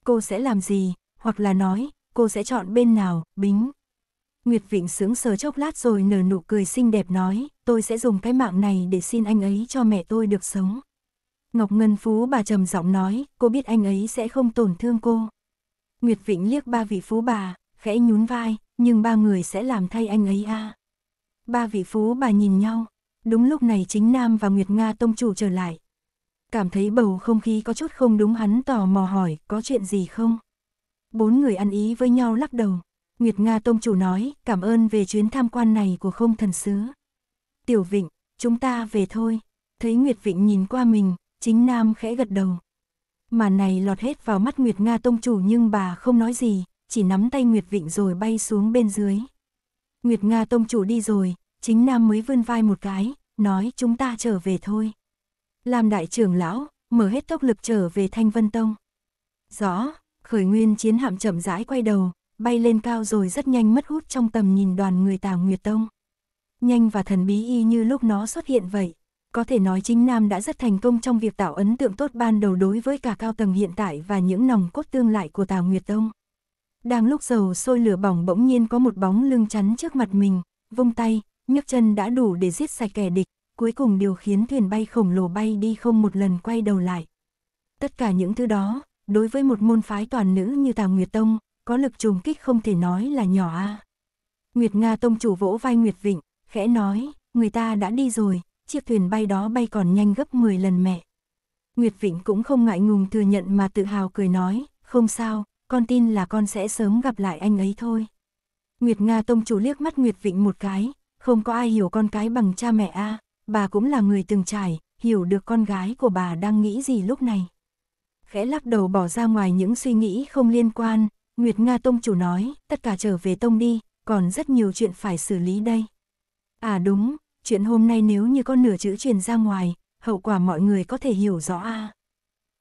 Cô sẽ làm gì? Hoặc là nói, cô sẽ chọn bên nào, Bính, Nguyệt Vịnh sướng sờ chốc lát rồi nở nụ cười xinh đẹp nói, tôi sẽ dùng cái mạng này để xin anh ấy cho mẹ tôi được sống. Ngọc Ngân Phú bà trầm giọng nói, cô biết anh ấy sẽ không tổn thương cô. Nguyệt Vịnh liếc ba vị phú bà, khẽ nhún vai, nhưng ba người sẽ làm thay anh ấy a. À. Ba vị phú bà nhìn nhau, đúng lúc này chính Nam và Nguyệt Nga tông chủ trở lại. Cảm thấy bầu không khí có chút không đúng hắn tò mò hỏi, có chuyện gì không? Bốn người ăn ý với nhau lắc đầu, Nguyệt Nga Tông Chủ nói, cảm ơn về chuyến tham quan này của không thần sứ. Tiểu Vịnh, chúng ta về thôi. Thấy Nguyệt Vịnh nhìn qua mình, chính Nam khẽ gật đầu. Mà này lọt hết vào mắt Nguyệt Nga Tông Chủ nhưng bà không nói gì, chỉ nắm tay Nguyệt Vịnh rồi bay xuống bên dưới. Nguyệt Nga Tông Chủ đi rồi, chính Nam mới vươn vai một cái, nói chúng ta trở về thôi. Làm đại trưởng lão, mở hết tốc lực trở về Thanh Vân Tông. Rõ, khởi nguyên chiến hạm chậm rãi quay đầu, bay lên cao rồi rất nhanh mất hút trong tầm nhìn đoàn người Tào Nguyệt Tông. Nhanh và thần bí y như lúc nó xuất hiện vậy. Có thể nói chính Nam đã rất thành công trong việc tạo ấn tượng tốt ban đầu đối với cả cao tầng hiện tại và những nòng cốt tương lại của Tào Nguyệt Tông. Đang lúc dầu sôi lửa bỏng bỗng nhiên có một bóng lưng chắn trước mặt mình, vung tay, nhấc chân đã đủ để giết sạch kẻ địch, cuối cùng điều khiến thuyền bay khổng lồ bay đi không một lần quay đầu lại. Tất cả những thứ đó, đối với một môn phái toàn nữ như Tào Nguyệt Tông, có lực trùng kích không thể nói là nhỏ a. À? Nguyệt Nga tông chủ vỗ vai Nguyệt Vịnh, khẽ nói, người ta đã đi rồi, chiếc thuyền bay đó bay còn nhanh gấp 10 lần mẹ. Nguyệt Vịnh cũng không ngại ngùng thừa nhận mà tự hào cười nói, không sao, con tin là con sẽ sớm gặp lại anh ấy thôi. Nguyệt Nga tông chủ liếc mắt Nguyệt Vịnh một cái, không có ai hiểu con cái bằng cha mẹ a, à, bà cũng là người từng trải, hiểu được con gái của bà đang nghĩ gì lúc này. Khẽ lắc đầu bỏ ra ngoài những suy nghĩ không liên quan, Nguyệt Nga Tông chủ nói, tất cả trở về Tông đi, còn rất nhiều chuyện phải xử lý đây. À đúng, chuyện hôm nay nếu như có nửa chữ truyền ra ngoài, hậu quả mọi người có thể hiểu rõ a. À.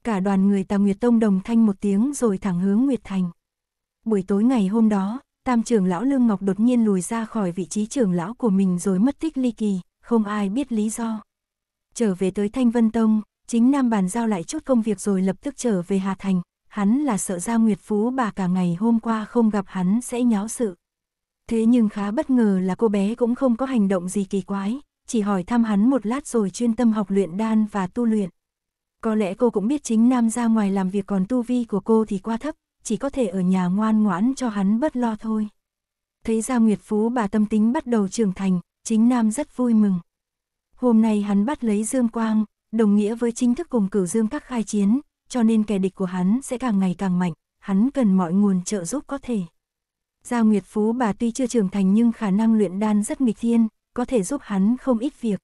Cả đoàn người Tà Nguyệt Tông đồng thanh một tiếng rồi thẳng hướng Nguyệt Thành. Buổi tối ngày hôm đó, Tam trưởng lão Lương Ngọc đột nhiên lùi ra khỏi vị trí trưởng lão của mình rồi mất tích ly kỳ, không ai biết lý do. Trở về tới Thanh Vân Tông, chính Nam bàn giao lại chút công việc rồi lập tức trở về Hà Thành, hắn là sợ Gia Nguyệt Phú bà cả ngày hôm qua không gặp hắn sẽ nháo sự. Thế nhưng khá bất ngờ là cô bé cũng không có hành động gì kỳ quái, chỉ hỏi thăm hắn một lát rồi chuyên tâm học luyện đan và tu luyện. Có lẽ cô cũng biết chính Nam ra ngoài làm việc còn tu vi của cô thì quá thấp, chỉ có thể ở nhà ngoan ngoãn cho hắn bất lo thôi. Thấy Gia Nguyệt Phú bà tâm tính bắt đầu trưởng thành, chính Nam rất vui mừng. Hôm nay hắn bắt lấy Dương Quang, đồng nghĩa với chính thức cùng cửu Dương các khai chiến, cho nên kẻ địch của hắn sẽ càng ngày càng mạnh, hắn cần mọi nguồn trợ giúp có thể. Gia Nguyệt Phú bà tuy chưa trưởng thành nhưng khả năng luyện đan rất nghịch thiên, có thể giúp hắn không ít việc.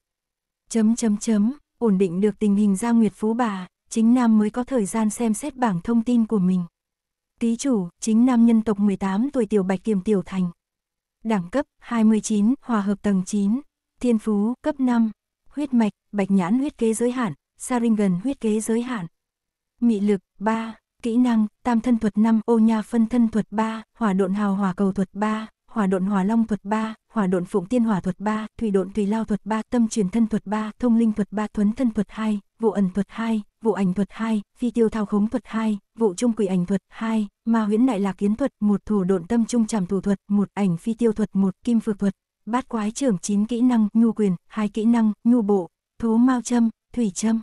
Chấm chấm chấm, ổn định được tình hình Gia Nguyệt Phú bà, chính Nam mới có thời gian xem xét bảng thông tin của mình. Ký chủ, chính Nam nhân tộc 18 tuổi tiểu bạch kiềm tiểu thành. Đẳng cấp 29, hòa hợp tầng 9, thiên phú cấp 5, huyết mạch, bạch nhãn huyết kế giới hạn, saringan huyết kế giới hạn. Mị lực 3, kỹ năng, tam thân thuật 5, ô nha phân thân thuật 3, hỏa độn hào hỏa cầu thuật 3, hỏa độn hỏa long thuật 3, hỏa độn phụng tiên hỏa thuật 3, thủy độn thủy lao thuật 3, tâm truyền thân thuật 3, thông linh thuật 3, thuấn thân thuật 2, vụ ẩn thuật 2, vụ ảnh thuật 2, phi tiêu thao khống thuật 2, vụ trung quỷ ảnh thuật 2, ma huyễn đại lạc kiến thuật 1, thủ độn tâm trung trảm thủ thuật 1, ảnh phi tiêu thuật 1, kim phược thuật, bát quái trưởng 9 kỹ năng, nhu quyền, hai kỹ năng, nhu bộ, thú mao châm, thủy châm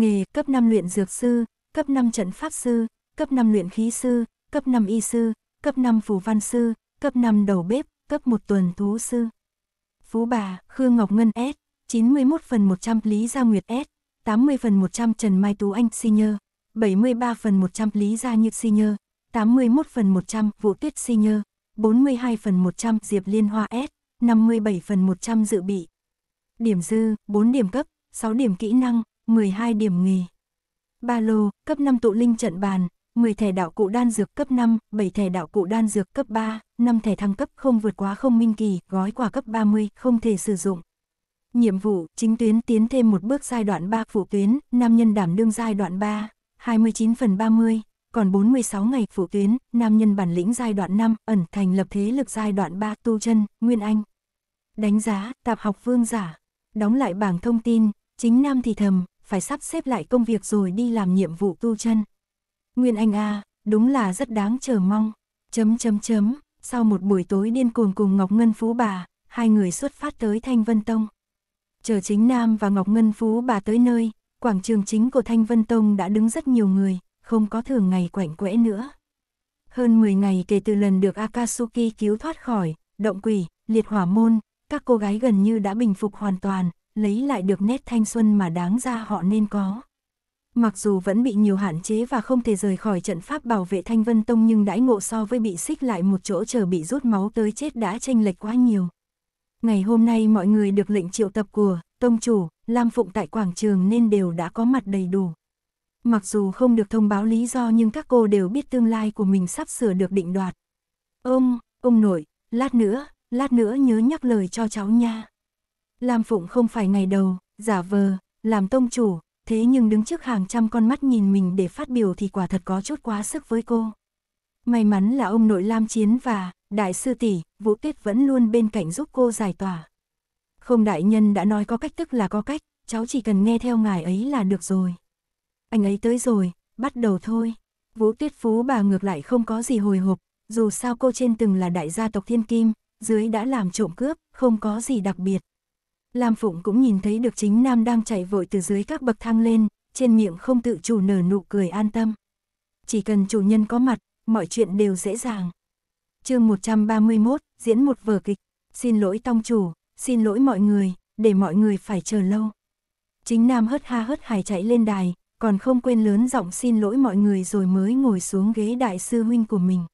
nghề cấp 5 luyện dược sư, cấp 5 trận pháp sư, cấp 5 luyện khí sư, cấp 5 y sư, cấp 5 phù văn sư, cấp 5 đầu bếp, cấp 1 tuần thú sư. Phú bà, Khương Ngọc Ngân S, 91 phần 100 Lý Gia Nguyệt S, 80 phần 100 Trần Mai Tú Anh Senior, 73 phần 100 Lý Gia Như Senior, 81 phần 100 Vũ Tuyết Senior, 42 phần 100 Diệp Liên Hoa S, 57 phần 100 dự bị. Điểm dư, 4 điểm cấp, 6 điểm kỹ năng, 12 điểm nghề. Ba lô, cấp 5 tụ linh trận bàn, 10 thẻ đạo cụ đan dược cấp 5, 7 thẻ đạo cụ đan dược cấp 3, 5 thẻ thăng cấp không vượt quá không minh kỳ, gói quà cấp 30, không thể sử dụng. Nhiệm vụ, chính tuyến tiến thêm một bước giai đoạn 3 phụ tuyến, nam nhân đảm đương giai đoạn 3, 29 phần 30, còn 46 ngày phụ tuyến, nam nhân bản lĩnh giai đoạn 5, ẩn thành lập thế lực giai đoạn 3 tu chân, Nguyên Anh. Đánh giá, tạp học vương giả. Đóng lại bảng thông tin, chính nam thì thầm, phải sắp xếp lại công việc rồi đi làm nhiệm vụ tu chân. Nguyên Anh A, đúng là rất đáng chờ mong. Chấm chấm chấm, sau một buổi tối điên cuồng cùng Ngọc Ngân Phú bà, hai người xuất phát tới Thanh Vân Tông. Chờ chính Nam và Ngọc Ngân Phú bà tới nơi, quảng trường chính của Thanh Vân Tông đã đứng rất nhiều người, không có thường ngày quạnh quẽ nữa. Hơn 10 ngày kể từ lần được Akatsuki cứu thoát khỏi, động quỷ, liệt hỏa môn, các cô gái gần như đã bình phục hoàn toàn, lấy lại được nét thanh xuân mà đáng ra họ nên có. Mặc dù vẫn bị nhiều hạn chế và không thể rời khỏi trận pháp bảo vệ Thanh Vân Tông nhưng đãi ngộ so với bị xích lại một chỗ chờ bị rút máu tới chết đã tranh lệch quá nhiều. Ngày hôm nay mọi người được lệnh triệu tập của Tông Chủ, Lam Phụng tại quảng trường nên đều đã có mặt đầy đủ. Mặc dù không được thông báo lý do nhưng các cô đều biết tương lai của mình sắp sửa được định đoạt. Ông, ông nội, lát nữa, lát nữa nhớ nhắc lời cho cháu nha. Lam Phụng không phải ngày đầu, giả vờ, làm tông chủ, thế nhưng đứng trước hàng trăm con mắt nhìn mình để phát biểu thì quả thật có chút quá sức với cô. May mắn là ông nội Lam Chiến và đại sư tỷ, Vũ Tuyết vẫn luôn bên cạnh giúp cô giải tỏa. Không đại nhân đã nói có cách tức là có cách, cháu chỉ cần nghe theo ngài ấy là được rồi. Anh ấy tới rồi, bắt đầu thôi. Vũ Tuyết Phú bà ngược lại không có gì hồi hộp, dù sao cô trên từng là đại gia tộc thiên kim, dưới đã làm trộm cướp, không có gì đặc biệt. Lam Phụng cũng nhìn thấy được chính Nam đang chạy vội từ dưới các bậc thang lên, trên miệng không tự chủ nở nụ cười an tâm. Chỉ cần chủ nhân có mặt, mọi chuyện đều dễ dàng. chương 131, diễn một vở kịch, xin lỗi tông chủ, xin lỗi mọi người, để mọi người phải chờ lâu. Chính Nam hớt ha hớt hải chạy lên đài, còn không quên lớn giọng xin lỗi mọi người rồi mới ngồi xuống ghế đại sư huynh của mình.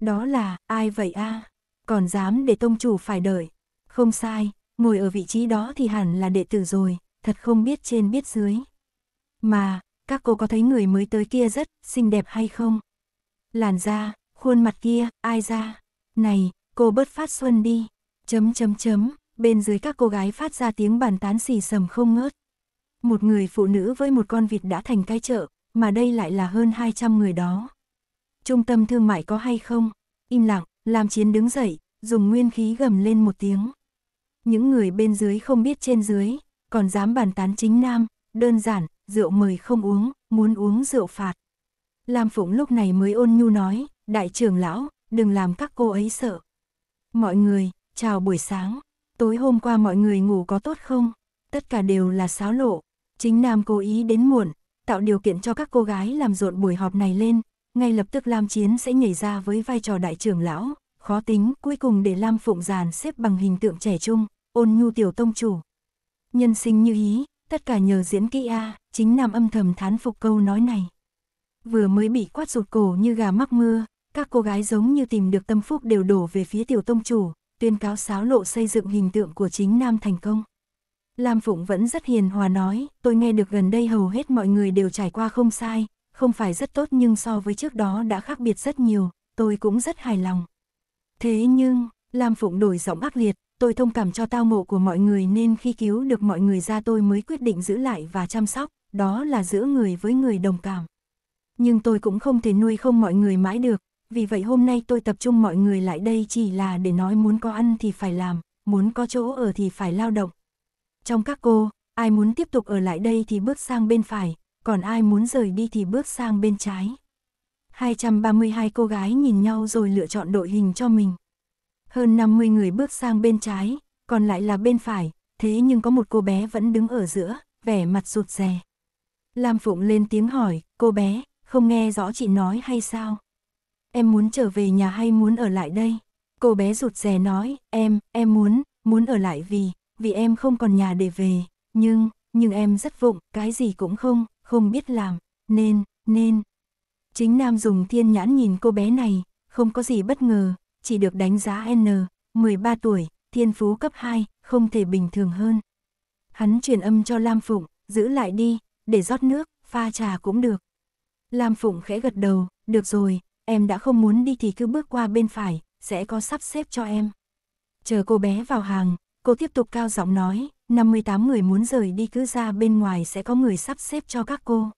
Đó là, ai vậy a à? Còn dám để tông chủ phải đợi. Không sai, ngồi ở vị trí đó thì hẳn là đệ tử rồi, thật không biết trên biết dưới. Mà, các cô có thấy người mới tới kia rất xinh đẹp hay không? Làn da, khuôn mặt kia, ai ra? Này, cô bớt phát xuân đi. Chấm chấm chấm, bên dưới các cô gái phát ra tiếng bàn tán xì sầm không ngớt. Một người phụ nữ với một con vịt đã thành cái chợ, mà đây lại là hơn 200 người đó. Trung tâm thương mại có hay không? Im lặng, làm chiến đứng dậy, dùng nguyên khí gầm lên một tiếng. Những người bên dưới không biết trên dưới, còn dám bàn tán chính nam, đơn giản, rượu mời không uống, muốn uống rượu phạt. Lam Phụng lúc này mới ôn nhu nói, đại trưởng lão, đừng làm các cô ấy sợ. Mọi người, chào buổi sáng, tối hôm qua mọi người ngủ có tốt không? Tất cả đều là xáo lộ, chính nam cố ý đến muộn, tạo điều kiện cho các cô gái làm rộn buổi họp này lên, ngay lập tức Lam Chiến sẽ nhảy ra với vai trò đại trưởng lão, khó tính, cuối cùng để Lam Phụng Giàn xếp bằng hình tượng trẻ trung, ôn nhu tiểu tông chủ. Nhân sinh như ý, tất cả nhờ diễn kỹ A, chính Nam âm thầm thán phục câu nói này. Vừa mới bị quát rụt cổ như gà mắc mưa, các cô gái giống như tìm được tâm phúc đều đổ về phía tiểu tông chủ, tuyên cáo sáo lộ xây dựng hình tượng của chính Nam thành công. Lam Phụng vẫn rất hiền hòa nói, tôi nghe được gần đây hầu hết mọi người đều trải qua không sai, không phải rất tốt nhưng so với trước đó đã khác biệt rất nhiều, tôi cũng rất hài lòng. Thế nhưng, Lam Phụng đổi giọng ác liệt, tôi thông cảm cho tao ngộ của mọi người nên khi cứu được mọi người ra tôi mới quyết định giữ lại và chăm sóc, đó là giữa người với người đồng cảm. Nhưng tôi cũng không thể nuôi không mọi người mãi được, vì vậy hôm nay tôi tập trung mọi người lại đây chỉ là để nói muốn có ăn thì phải làm, muốn có chỗ ở thì phải lao động. Trong các cô, ai muốn tiếp tục ở lại đây thì bước sang bên phải, còn ai muốn rời đi thì bước sang bên trái. 232 cô gái nhìn nhau rồi lựa chọn đội hình cho mình. Hơn 50 người bước sang bên trái, còn lại là bên phải, thế nhưng có một cô bé vẫn đứng ở giữa, vẻ mặt rụt rè. Lam Phụng lên tiếng hỏi, cô bé, không nghe rõ chị nói hay sao? Em muốn trở về nhà hay muốn ở lại đây? Cô bé rụt rè nói, em, em muốn, muốn ở lại vì, vì em không còn nhà để về, nhưng, nhưng em rất vụng, cái gì cũng không, không biết làm, nên, nên, Chính Nam dùng thiên nhãn nhìn cô bé này, không có gì bất ngờ, chỉ được đánh giá N, 13 tuổi, thiên phú cấp 2, không thể bình thường hơn. Hắn truyền âm cho Lam Phụng, giữ lại đi, để rót nước, pha trà cũng được. Lam Phụng khẽ gật đầu, được rồi, em đã không muốn đi thì cứ bước qua bên phải, sẽ có sắp xếp cho em. Chờ cô bé vào hàng, cô tiếp tục cao giọng nói, 58 người muốn rời đi cứ ra bên ngoài sẽ có người sắp xếp cho các cô.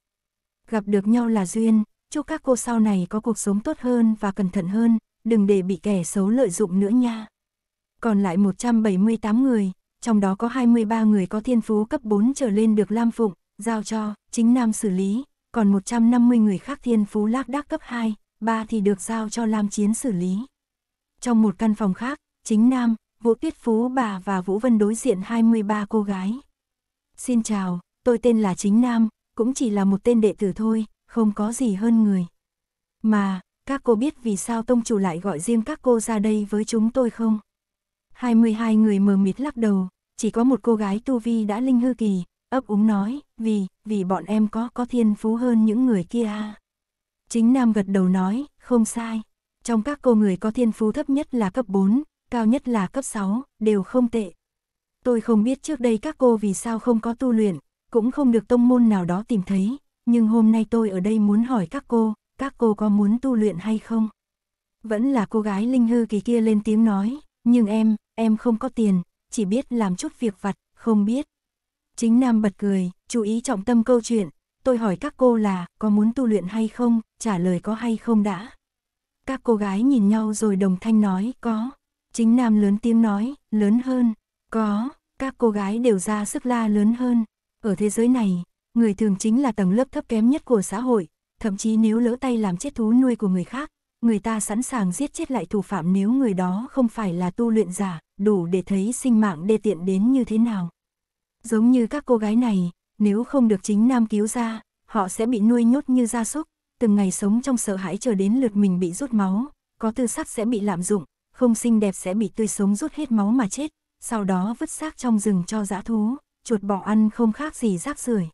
Gặp được nhau là duyên, chúc các cô sau này có cuộc sống tốt hơn và cẩn thận hơn, đừng để bị kẻ xấu lợi dụng nữa nha. Còn lại 178 người, trong đó có 23 người có thiên phú cấp 4 trở lên được Lam Phụng, giao cho, chính Nam xử lý, còn 150 người khác thiên phú lác đác cấp 2, 3 thì được giao cho Lam Chiến xử lý. Trong một căn phòng khác, chính Nam, Vũ Tuyết Phú bà và Vũ Vân đối diện 23 cô gái. Xin chào, tôi tên là Chính Nam, cũng chỉ là một tên đệ tử thôi, không có gì hơn người. Mà, các cô biết vì sao tông chủ lại gọi riêng các cô ra đây với chúng tôi không? 22 người mờ mịt lắc đầu, chỉ có một cô gái tu vi đã linh hư kỳ, ấp úng nói, vì, vì bọn em có có thiên phú hơn những người kia à. Chính Nam gật đầu nói, không sai. Trong các cô người có thiên phú thấp nhất là cấp 4, cao nhất là cấp 6, đều không tệ. Tôi không biết trước đây các cô vì sao không có tu luyện, cũng không được tông môn nào đó tìm thấy, nhưng hôm nay tôi ở đây muốn hỏi các cô, các cô có muốn tu luyện hay không? Vẫn là cô gái linh hư kỳ kia lên tiếng nói, nhưng em, em không có tiền, chỉ biết làm chút việc vặt, không biết. Chính Nam bật cười, chú ý trọng tâm câu chuyện, tôi hỏi các cô là có muốn tu luyện hay không, trả lời có hay không đã. Các cô gái nhìn nhau rồi đồng thanh nói có. Chính Nam lớn tiếng nói, lớn hơn, có, các cô gái đều ra sức la lớn hơn. Ở thế giới này, Người thường chính là tầng lớp thấp kém nhất của xã hội, thậm chí nếu lỡ tay làm chết thú nuôi của người khác, người ta sẵn sàng giết chết lại thủ phạm nếu người đó không phải là tu luyện giả, đủ để thấy sinh mạng đê tiện đến như thế nào. Giống như các cô gái này, nếu không được chính nam cứu ra, họ sẽ bị nuôi nhốt như gia súc, từng ngày sống trong sợ hãi chờ đến lượt mình bị rút máu, có tư sắc sẽ bị lạm dụng, không xinh đẹp sẽ bị tươi sống rút hết máu mà chết, sau đó vứt xác trong rừng cho dã thú, chuột bỏ ăn không khác gì rác rưởi.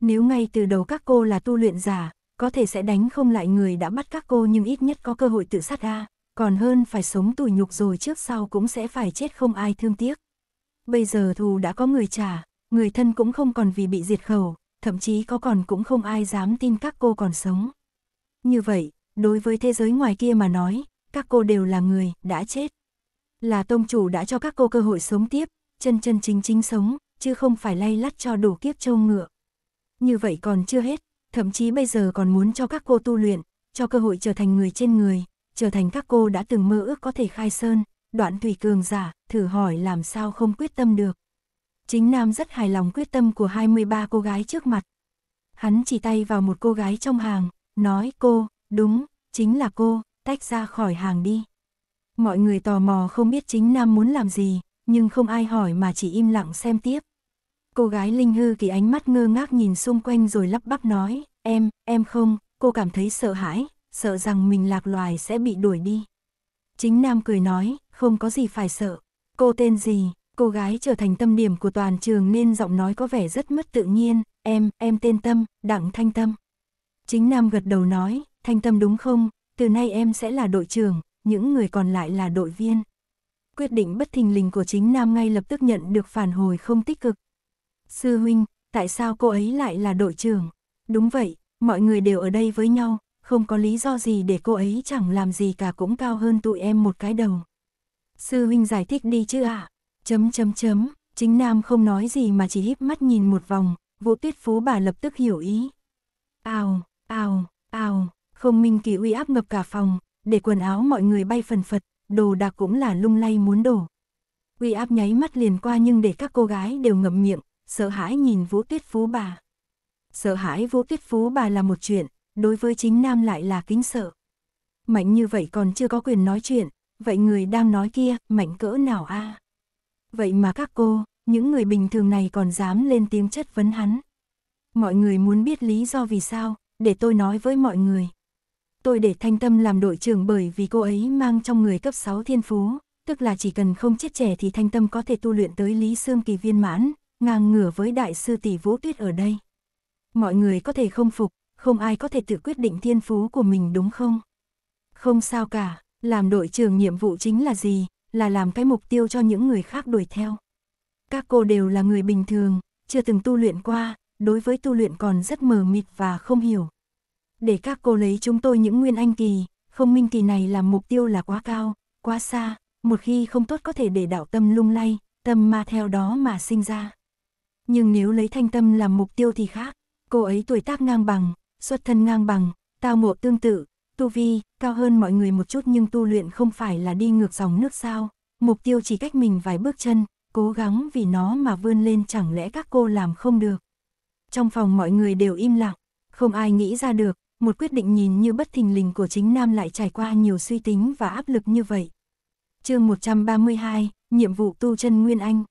Nếu ngay từ đầu các cô là tu luyện giả, có thể sẽ đánh không lại người đã bắt các cô nhưng ít nhất có cơ hội tự sát ra, còn hơn phải sống tủi nhục rồi trước sau cũng sẽ phải chết không ai thương tiếc. Bây giờ thù đã có người trả, người thân cũng không còn vì bị diệt khẩu, thậm chí có còn cũng không ai dám tin các cô còn sống. Như vậy, đối với thế giới ngoài kia mà nói, các cô đều là người đã chết. Là tông chủ đã cho các cô cơ hội sống tiếp, chân chân chính chính sống, chứ không phải lay lắt cho đủ kiếp châu ngựa. Như vậy còn chưa hết, thậm chí bây giờ còn muốn cho các cô tu luyện, cho cơ hội trở thành người trên người, trở thành các cô đã từng mơ ước có thể khai sơn, đoạn thủy cường giả, thử hỏi làm sao không quyết tâm được. Chính Nam rất hài lòng quyết tâm của 23 cô gái trước mặt. Hắn chỉ tay vào một cô gái trong hàng, nói cô, đúng, chính là cô, tách ra khỏi hàng đi. Mọi người tò mò không biết chính Nam muốn làm gì, nhưng không ai hỏi mà chỉ im lặng xem tiếp. Cô gái Linh Hư kỳ ánh mắt ngơ ngác nhìn xung quanh rồi lắp bắp nói, em, em không, cô cảm thấy sợ hãi, sợ rằng mình lạc loài sẽ bị đuổi đi. Chính Nam cười nói, không có gì phải sợ, cô tên gì, cô gái trở thành tâm điểm của toàn trường nên giọng nói có vẻ rất mất tự nhiên, em, em tên Tâm, Đặng Thanh Tâm. Chính Nam gật đầu nói, Thanh Tâm đúng không, từ nay em sẽ là đội trưởng, những người còn lại là đội viên. Quyết định bất thình lình của chính Nam ngay lập tức nhận được phản hồi không tích cực, Sư huynh, tại sao cô ấy lại là đội trưởng? Đúng vậy, mọi người đều ở đây với nhau, không có lý do gì để cô ấy chẳng làm gì cả cũng cao hơn tụi em một cái đầu. Sư huynh giải thích đi chứ ạ. À? Chấm chấm chấm, chính nam không nói gì mà chỉ híp mắt nhìn một vòng, Vũ Tuyết Phú bà lập tức hiểu ý. Ào, ào, ào, không minh kỳ uy áp ngập cả phòng, để quần áo mọi người bay phần phật, đồ đạc cũng là lung lay muốn đổ. Uy áp nháy mắt liền qua nhưng để các cô gái đều ngậm miệng, sợ hãi nhìn Vũ Tuyết Phú bà. Sợ hãi Vũ Tuyết Phú bà là một chuyện, đối với chính nam lại là kính sợ. Mạnh như vậy còn chưa có quyền nói chuyện, vậy người đang nói kia, mạnh cỡ nào a? À? Vậy mà các cô, những người bình thường này còn dám lên tiếng chất vấn hắn. Mọi người muốn biết lý do vì sao, để tôi nói với mọi người. Tôi để thanh tâm làm đội trưởng bởi vì cô ấy mang trong người cấp 6 thiên phú, tức là chỉ cần không chết trẻ thì thanh tâm có thể tu luyện tới lý xương kỳ viên mãn, ngang ngửa với đại sư tỷ Vũ Tuyết ở đây. Mọi người có thể không phục, không ai có thể tự quyết định thiên phú của mình đúng không? Không sao cả, làm đội trưởng nhiệm vụ chính là gì, là làm cái mục tiêu cho những người khác đuổi theo. Các cô đều là người bình thường, chưa từng tu luyện qua, đối với tu luyện còn rất mờ mịt và không hiểu. Để các cô lấy chúng tôi những nguyên anh kỳ, không minh kỳ này làm mục tiêu là quá cao, quá xa, một khi không tốt có thể để đạo tâm lung lay, tâm ma theo đó mà sinh ra nhưng nếu lấy thanh tâm làm mục tiêu thì khác, cô ấy tuổi tác ngang bằng, xuất thân ngang bằng, tao ngộ tương tự, tu vi, cao hơn mọi người một chút nhưng tu luyện không phải là đi ngược dòng nước sao, mục tiêu chỉ cách mình vài bước chân, cố gắng vì nó mà vươn lên chẳng lẽ các cô làm không được. Trong phòng mọi người đều im lặng, không ai nghĩ ra được, một quyết định nhìn như bất thình lình của chính Nam lại trải qua nhiều suy tính và áp lực như vậy. chương 132, Nhiệm vụ tu chân Nguyên Anh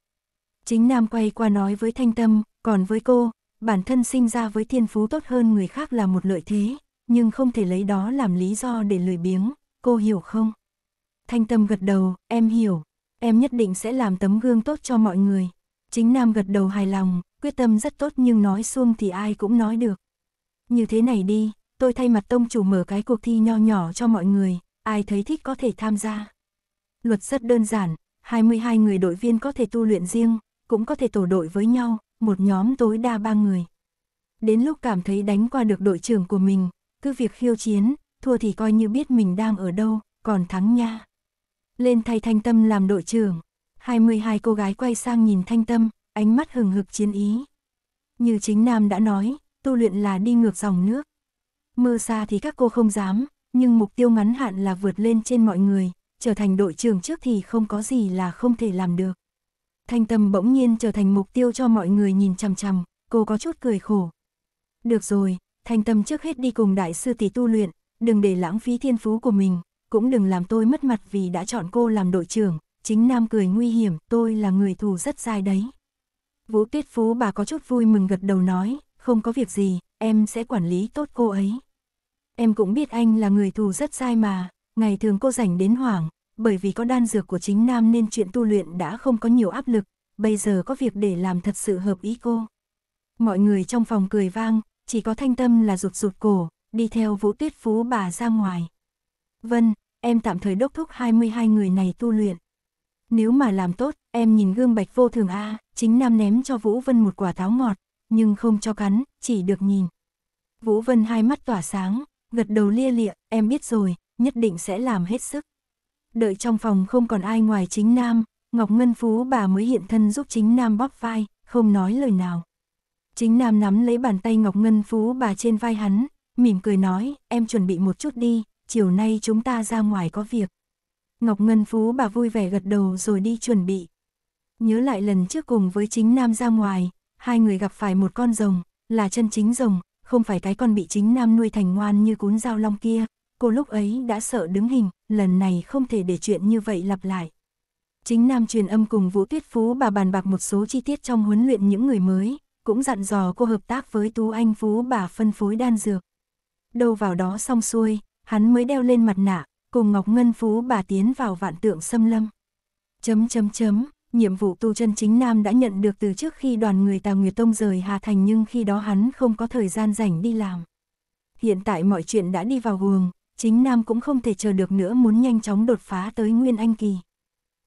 Chính Nam quay qua nói với Thanh Tâm, còn với cô, bản thân sinh ra với thiên phú tốt hơn người khác là một lợi thế, nhưng không thể lấy đó làm lý do để lười biếng, cô hiểu không? Thanh Tâm gật đầu, em hiểu, em nhất định sẽ làm tấm gương tốt cho mọi người. Chính Nam gật đầu hài lòng, quyết tâm rất tốt nhưng nói xuông thì ai cũng nói được. Như thế này đi, tôi thay mặt tông chủ mở cái cuộc thi nho nhỏ cho mọi người, ai thấy thích có thể tham gia. Luật rất đơn giản, 22 người đội viên có thể tu luyện riêng, cũng có thể tổ đội với nhau, một nhóm tối đa ba người. Đến lúc cảm thấy đánh qua được đội trưởng của mình, cứ việc khiêu chiến, thua thì coi như biết mình đang ở đâu, còn thắng nha. Lên thay Thanh Tâm làm đội trưởng, 22 cô gái quay sang nhìn Thanh Tâm, ánh mắt hừng hực chiến ý. Như chính Nam đã nói, tu luyện là đi ngược dòng nước. mơ xa thì các cô không dám, nhưng mục tiêu ngắn hạn là vượt lên trên mọi người, trở thành đội trưởng trước thì không có gì là không thể làm được. Thanh Tâm bỗng nhiên trở thành mục tiêu cho mọi người nhìn chằm chằm, cô có chút cười khổ. Được rồi, Thanh Tâm trước hết đi cùng đại sư tỷ tu luyện, đừng để lãng phí thiên phú của mình, cũng đừng làm tôi mất mặt vì đã chọn cô làm đội trưởng, chính Nam cười nguy hiểm, tôi là người thù rất dai đấy. Vũ Tuyết Phú bà có chút vui mừng gật đầu nói, không có việc gì, em sẽ quản lý tốt cô ấy. Em cũng biết anh là người thù rất dai mà, ngày thường cô rảnh đến hoảng, bởi vì có đan dược của chính nam nên chuyện tu luyện đã không có nhiều áp lực, bây giờ có việc để làm thật sự hợp ý cô. Mọi người trong phòng cười vang, chỉ có thanh tâm là rụt rụt cổ, đi theo vũ tuyết phú bà ra ngoài. Vân, em tạm thời đốc thúc 22 người này tu luyện. Nếu mà làm tốt, em nhìn gương bạch vô thường A, chính nam ném cho Vũ Vân một quả táo ngọt, nhưng không cho cắn, chỉ được nhìn. Vũ Vân hai mắt tỏa sáng, gật đầu lia lịa, em biết rồi, nhất định sẽ làm hết sức đợi trong phòng không còn ai ngoài chính Nam, Ngọc Ngân Phú bà mới hiện thân giúp chính Nam bóp vai, không nói lời nào. Chính Nam nắm lấy bàn tay Ngọc Ngân Phú bà trên vai hắn, mỉm cười nói, em chuẩn bị một chút đi, chiều nay chúng ta ra ngoài có việc. Ngọc Ngân Phú bà vui vẻ gật đầu rồi đi chuẩn bị. Nhớ lại lần trước cùng với chính Nam ra ngoài, hai người gặp phải một con rồng, là chân chính rồng, không phải cái con bị chính Nam nuôi thành ngoan như cún dao long kia, cô lúc ấy đã sợ đứng hình, lần này không thể để chuyện như vậy lặp lại. Chính Nam truyền âm cùng Vũ Tuyết Phú bà bàn bạc một số chi tiết trong huấn luyện những người mới, cũng dặn dò cô hợp tác với Tú Anh Phú bà phân phối đan dược. Đâu vào đó xong xuôi, hắn mới đeo lên mặt nạ, cùng Ngọc Ngân Phú bà tiến vào vạn tượng xâm lâm. Chấm chấm chấm, nhiệm vụ tu chân chính Nam đã nhận được từ trước khi đoàn người Tà Nguyệt Tông rời Hà Thành nhưng khi đó hắn không có thời gian rảnh đi làm. Hiện tại mọi chuyện đã đi vào guồng, chính Nam cũng không thể chờ được nữa muốn nhanh chóng đột phá tới Nguyên Anh kỳ.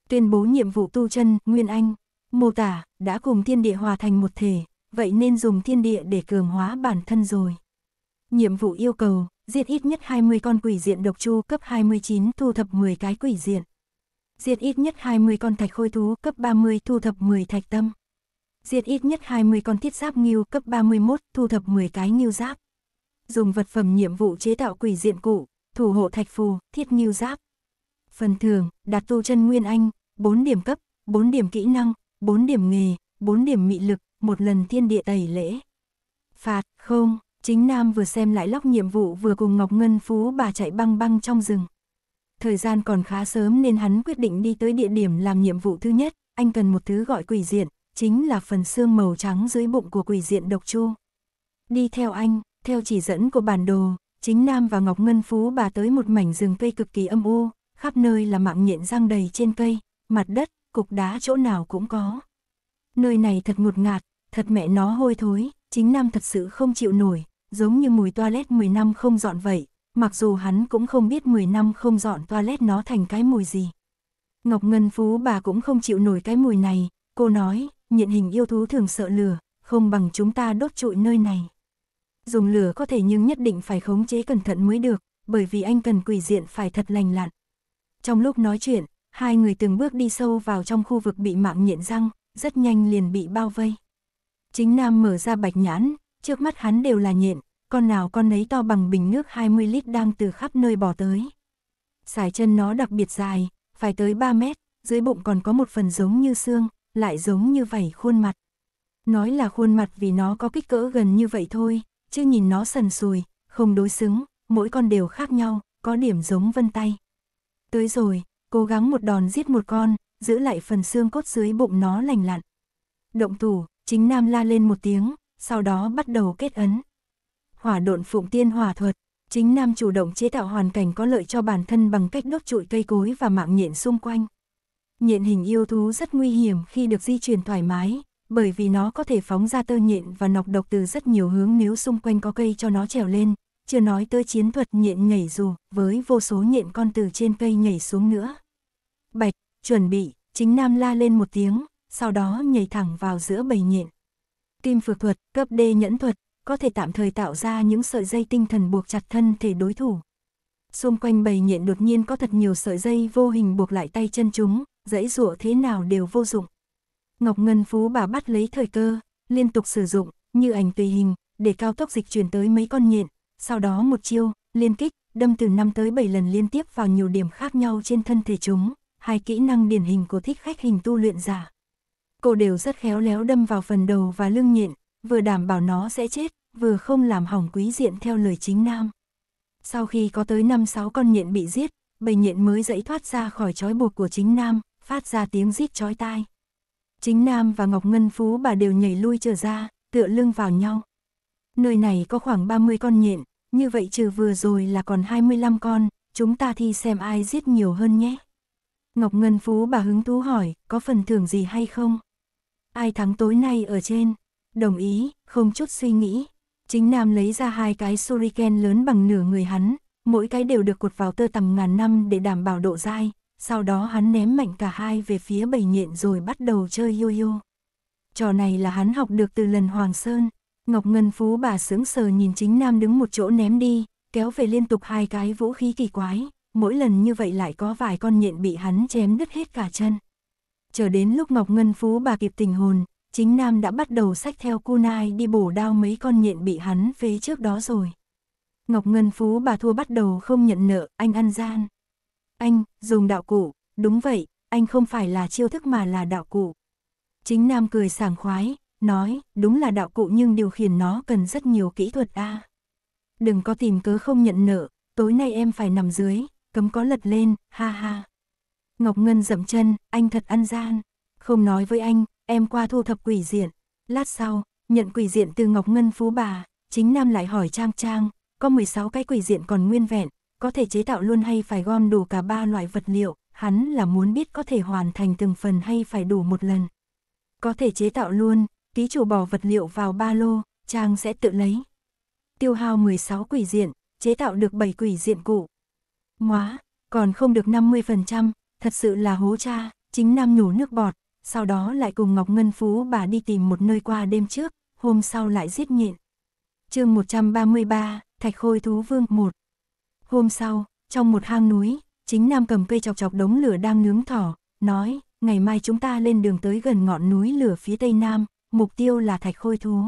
Tuyên bố nhiệm vụ tu chân, Nguyên Anh, mô tả, đã cùng thiên địa hòa thành một thể, vậy nên dùng thiên địa để cường hóa bản thân rồi. Nhiệm vụ yêu cầu, diệt ít nhất 20 con quỷ diện độc chu cấp 29 thu thập 10 cái quỷ diện. Diệt ít nhất 20 con thạch khôi thú cấp 30 thu thập 10 thạch tâm. Diệt ít nhất 20 con thiết giáp nghiêu cấp 31 thu thập 10 cái nghiêu giáp. Dùng vật phẩm nhiệm vụ chế tạo quỷ diện cụ, thủ hộ thạch phù, thiết nghiêu giáp. Phần thưởng, đạt tu chân nguyên anh, 4 điểm cấp, 4 điểm kỹ năng, 4 điểm nghề, 4 điểm mị lực, một lần thiên địa tẩy lễ. Phạt, không, chính Nam vừa xem lại lóc nhiệm vụ vừa cùng Ngọc Ngân Phú bà chạy băng băng trong rừng. Thời gian còn khá sớm nên hắn quyết định đi tới địa điểm làm nhiệm vụ thứ nhất, anh cần một thứ gọi quỷ diện, chính là phần xương màu trắng dưới bụng của quỷ diện độc chu. Đi theo anh, theo chỉ dẫn của bản đồ, chính Nam và Ngọc Ngân Phú bà tới một mảnh rừng cây cực kỳ âm u, khắp nơi là mạng nhện răng đầy trên cây, mặt đất, cục đá chỗ nào cũng có. Nơi này thật ngột ngạt, thật mẹ nó hôi thối, chính Nam thật sự không chịu nổi, giống như mùi toilet 10 năm không dọn vậy, mặc dù hắn cũng không biết 10 năm không dọn toilet nó thành cái mùi gì. Ngọc Ngân Phú bà cũng không chịu nổi cái mùi này, cô nói, nhện hình yêu thú thường sợ lửa, không bằng chúng ta đốt trụi nơi này dùng lửa có thể nhưng nhất định phải khống chế cẩn thận mới được, bởi vì anh cần quỷ diện phải thật lành lặn. Trong lúc nói chuyện, hai người từng bước đi sâu vào trong khu vực bị mạng nhện răng, rất nhanh liền bị bao vây. Chính Nam mở ra bạch nhãn, trước mắt hắn đều là nhện, con nào con nấy to bằng bình nước 20 lít đang từ khắp nơi bỏ tới. Sải chân nó đặc biệt dài, phải tới 3 mét, dưới bụng còn có một phần giống như xương, lại giống như vảy khuôn mặt. Nói là khuôn mặt vì nó có kích cỡ gần như vậy thôi, chứ nhìn nó sần sùi, không đối xứng, mỗi con đều khác nhau, có điểm giống vân tay. Tới rồi, cố gắng một đòn giết một con, giữ lại phần xương cốt dưới bụng nó lành lặn. Động thủ, chính nam la lên một tiếng, sau đó bắt đầu kết ấn. Hỏa độn phụng tiên hỏa thuật, chính nam chủ động chế tạo hoàn cảnh có lợi cho bản thân bằng cách đốt trụi cây cối và mạng nhện xung quanh. Nhện hình yêu thú rất nguy hiểm khi được di chuyển thoải mái, bởi vì nó có thể phóng ra tơ nhện và nọc độc từ rất nhiều hướng nếu xung quanh có cây cho nó trèo lên, chưa nói tới chiến thuật nhện nhảy dù, với vô số nhện con từ trên cây nhảy xuống nữa. Bạch, chuẩn bị, chính nam la lên một tiếng, sau đó nhảy thẳng vào giữa bầy nhện. Kim phược thuật, cấp đê nhẫn thuật, có thể tạm thời tạo ra những sợi dây tinh thần buộc chặt thân thể đối thủ. Xung quanh bầy nhện đột nhiên có thật nhiều sợi dây vô hình buộc lại tay chân chúng, dãy rụa thế nào đều vô dụng. Ngọc Ngân Phú bà bắt lấy thời cơ, liên tục sử dụng, như ảnh tùy hình, để cao tốc dịch chuyển tới mấy con nhện, sau đó một chiêu, liên kích, đâm từ 5 tới 7 lần liên tiếp vào nhiều điểm khác nhau trên thân thể chúng, hai kỹ năng điển hình của thích khách hình tu luyện giả. Cô đều rất khéo léo đâm vào phần đầu và lưng nhện, vừa đảm bảo nó sẽ chết, vừa không làm hỏng quý diện theo lời chính nam. Sau khi có tới 5-6 con nhện bị giết, bầy nhện mới dẫy thoát ra khỏi trói buộc của chính nam, phát ra tiếng rít chói tai. Chính Nam và Ngọc Ngân Phú bà đều nhảy lui trở ra, tựa lưng vào nhau. Nơi này có khoảng 30 con nhện, như vậy trừ vừa rồi là còn 25 con, chúng ta thi xem ai giết nhiều hơn nhé. Ngọc Ngân Phú bà hứng thú hỏi, có phần thưởng gì hay không? Ai thắng tối nay ở trên? Đồng ý, không chút suy nghĩ. Chính Nam lấy ra hai cái suriken lớn bằng nửa người hắn, mỗi cái đều được cột vào tơ tầm ngàn năm để đảm bảo độ dai, sau đó hắn ném mạnh cả hai về phía bầy nhện rồi bắt đầu chơi yo-yo. Trò này là hắn học được từ lần Hoàng Sơn, Ngọc Ngân Phú bà sướng sờ nhìn chính nam đứng một chỗ ném đi, kéo về liên tục hai cái vũ khí kỳ quái, mỗi lần như vậy lại có vài con nhện bị hắn chém đứt hết cả chân. Chờ đến lúc Ngọc Ngân Phú bà kịp tình hồn, chính nam đã bắt đầu sách theo cu nai đi bổ đao mấy con nhện bị hắn phế trước đó rồi. Ngọc Ngân Phú bà thua bắt đầu không nhận nợ, anh ăn gian. Anh, dùng đạo cụ, đúng vậy, anh không phải là chiêu thức mà là đạo cụ. Chính Nam cười sảng khoái, nói, đúng là đạo cụ nhưng điều khiển nó cần rất nhiều kỹ thuật a. Đừng có tìm cớ không nhận nợ, tối nay em phải nằm dưới, cấm có lật lên, ha ha. Ngọc Ngân dậm chân, anh thật ăn gian. Không nói với anh, em qua thu thập quỷ diện. Lát sau, nhận quỷ diện từ Ngọc Ngân phú bà, chính Nam lại hỏi Trang Trang, có 16 cái quỷ diện còn nguyên vẹn, có thể chế tạo luôn hay phải gom đủ cả ba loại vật liệu, hắn là muốn biết có thể hoàn thành từng phần hay phải đủ một lần. Có thể chế tạo luôn, ký chủ bỏ vật liệu vào ba lô, trang sẽ tự lấy. Tiêu hao 16 quỷ diện, chế tạo được 7 quỷ diện cụ. Ngoá, còn không được 50%, thật sự là hố cha, chính nam nhủ nước bọt, sau đó lại cùng Ngọc Ngân Phú bà đi tìm một nơi qua đêm trước, hôm sau lại giết nhện. chương 133, Thạch Khôi Thú Vương 1 Hôm sau, trong một hang núi, chính Nam cầm cây chọc chọc đống lửa đang nướng thỏ, nói, ngày mai chúng ta lên đường tới gần ngọn núi lửa phía tây nam, mục tiêu là thạch khôi thú.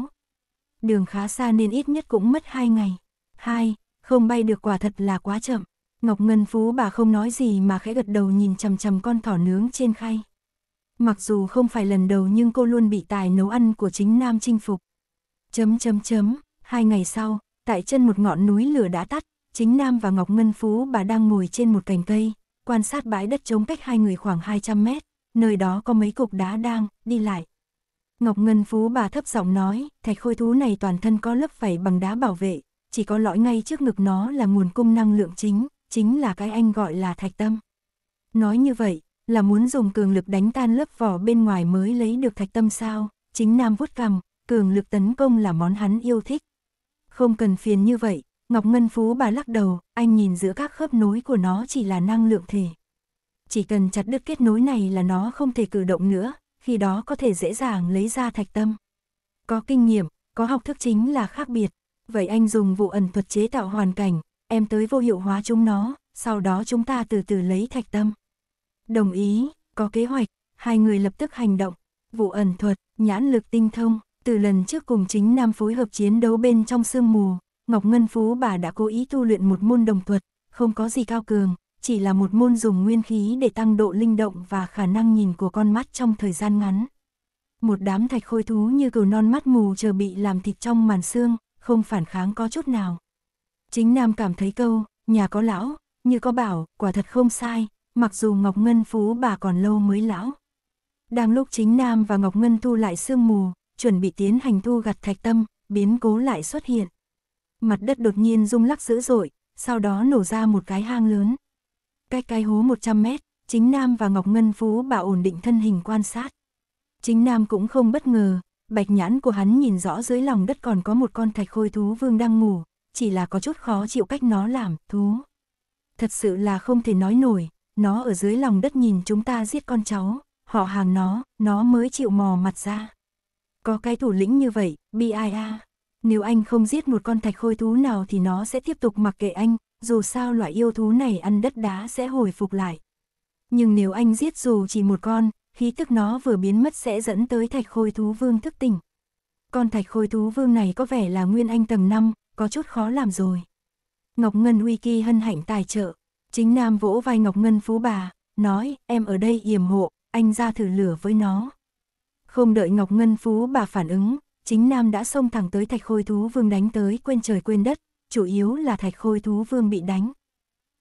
Đường khá xa nên ít nhất cũng mất hai ngày. Hai, không bay được quả thật là quá chậm. Ngọc Ngân Phú bà không nói gì mà khẽ gật đầu nhìn chằm chằm con thỏ nướng trên khay. Mặc dù không phải lần đầu nhưng cô luôn bị tài nấu ăn của chính Nam chinh phục. Chấm chấm chấm, hai ngày sau, tại chân một ngọn núi lửa đã tắt, chính Nam và Ngọc Ngân Phú bà đang ngồi trên một cành cây, quan sát bãi đất trống cách hai người khoảng 200 mét, nơi đó có mấy cục đá đang đi lại. Ngọc Ngân Phú bà thấp giọng nói, thạch khôi thú này toàn thân có lớp vảy bằng đá bảo vệ, chỉ có lõi ngay trước ngực nó là nguồn cung năng lượng chính, chính là cái anh gọi là thạch tâm. Nói như vậy, là muốn dùng cường lực đánh tan lớp vỏ bên ngoài mới lấy được thạch tâm sao, chính Nam vuốt cằm, cường lực tấn công là món hắn yêu thích. Không cần phiền như vậy, Ngọc Ngân Phú bà lắc đầu, anh nhìn giữa các khớp nối của nó chỉ là năng lượng thể. Chỉ cần chặt đứt kết nối này là nó không thể cử động nữa, khi đó có thể dễ dàng lấy ra thạch tâm. Có kinh nghiệm, có học thức chính là khác biệt. Vậy anh dùng vụ ẩn thuật chế tạo hoàn cảnh, em tới vô hiệu hóa chúng nó, sau đó chúng ta từ từ lấy thạch tâm. Đồng ý, có kế hoạch, hai người lập tức hành động. Vụ ẩn thuật, nhãn lực tinh thông, từ lần trước cùng chính Nam phối hợp chiến đấu bên trong sương mù, Ngọc Ngân Phú bà đã cố ý tu luyện một môn đồng thuật, không có gì cao cường, chỉ là một môn dùng nguyên khí để tăng độ linh động và khả năng nhìn của con mắt trong thời gian ngắn. Một đám thạch khôi thú như cừu non mắt mù chờ bị làm thịt trong màn xương, không phản kháng có chút nào. Chính Nam cảm thấy câu, nhà có lão, như có bảo, quả thật không sai, mặc dù Ngọc Ngân Phú bà còn lâu mới lão. Đang lúc chính Nam và Ngọc Ngân thu lại sương mù, chuẩn bị tiến hành thu gặt thạch tâm, biến cố lại xuất hiện mặt đất đột nhiên rung lắc dữ dội, sau đó nổ ra một cái hang lớn. Cách cái hố 100 mét, chính Nam và Ngọc Ngân Phú bảo ổn định thân hình quan sát. Chính Nam cũng không bất ngờ, bạch nhãn của hắn nhìn rõ dưới lòng đất còn có một con thạch khôi thú vương đang ngủ, chỉ là có chút khó chịu cách nó làm, thú. Thật sự là không thể nói nổi, nó ở dưới lòng đất nhìn chúng ta giết con cháu, họ hàng nó, nó mới chịu mò mặt ra. Có cái thủ lĩnh như vậy, bi ai a nếu anh không giết một con thạch khôi thú nào thì nó sẽ tiếp tục mặc kệ anh, dù sao loại yêu thú này ăn đất đá sẽ hồi phục lại. Nhưng nếu anh giết dù chỉ một con, khí tức nó vừa biến mất sẽ dẫn tới thạch khôi thú vương thức tỉnh. Con thạch khôi thú vương này có vẻ là nguyên anh tầng 5, có chút khó làm rồi. Ngọc Ngân uy Wiki hân hạnh tài trợ, chính nam vỗ vai Ngọc Ngân phú bà, nói em ở đây yểm hộ, anh ra thử lửa với nó. Không đợi Ngọc Ngân phú bà phản ứng, chính Nam đã xông thẳng tới thạch khôi thú vương đánh tới quên trời quên đất, chủ yếu là thạch khôi thú vương bị đánh.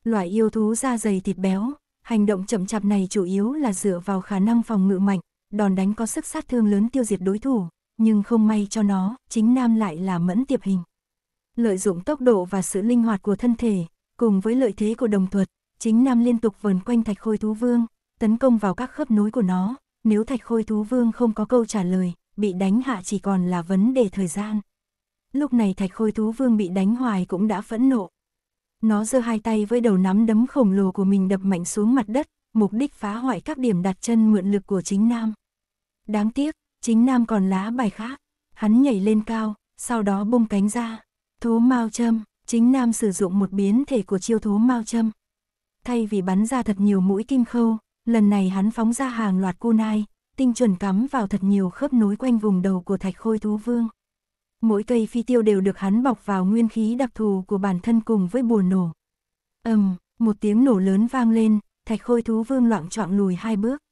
loại yêu thú da dày thịt béo, hành động chậm chạp này chủ yếu là dựa vào khả năng phòng ngự mạnh, đòn đánh có sức sát thương lớn tiêu diệt đối thủ, nhưng không may cho nó, chính Nam lại là mẫn tiệp hình. Lợi dụng tốc độ và sự linh hoạt của thân thể, cùng với lợi thế của đồng thuật, chính Nam liên tục vờn quanh thạch khôi thú vương, tấn công vào các khớp nối của nó, nếu thạch khôi thú vương không có câu trả lời, bị đánh hạ chỉ còn là vấn đề thời gian. Lúc này thạch khôi thú vương bị đánh hoài cũng đã phẫn nộ. Nó giơ hai tay với đầu nắm đấm khổng lồ của mình đập mạnh xuống mặt đất, mục đích phá hoại các điểm đặt chân mượn lực của chính nam. Đáng tiếc, chính nam còn lá bài khác. Hắn nhảy lên cao, sau đó bung cánh ra. thú mao châm, chính nam sử dụng một biến thể của chiêu thú mao châm. Thay vì bắn ra thật nhiều mũi kim khâu, lần này hắn phóng ra hàng loạt nai tinh chuẩn cắm vào thật nhiều khớp nối quanh vùng đầu của thạch khôi thú vương. Mỗi cây phi tiêu đều được hắn bọc vào nguyên khí đặc thù của bản thân cùng với bùa nổ. ầm, một tiếng nổ lớn vang lên, thạch khôi thú vương loạn trọng lùi hai bước.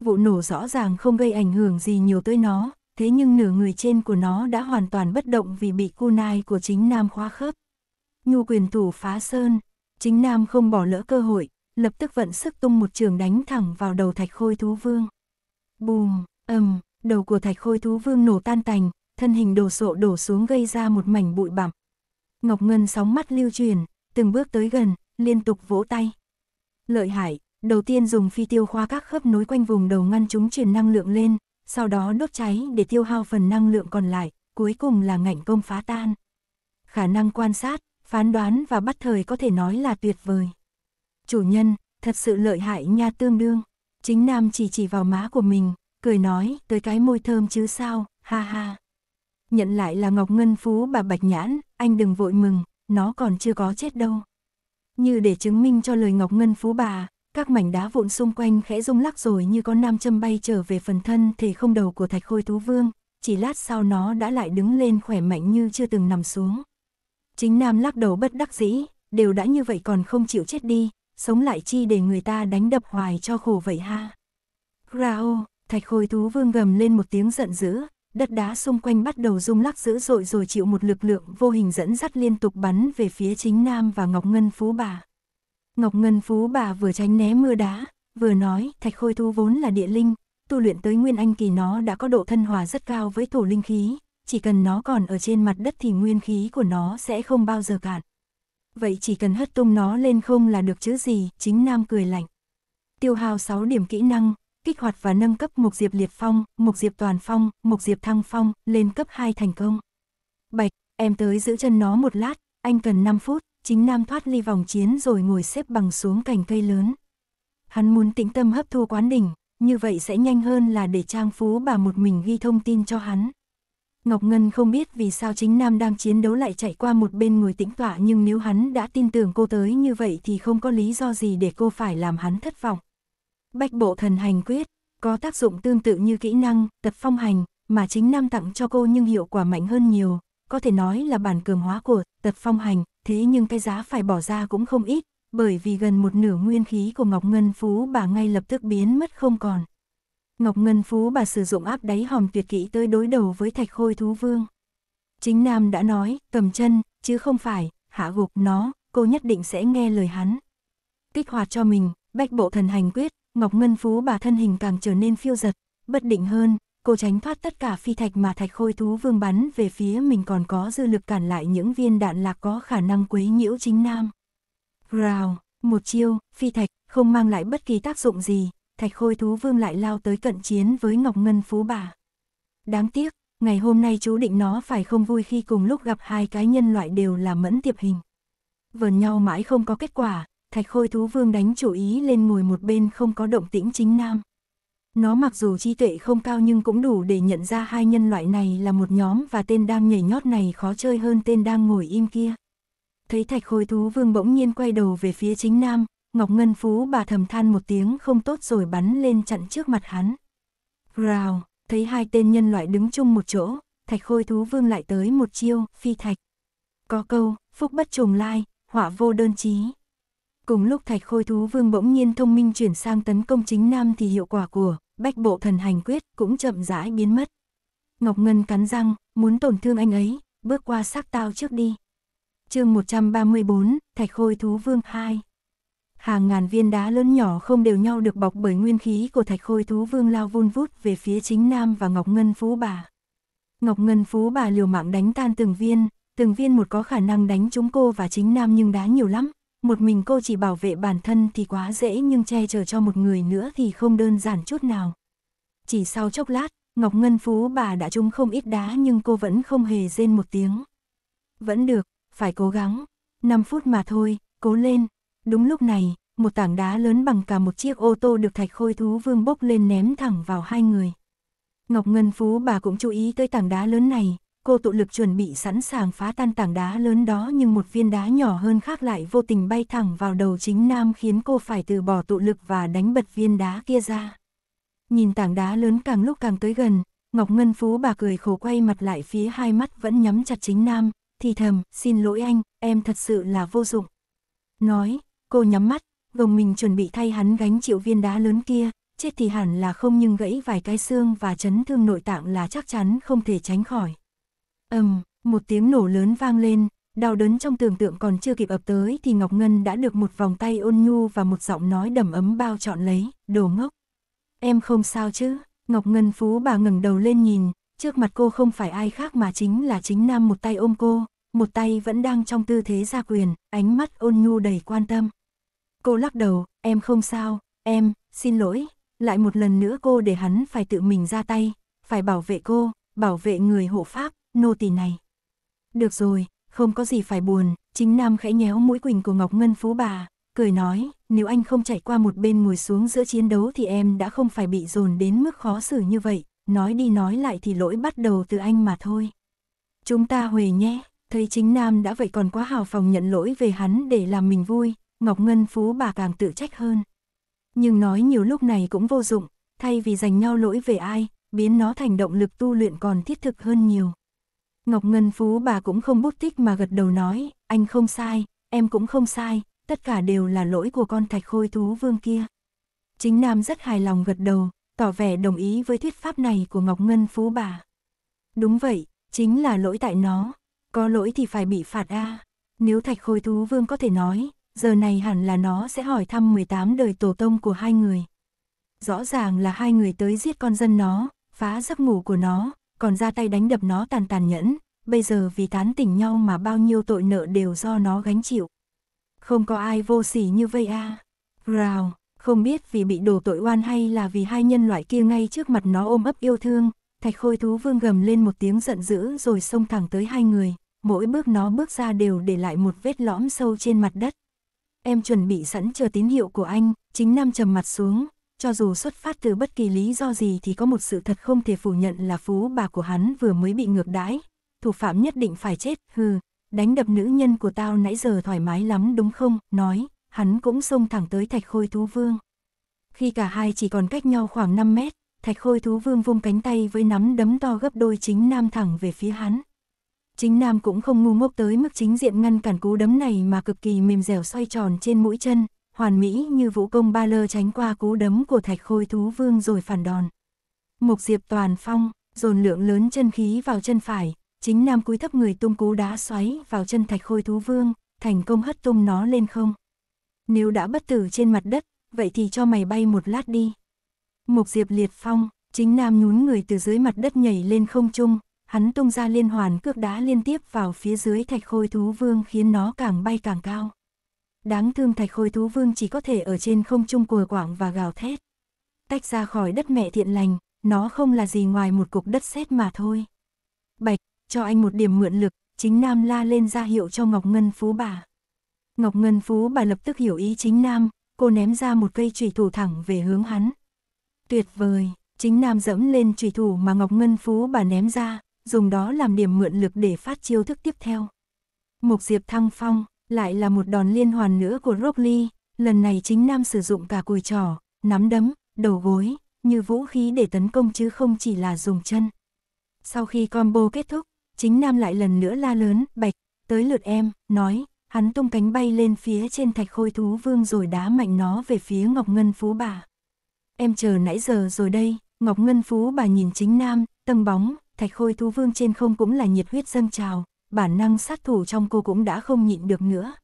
Vụ nổ rõ ràng không gây ảnh hưởng gì nhiều tới nó, thế nhưng nửa người trên của nó đã hoàn toàn bất động vì bị cu nai của chính nam khóa khớp. Nhu quyền thủ phá sơn, chính nam không bỏ lỡ cơ hội, lập tức vận sức tung một trường đánh thẳng vào đầu thạch khôi thú vương. Bùm, ầm, đầu của thạch khôi thú vương nổ tan tành, thân hình đồ sộ đổ xuống gây ra một mảnh bụi bặm. Ngọc Ngân sóng mắt lưu truyền, từng bước tới gần, liên tục vỗ tay. Lợi hại, đầu tiên dùng phi tiêu khoa các khớp nối quanh vùng đầu ngăn chúng truyền năng lượng lên, sau đó đốt cháy để tiêu hao phần năng lượng còn lại, cuối cùng là ngạnh công phá tan. Khả năng quan sát, phán đoán và bắt thời có thể nói là tuyệt vời. Chủ nhân, thật sự lợi hại nha tương đương. Chính Nam chỉ chỉ vào má của mình, cười nói, tới cái môi thơm chứ sao, ha ha. Nhận lại là Ngọc Ngân Phú bà Bạch Nhãn, anh đừng vội mừng, nó còn chưa có chết đâu. Như để chứng minh cho lời Ngọc Ngân Phú bà, các mảnh đá vụn xung quanh khẽ rung lắc rồi như con nam châm bay trở về phần thân thể không đầu của thạch khôi tú vương, chỉ lát sau nó đã lại đứng lên khỏe mạnh như chưa từng nằm xuống. Chính nam lắc đầu bất đắc dĩ, đều đã như vậy còn không chịu chết đi, sống lại chi để người ta đánh đập hoài cho khổ vậy ha. Rao, thạch khôi thú vương gầm lên một tiếng giận dữ, đất đá xung quanh bắt đầu rung lắc dữ dội rồi chịu một lực lượng vô hình dẫn dắt liên tục bắn về phía chính nam và Ngọc Ngân Phú Bà. Ngọc Ngân Phú Bà vừa tránh né mưa đá, vừa nói thạch khôi thú vốn là địa linh, tu luyện tới nguyên anh kỳ nó đã có độ thân hòa rất cao với thổ linh khí, chỉ cần nó còn ở trên mặt đất thì nguyên khí của nó sẽ không bao giờ cạn. Vậy chỉ cần hất tung nó lên không là được chứ gì, chính Nam cười lạnh. Tiêu hào 6 điểm kỹ năng, kích hoạt và nâng cấp Mục Diệp Liệt Phong, Mục Diệp Toàn Phong, Mục Diệp Thăng Phong, lên cấp 2 thành công. Bạch, em tới giữ chân nó một lát, anh cần 5 phút, chính Nam thoát ly vòng chiến rồi ngồi xếp bằng xuống cành cây lớn. Hắn muốn tĩnh tâm hấp thu quán đỉnh, như vậy sẽ nhanh hơn là để Trang Phú bà một mình ghi thông tin cho hắn. Ngọc Ngân không biết vì sao chính Nam đang chiến đấu lại chạy qua một bên ngồi tĩnh tọa nhưng nếu hắn đã tin tưởng cô tới như vậy thì không có lý do gì để cô phải làm hắn thất vọng. Bách bộ thần hành quyết, có tác dụng tương tự như kỹ năng, tập phong hành, mà chính Nam tặng cho cô nhưng hiệu quả mạnh hơn nhiều, có thể nói là bản cường hóa của tập phong hành, thế nhưng cái giá phải bỏ ra cũng không ít, bởi vì gần một nửa nguyên khí của Ngọc Ngân Phú bà ngay lập tức biến mất không còn. Ngọc Ngân Phú bà sử dụng áp đáy hòm tuyệt kỹ tới đối đầu với thạch khôi thú vương. Chính Nam đã nói, cầm chân, chứ không phải, hạ gục nó, cô nhất định sẽ nghe lời hắn. Kích hoạt cho mình, bách bộ thần hành quyết, Ngọc Ngân Phú bà thân hình càng trở nên phiêu giật, bất định hơn, cô tránh thoát tất cả phi thạch mà thạch khôi thú vương bắn về phía mình còn có dư lực cản lại những viên đạn lạc có khả năng quấy nhiễu chính Nam. Rào, một chiêu, phi thạch, không mang lại bất kỳ tác dụng gì, thạch khôi thú vương lại lao tới cận chiến với Ngọc Ngân Phú Bà. Đáng tiếc, ngày hôm nay chú định nó phải không vui khi cùng lúc gặp hai cái nhân loại đều là mẫn tiệp hình. Vờn nhau mãi không có kết quả, thạch khôi thú vương đánh chủ ý lên ngồi một bên không có động tĩnh chính nam. Nó mặc dù trí tuệ không cao nhưng cũng đủ để nhận ra hai nhân loại này là một nhóm và tên đang nhảy nhót này khó chơi hơn tên đang ngồi im kia. Thấy thạch khôi thú vương bỗng nhiên quay đầu về phía chính nam, Ngọc Ngân Phú bà thầm than một tiếng không tốt rồi bắn lên chặn trước mặt hắn. Rào, thấy hai tên nhân loại đứng chung một chỗ, thạch khôi thú vương lại tới một chiêu, phi thạch. Có câu, phúc bất trùng lai, họa vô đơn chí. Cùng lúc thạch khôi thú vương bỗng nhiên thông minh chuyển sang tấn công chính nam thì hiệu quả của bách bộ thần hành quyết cũng chậm rãi biến mất. Ngọc Ngân cắn răng, muốn tổn thương anh ấy, bước qua xác tao trước đi. chương 134, Thạch Khôi Thú Vương 2 hàng ngàn viên đá lớn nhỏ không đều nhau được bọc bởi nguyên khí của thạch khôi thú vương lao vun vút về phía chính nam và Ngọc Ngân Phú Bà. Ngọc Ngân Phú Bà liều mạng đánh tan từng viên, từng viên một có khả năng đánh trúng cô và chính nam nhưng đá nhiều lắm. Một mình cô chỉ bảo vệ bản thân thì quá dễ nhưng che chở cho một người nữa thì không đơn giản chút nào. Chỉ sau chốc lát, Ngọc Ngân Phú Bà đã trúng không ít đá nhưng cô vẫn không hề rên một tiếng. Vẫn được, phải cố gắng. 5 phút mà thôi, cố lên, Đúng lúc này, một tảng đá lớn bằng cả một chiếc ô tô được thạch khôi thú vương bốc lên ném thẳng vào hai người. Ngọc Ngân Phú bà cũng chú ý tới tảng đá lớn này, cô tụ lực chuẩn bị sẵn sàng phá tan tảng đá lớn đó nhưng một viên đá nhỏ hơn khác lại vô tình bay thẳng vào đầu chính nam khiến cô phải từ bỏ tụ lực và đánh bật viên đá kia ra. Nhìn tảng đá lớn càng lúc càng tới gần, Ngọc Ngân Phú bà cười khổ quay mặt lại phía hai mắt vẫn nhắm chặt chính nam, thì thầm, xin lỗi anh, em thật sự là vô dụng. Nói, Cô nhắm mắt, gồng mình chuẩn bị thay hắn gánh chịu viên đá lớn kia, chết thì hẳn là không nhưng gãy vài cái xương và chấn thương nội tạng là chắc chắn không thể tránh khỏi. Ầm, một tiếng nổ lớn vang lên, đau đớn trong tưởng tượng còn chưa kịp ập tới thì Ngọc Ngân đã được một vòng tay ôn nhu và một giọng nói đầm ấm bao trọn lấy, đồ ngốc. Em không sao chứ, Ngọc Ngân phú bà ngẩng đầu lên nhìn, trước mặt cô không phải ai khác mà chính là chính nam một tay ôm cô, một tay vẫn đang trong tư thế gia quyền, ánh mắt ôn nhu đầy quan tâm. Cô lắc đầu, em không sao, em, xin lỗi. Lại một lần nữa cô để hắn phải tự mình ra tay, phải bảo vệ cô, bảo vệ người hộ pháp, nô tỳ này. Được rồi, không có gì phải buồn, chính Nam khẽ nhéo mũi quỳnh của Ngọc Ngân Phú bà, cười nói, nếu anh không chạy qua một bên ngồi xuống giữa chiến đấu thì em đã không phải bị dồn đến mức khó xử như vậy, nói đi nói lại thì lỗi bắt đầu từ anh mà thôi. Chúng ta huề nhé, thấy chính Nam đã vậy còn quá hào phòng nhận lỗi về hắn để làm mình vui, Ngọc Ngân Phú bà càng tự trách hơn. Nhưng nói nhiều lúc này cũng vô dụng, thay vì dành nhau lỗi về ai, biến nó thành động lực tu luyện còn thiết thực hơn nhiều. Ngọc Ngân Phú bà cũng không bút tích mà gật đầu nói, anh không sai, em cũng không sai, tất cả đều là lỗi của con thạch khôi thú vương kia. Chính Nam rất hài lòng gật đầu, tỏ vẻ đồng ý với thuyết pháp này của Ngọc Ngân Phú bà. Đúng vậy, chính là lỗi tại nó, có lỗi thì phải bị phạt a. À. Nếu thạch khôi thú vương có thể nói, giờ này hẳn là nó sẽ hỏi thăm 18 đời tổ tông của hai người. Rõ ràng là hai người tới giết con dân nó, phá giấc ngủ của nó, còn ra tay đánh đập nó tàn tàn nhẫn, bây giờ vì tán tỉnh nhau mà bao nhiêu tội nợ đều do nó gánh chịu. Không có ai vô sỉ như vậy a. À. Rào, không biết vì bị đổ tội oan hay là vì hai nhân loại kia ngay trước mặt nó ôm ấp yêu thương, thạch khôi thú vương gầm lên một tiếng giận dữ rồi xông thẳng tới hai người, mỗi bước nó bước ra đều để lại một vết lõm sâu trên mặt đất. Em chuẩn bị sẵn chờ tín hiệu của anh, chính Nam trầm mặt xuống, cho dù xuất phát từ bất kỳ lý do gì thì có một sự thật không thể phủ nhận là phú bà của hắn vừa mới bị ngược đãi, thủ phạm nhất định phải chết, hừ, đánh đập nữ nhân của tao nãy giờ thoải mái lắm đúng không, nói, hắn cũng xông thẳng tới thạch khôi thú vương. Khi cả hai chỉ còn cách nhau khoảng 5 mét, thạch khôi thú vương vung cánh tay với nắm đấm to gấp đôi chính nam thẳng về phía hắn chính nam cũng không ngu ngốc tới mức chính diện ngăn cản cú đấm này mà cực kỳ mềm dẻo xoay tròn trên mũi chân, hoàn mỹ như vũ công ba lơ tránh qua cú đấm của thạch khôi thú vương rồi phản đòn. Mục diệp toàn phong, dồn lượng lớn chân khí vào chân phải, chính nam cúi thấp người tung cú đá xoáy vào chân thạch khôi thú vương, thành công hất tung nó lên không. Nếu đã bất tử trên mặt đất, vậy thì cho mày bay một lát đi. Mục diệp liệt phong, chính nam nhún người từ dưới mặt đất nhảy lên không trung, hắn tung ra liên hoàn cước đá liên tiếp vào phía dưới thạch khôi thú vương khiến nó càng bay càng cao. Đáng thương thạch khôi thú vương chỉ có thể ở trên không trung cùa quảng và gào thét. Tách ra khỏi đất mẹ thiện lành, nó không là gì ngoài một cục đất sét mà thôi. Bạch, cho anh một điểm mượn lực, chính Nam la lên ra hiệu cho Ngọc Ngân Phú bà. Ngọc Ngân Phú bà lập tức hiểu ý chính Nam, cô ném ra một cây trùy thủ thẳng về hướng hắn. Tuyệt vời, chính Nam dẫm lên trùy thủ mà Ngọc Ngân Phú bà ném ra, dùng đó làm điểm mượn lực để phát chiêu thức tiếp theo. Mục diệp thăng phong, lại là một đòn liên hoàn nữa của Rockly, lần này chính Nam sử dụng cả cùi trỏ, nắm đấm, đầu gối, như vũ khí để tấn công chứ không chỉ là dùng chân. Sau khi combo kết thúc, chính Nam lại lần nữa la lớn, bạch, tới lượt em, nói, hắn tung cánh bay lên phía trên thạch khôi thú vương rồi đá mạnh nó về phía Ngọc Ngân Phú bà. Em chờ nãy giờ rồi đây, Ngọc Ngân Phú bà nhìn chính Nam, tầng bóng, thạch khôi thú vương trên không cũng là nhiệt huyết dâng trào, bản năng sát thủ trong cô cũng đã không nhịn được nữa.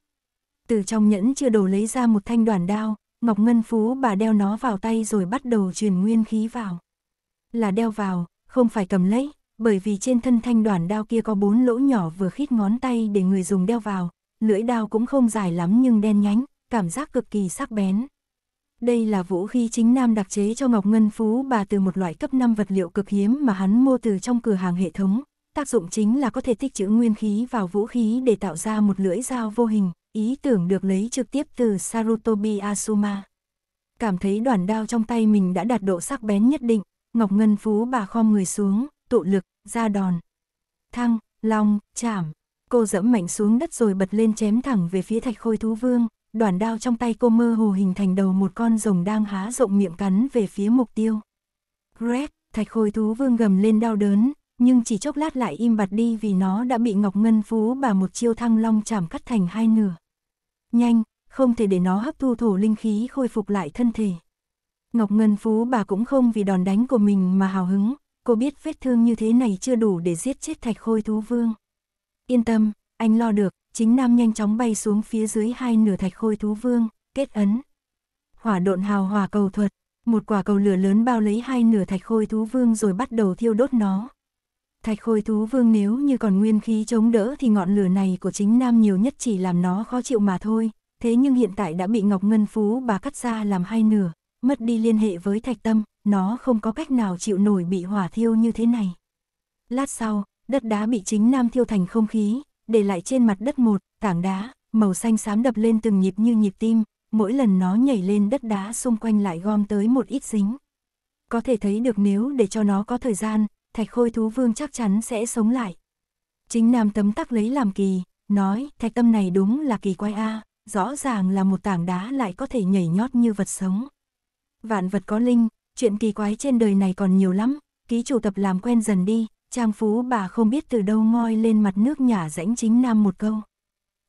Từ trong nhẫn chưa đồ lấy ra một thanh đoàn đao, Ngọc Ngân Phú bà đeo nó vào tay rồi bắt đầu truyền nguyên khí vào. Là đeo vào, không phải cầm lấy, bởi vì trên thân thanh đoàn đao kia có bốn lỗ nhỏ vừa khít ngón tay để người dùng đeo vào, lưỡi đao cũng không dài lắm nhưng đen nhánh, cảm giác cực kỳ sắc bén. Đây là vũ khí chính nam đặc chế cho Ngọc Ngân Phú bà từ một loại cấp 5 vật liệu cực hiếm mà hắn mua từ trong cửa hàng hệ thống. Tác dụng chính là có thể tích trữ nguyên khí vào vũ khí để tạo ra một lưỡi dao vô hình, ý tưởng được lấy trực tiếp từ Sarutobi Asuma. Cảm thấy đoàn đao trong tay mình đã đạt độ sắc bén nhất định, Ngọc Ngân Phú bà khom người xuống, tụ lực, ra đòn. Thăng, long, chảm. Cô dẫm mạnh xuống đất rồi bật lên chém thẳng về phía thạch khôi thú vương, đoàn đao trong tay cô mơ hồ hình thành đầu một con rồng đang há rộng miệng cắn về phía mục tiêu. Greg thạch khôi thú vương gầm lên đau đớn, nhưng chỉ chốc lát lại im bặt đi vì nó đã bị Ngọc Ngân Phú bà một chiêu thăng long chảm cắt thành hai nửa. Nhanh, không thể để nó hấp thu thổ linh khí khôi phục lại thân thể. Ngọc Ngân Phú bà cũng không vì đòn đánh của mình mà hào hứng, cô biết vết thương như thế này chưa đủ để giết chết thạch khôi thú vương. Yên tâm, anh lo được, chính nam nhanh chóng bay xuống phía dưới hai nửa thạch khôi thú vương, kết ấn. Hỏa độn hào hỏa cầu thuật, một quả cầu lửa lớn bao lấy hai nửa thạch khôi thú vương rồi bắt đầu thiêu đốt nó. Thạch khôi thú vương nếu như còn nguyên khí chống đỡ thì ngọn lửa này của chính nam nhiều nhất chỉ làm nó khó chịu mà thôi, thế nhưng hiện tại đã bị Ngọc Ngân Phú bà cắt ra làm hai nửa, mất đi liên hệ với thạch tâm, nó không có cách nào chịu nổi bị hỏa thiêu như thế này. Lát sau, đất đá bị chính nam thiêu thành không khí, để lại trên mặt đất một tảng đá, màu xanh xám đập lên từng nhịp như nhịp tim, mỗi lần nó nhảy lên đất đá xung quanh lại gom tới một ít dính. Có thể thấy được nếu để cho nó có thời gian, thạch khôi thú vương chắc chắn sẽ sống lại. Chính nam tấm tắc lấy làm kỳ, nói thạch tâm này đúng là kỳ quái a, rõ ràng là một tảng đá lại có thể nhảy nhót như vật sống. Vạn vật có linh, chuyện kỳ quái trên đời này còn nhiều lắm, ký chủ tập làm quen dần đi, Trang phú bà không biết từ đâu ngoi lên mặt nước nhả rãnh chính nam một câu.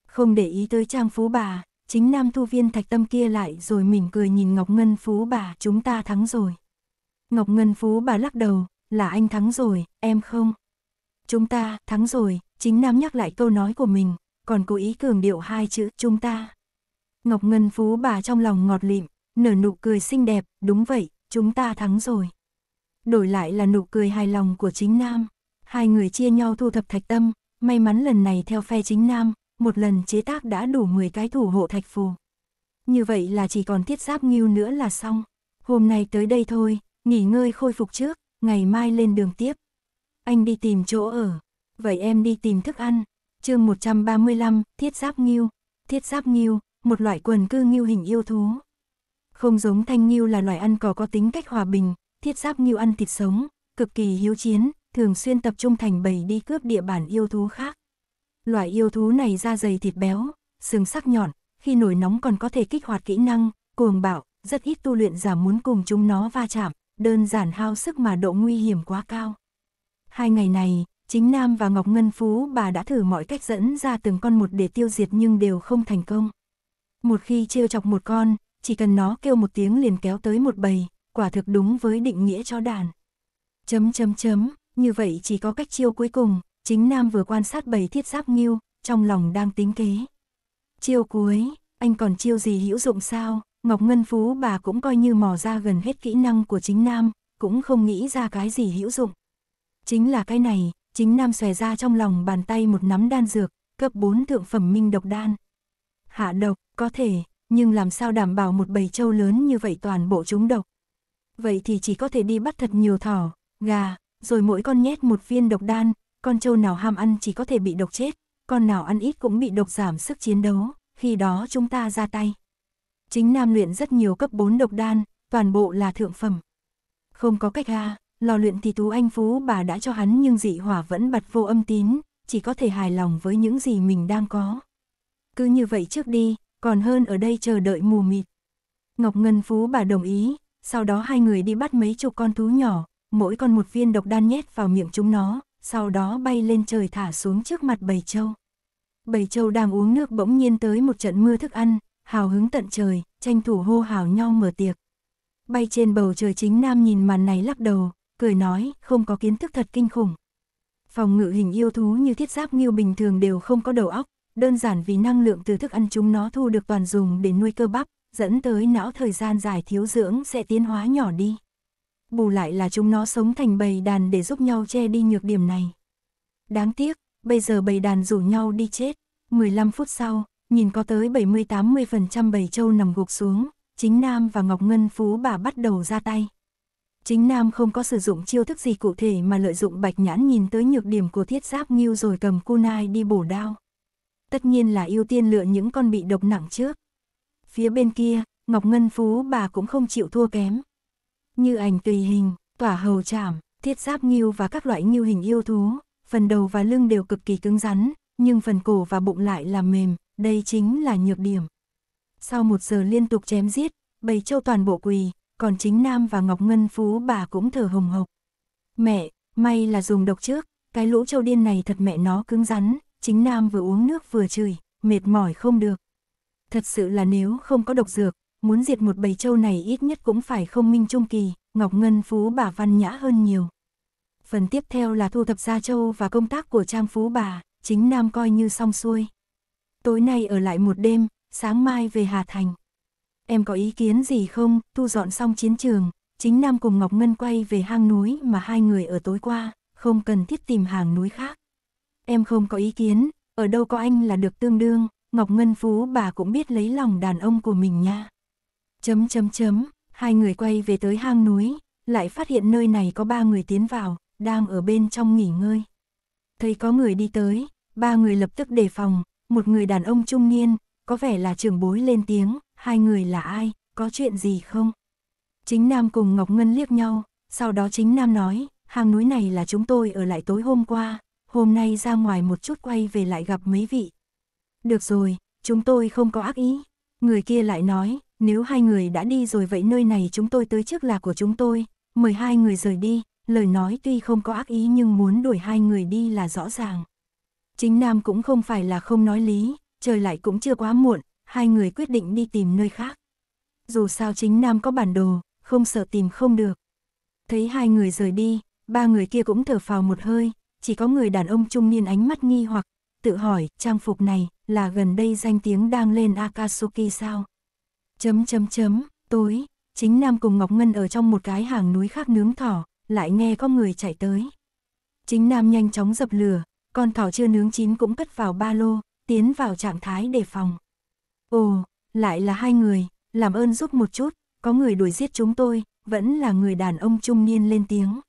Không để ý tới trang phú bà, chính nam thu viên thạch tâm kia lại rồi mỉm cười nhìn Ngọc Ngân phú bà chúng ta thắng rồi. Ngọc Ngân phú bà lắc đầu, là anh thắng rồi, em không. Chúng ta, thắng rồi, chính nam nhắc lại câu nói của mình, còn cố ý cường điệu hai chữ chúng ta. Ngọc Ngân phú bà trong lòng ngọt lịm, nở nụ cười xinh đẹp, đúng vậy, chúng ta thắng rồi đổi lại là nụ cười hài lòng của chính nam. Hai người chia nhau thu thập thạch tâm, may mắn lần này theo phe chính nam, một lần chế tác đã đủ 10 cái thủ hộ thạch phù. Như vậy là chỉ còn thiết giáp nghiêu nữa là xong. Hôm nay tới đây thôi, nghỉ ngơi khôi phục trước, ngày mai lên đường tiếp. Anh đi tìm chỗ ở, vậy em đi tìm thức ăn. chương 135, thiết giáp nghiêu. Thiết giáp nghiêu, một loại quần cư nghiêu hình yêu thú. Không giống thanh nghiêu là loài ăn cỏ có tính cách hòa bình, thiết giáp nghiêu ăn thịt sống, cực kỳ hiếu chiến, thường xuyên tập trung thành bầy đi cướp địa bản yêu thú khác. Loại yêu thú này da dày thịt béo, xương sắc nhọn, khi nổi nóng còn có thể kích hoạt kỹ năng, cuồng bạo, rất ít tu luyện giả muốn cùng chúng nó va chạm, đơn giản hao sức mà độ nguy hiểm quá cao. Hai ngày này, chính Nam và Ngọc Ngân Phú bà đã thử mọi cách dẫn ra từng con một để tiêu diệt nhưng đều không thành công. Một khi trêu chọc một con, chỉ cần nó kêu một tiếng liền kéo tới một bầy, quả thực đúng với định nghĩa cho đàn. Chấm chấm chấm, như vậy chỉ có cách chiêu cuối cùng, chính Nam vừa quan sát bầy thiết giáp nghiêu, trong lòng đang tính kế. Chiêu cuối, anh còn chiêu gì hữu dụng sao, Ngọc Ngân Phú bà cũng coi như mò ra gần hết kỹ năng của chính Nam, cũng không nghĩ ra cái gì hữu dụng. Chính là cái này, chính Nam xòe ra trong lòng bàn tay một nắm đan dược, cấp 4 thượng phẩm minh độc đan. Hạ độc, có thể, nhưng làm sao đảm bảo một bầy trâu lớn như vậy toàn bộ chúng độc, vậy thì chỉ có thể đi bắt thật nhiều thỏ, gà, rồi mỗi con nhét một viên độc đan, con trâu nào ham ăn chỉ có thể bị độc chết, con nào ăn ít cũng bị độc giảm sức chiến đấu, khi đó chúng ta ra tay. Chính Nam luyện rất nhiều cấp 4 độc đan, toàn bộ là thượng phẩm. Không có cách ha, lò luyện thì Tú Anh Phú bà đã cho hắn nhưng dị hỏa vẫn bật vô âm tín, chỉ có thể hài lòng với những gì mình đang có. Cứ như vậy trước đi, còn hơn ở đây chờ đợi mù mịt. Ngọc Ngân Phú bà đồng ý, sau đó hai người đi bắt mấy chục con thú nhỏ, mỗi con một viên độc đan nhét vào miệng chúng nó, sau đó bay lên trời thả xuống trước mặt bầy châu. Bầy châu đang uống nước bỗng nhiên tới một trận mưa thức ăn, hào hứng tận trời, tranh thủ hô hào nhau mở tiệc. Bay trên bầu trời chính nam nhìn màn này lắc đầu, cười nói, không có kiến thức thật kinh khủng. Phòng ngự hình yêu thú như thiết giáp nghiêu bình thường đều không có đầu óc, đơn giản vì năng lượng từ thức ăn chúng nó thu được toàn dùng để nuôi cơ bắp, dẫn tới não thời gian dài thiếu dưỡng sẽ tiến hóa nhỏ đi. Bù lại là chúng nó sống thành bầy đàn để giúp nhau che đi nhược điểm này. Đáng tiếc, bây giờ bầy đàn rủ nhau đi chết. 15 phút sau, nhìn có tới 70-80% bầy trâu nằm gục xuống, chính Nam và Ngọc Ngân Phú bà bắt đầu ra tay. Chính Nam không có sử dụng chiêu thức gì cụ thể mà lợi dụng bạch nhãn nhìn tới nhược điểm của thiết giáp nghiêu rồi cầm cu nai đi bổ đao. Tất nhiên là ưu tiên lựa những con bị độc nặng trước. Phía bên kia, Ngọc Ngân Phú bà cũng không chịu thua kém. Như ảnh tùy hình, tỏa hầu chảm, thiết giáp nghiêu và các loại nghiêu hình yêu thú, phần đầu và lưng đều cực kỳ cứng rắn, nhưng phần cổ và bụng lại là mềm, đây chính là nhược điểm. Sau một giờ liên tục chém giết, bầy châu toàn bộ quỳ, còn chính Nam và Ngọc Ngân Phú bà cũng thở hồng hộc. Mẹ, may là dùng độc trước, cái lũ châu điên này thật mẹ nó cứng rắn, chính Nam vừa uống nước vừa chửi, mệt mỏi không được. Thật sự là nếu không có độc dược, muốn diệt một bầy trâu này ít nhất cũng phải không minh trung kỳ, Ngọc Ngân Phú bà văn nhã hơn nhiều. Phần tiếp theo là thu thập gia châu và công tác của Trang Phú bà, chính Nam coi như xong xuôi. Tối nay ở lại một đêm, sáng mai về Hà Thành. Em có ý kiến gì không, tu dọn xong chiến trường, chính Nam cùng Ngọc Ngân quay về hang núi mà hai người ở tối qua, không cần thiết tìm hàng núi khác. Em không có ý kiến, ở đâu có anh là được tương đương, Ngọc Ngân Phú bà cũng biết lấy lòng đàn ông của mình nha. Chấm chấm chấm, hai người quay về tới hang núi, lại phát hiện nơi này có ba người tiến vào, đang ở bên trong nghỉ ngơi. Thấy có người đi tới, ba người lập tức đề phòng, một người đàn ông trung niên, có vẻ là trưởng bối lên tiếng, hai người là ai, có chuyện gì không? Chính Nam cùng Ngọc Ngân liếc nhau, sau đó chính Nam nói, hang núi này là chúng tôi ở lại tối hôm qua, hôm nay ra ngoài một chút quay về lại gặp mấy vị, được rồi, chúng tôi không có ác ý. Người kia lại nói, nếu hai người đã đi rồi vậy nơi này chúng tôi tới trước là của chúng tôi, mời hai người rời đi, lời nói tuy không có ác ý nhưng muốn đuổi hai người đi là rõ ràng. Chính Nam cũng không phải là không nói lý, trời lại cũng chưa quá muộn, hai người quyết định đi tìm nơi khác. Dù sao chính Nam có bản đồ, không sợ tìm không được. Thấy hai người rời đi, ba người kia cũng thở phào một hơi, chỉ có người đàn ông trung niên ánh mắt nghi hoặc, tự hỏi trang phục này là gần đây danh tiếng đang lên Akatsuki sao? Chấm chấm chấm, tối, chính Nam cùng Ngọc Ngân ở trong một cái hàng núi khác nướng thỏ, lại nghe có người chạy tới. Chính Nam nhanh chóng dập lửa, con thỏ chưa nướng chín cũng cất vào ba lô, tiến vào trạng thái đề phòng. Ồ, lại là hai người, làm ơn giúp một chút, có người đuổi giết chúng tôi, vẫn là người đàn ông trung niên lên tiếng.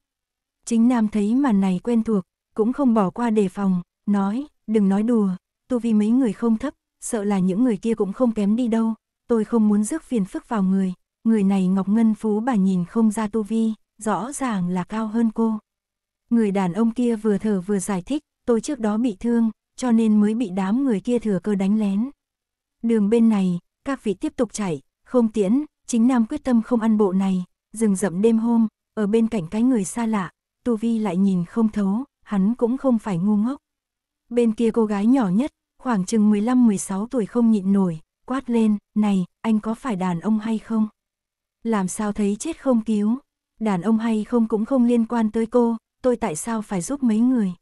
Chính Nam thấy màn này quen thuộc, cũng không bỏ qua đề phòng, nói, đừng nói đùa, tu vi mấy người không thấp, sợ là những người kia cũng không kém đi đâu, tôi không muốn rước phiền phức vào người, người này Ngọc Ngân Phú bà nhìn không ra tu vi, rõ ràng là cao hơn cô. Người đàn ông kia vừa thở vừa giải thích, tôi trước đó bị thương, cho nên mới bị đám người kia thừa cơ đánh lén. Đường bên này, các vị tiếp tục chạy, không tiễn, chính Nam quyết tâm không ăn bộ này, rừng rậm đêm hôm, ở bên cạnh cái người xa lạ, Tu Vi lại nhìn không thấu, hắn cũng không phải ngu ngốc. Bên kia cô gái nhỏ nhất, khoảng chừng 15-16 tuổi không nhịn nổi, quát lên, này, anh có phải đàn ông hay không? Làm sao thấy chết không cứu? Đàn ông hay không cũng không liên quan tới cô, tôi tại sao phải giúp mấy người?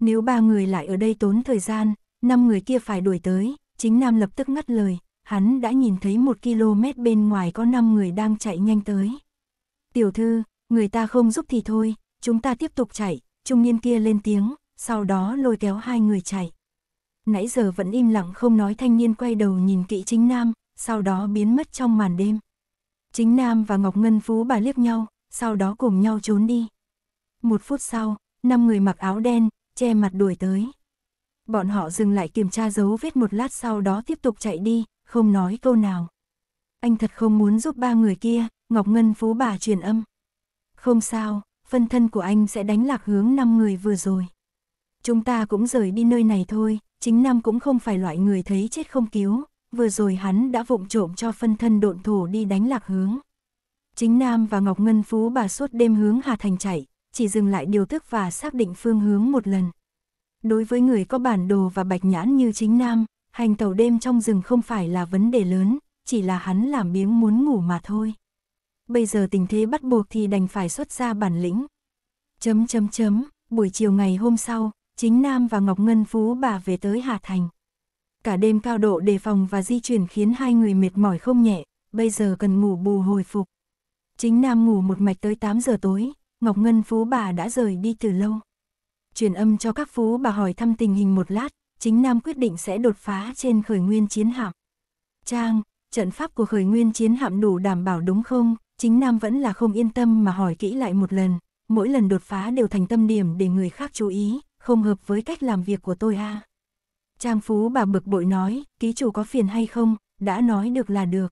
Nếu ba người lại ở đây tốn thời gian, năm người kia phải đuổi tới, chính Nam lập tức ngắt lời, hắn đã nhìn thấy một km bên ngoài có năm người đang chạy nhanh tới. Tiểu thư, người ta không giúp thì thôi, chúng ta tiếp tục chạy, trung niên kia lên tiếng, sau đó lôi kéo hai người chạy nãy giờ vẫn im lặng không nói thanh niên quay đầu nhìn kỵ chính nam, sau đó biến mất trong màn đêm. Chính nam và Ngọc Ngân Phú bà liếc nhau, sau đó cùng nhau trốn đi. Một phút sau, năm người mặc áo đen, che mặt đuổi tới. Bọn họ dừng lại kiểm tra dấu vết một lát sau đó tiếp tục chạy đi, không nói câu nào. Anh thật không muốn giúp ba người kia, Ngọc Ngân Phú bà truyền âm. Không sao, phân thân của anh sẽ đánh lạc hướng năm người vừa rồi. Chúng ta cũng rời đi nơi này thôi, chính Nam cũng không phải loại người thấy chết không cứu, vừa rồi hắn đã vụng trộm cho phân thân độn thổ đi đánh lạc hướng. Chính Nam và Ngọc Ngân Phú bà suốt đêm hướng Hà Thành chạy, chỉ dừng lại điều tức và xác định phương hướng một lần. Đối với người có bản đồ và bạch nhãn như chính Nam, hành tàu đêm trong rừng không phải là vấn đề lớn, chỉ là hắn làm biếng muốn ngủ mà thôi. Bây giờ tình thế bắt buộc thì đành phải xuất ra bản lĩnh. Chấm chấm chấm, buổi chiều ngày hôm sau, chính Nam và Ngọc Ngân Phú bà về tới Hà Thành. Cả đêm cao độ đề phòng và di chuyển khiến hai người mệt mỏi không nhẹ, bây giờ cần ngủ bù hồi phục. Chính Nam ngủ một mạch tới 8 giờ tối, Ngọc Ngân Phú bà đã rời đi từ lâu. Truyền âm cho các phú bà hỏi thăm tình hình một lát, chính Nam quyết định sẽ đột phá trên khởi nguyên chiến hạm. Trang, trận pháp của khởi nguyên chiến hạm đủ đảm bảo đúng không? Chính Nam vẫn là không yên tâm mà hỏi kỹ lại một lần, mỗi lần đột phá đều thành tâm điểm để người khác chú ý, không hợp với cách làm việc của tôi a. À. Trang phú bà bực bội nói, ký chủ có phiền hay không, đã nói được là được.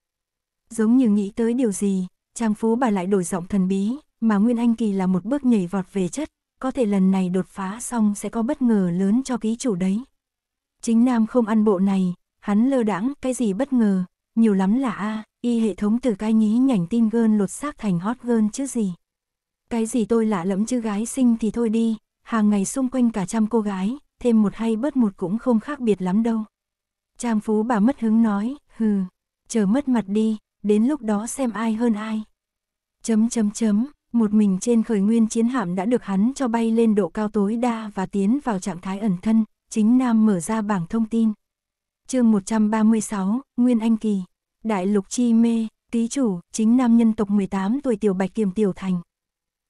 Giống như nghĩ tới điều gì, trang phú bà lại đổi giọng thần bí, mà Nguyên Anh Kỳ là một bước nhảy vọt về chất, có thể lần này đột phá xong sẽ có bất ngờ lớn cho ký chủ đấy. Chính Nam không ăn bộ này, hắn lơ đãng cái gì bất ngờ, nhiều lắm là A, y hệ thống từ cái nhí nhảnh tin gơn lột xác thành hot gơn chứ gì. Cái gì tôi lạ lẫm chứ gái sinh thì thôi đi, hàng ngày xung quanh cả trăm cô gái, thêm một hay bớt một cũng không khác biệt lắm đâu. Trang Phú bà mất hứng nói, hừ, chờ mất mặt đi, đến lúc đó xem ai hơn ai. Chấm chấm chấm, một mình trên khởi nguyên chiến hạm đã được hắn cho bay lên độ cao tối đa và tiến vào trạng thái ẩn thân, chính Nam mở ra bảng thông tin. chương 136, Nguyên Anh Kỳ, Đại Lục Chi Mê, tý Chủ, chính Nam nhân tộc 18 tuổi Tiểu Bạch Kiềm Tiểu Thành.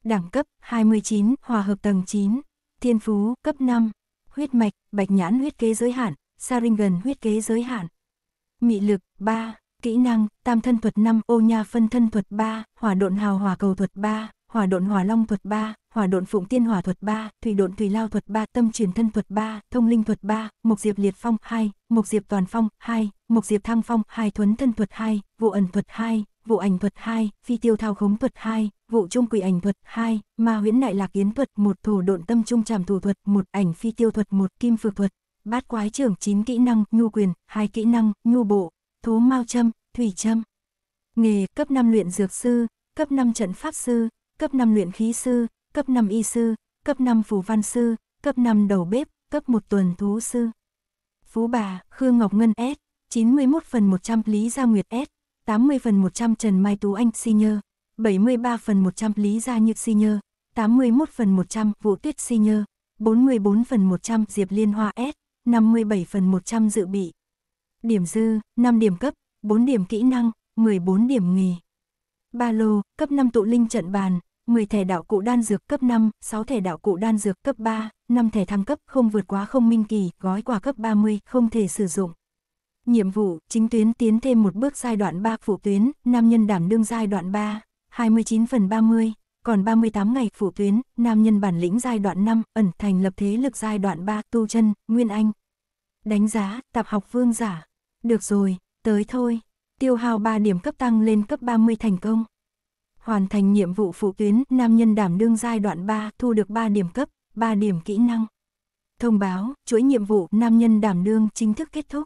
Đẳng cấp 29, Hòa hợp tầng 9, thiên phú, cấp 5, huyết mạch, bạch nhãn huyết kế giới hạn, Saringan huyết kế giới hạn. Mị lực 3, kỹ năng, tam thân thuật 5, ô nha phân thân thuật 3, hỏa độn hào hỏa cầu thuật 3, hỏa độn hỏa long thuật 3, hỏa độn phụng tiên hỏa thuật 3, thủy độn thủy lao thuật 3, tâm truyền thân thuật 3, thông linh thuật 3, mục diệp liệt phong 2, mục diệp toàn phong 2, mục diệp thăng phong 2, thuấn thân thuật 2, vụ ẩn thuật 2, vụ ảnh thuật 2, phi tiêu thao khống thuật 2, vụ trung quỷ ảnh thuật 2, ma huyễn đại lạc yến thuật 1, thủ độn tâm trung trảm thủ thuật 1, ảnh phi tiêu thuật 1, kim phược thuật, bát quái trưởng 9 kỹ năng, nhu quyền, 2 kỹ năng, nhu bộ, thú mao châm, thủy châm. Nghề cấp 5 luyện dược sư, cấp 5 trận pháp sư, cấp 5 luyện khí sư, cấp 5 y sư, cấp 5 phù văn sư, cấp 5 đầu bếp, cấp 1 tuần thú sư. Phú bà, Khương Ngọc Ngân S, 91 phần 100 Lý Gia Nguyệt S, 80 phần 100 Trần Mai Tú Anh Senior. 73 phần 100 Lý Gia Nhược Si Nhơ, 81 phần 100 Vũ Tuyết Si Nhơ, 44 phần 100 Diệp Liên Hoa S, 57 phần 100 dự bị. Điểm dư, 5 điểm cấp, 4 điểm kỹ năng, 14 điểm nghề. Ba lô, cấp 5 tụ linh trận bàn, 10 thẻ đạo cụ đan dược cấp 5, 6 thẻ đạo cụ đan dược cấp 3, 5 thẻ thăng cấp không vượt quá không minh kỳ, gói quà cấp 30 không thể sử dụng. Nhiệm vụ, chính tuyến tiến thêm một bước giai đoạn 3 phụ tuyến, nam nhân đảm đương giai đoạn 3. 29 phần 30, còn 38 ngày phủ tuyến, nam nhân bản lĩnh giai đoạn 5, ẩn thành lập thế lực giai đoạn 3, tu chân, nguyên anh. Đánh giá, tạp học vương giả. Được rồi, tới thôi. Tiêu hao 3 điểm cấp tăng lên cấp 30 thành công. Hoàn thành nhiệm vụ phụ tuyến, nam nhân đảm đương giai đoạn 3, thu được 3 điểm cấp, 3 điểm kỹ năng. Thông báo, chuỗi nhiệm vụ nam nhân đảm đương chính thức kết thúc.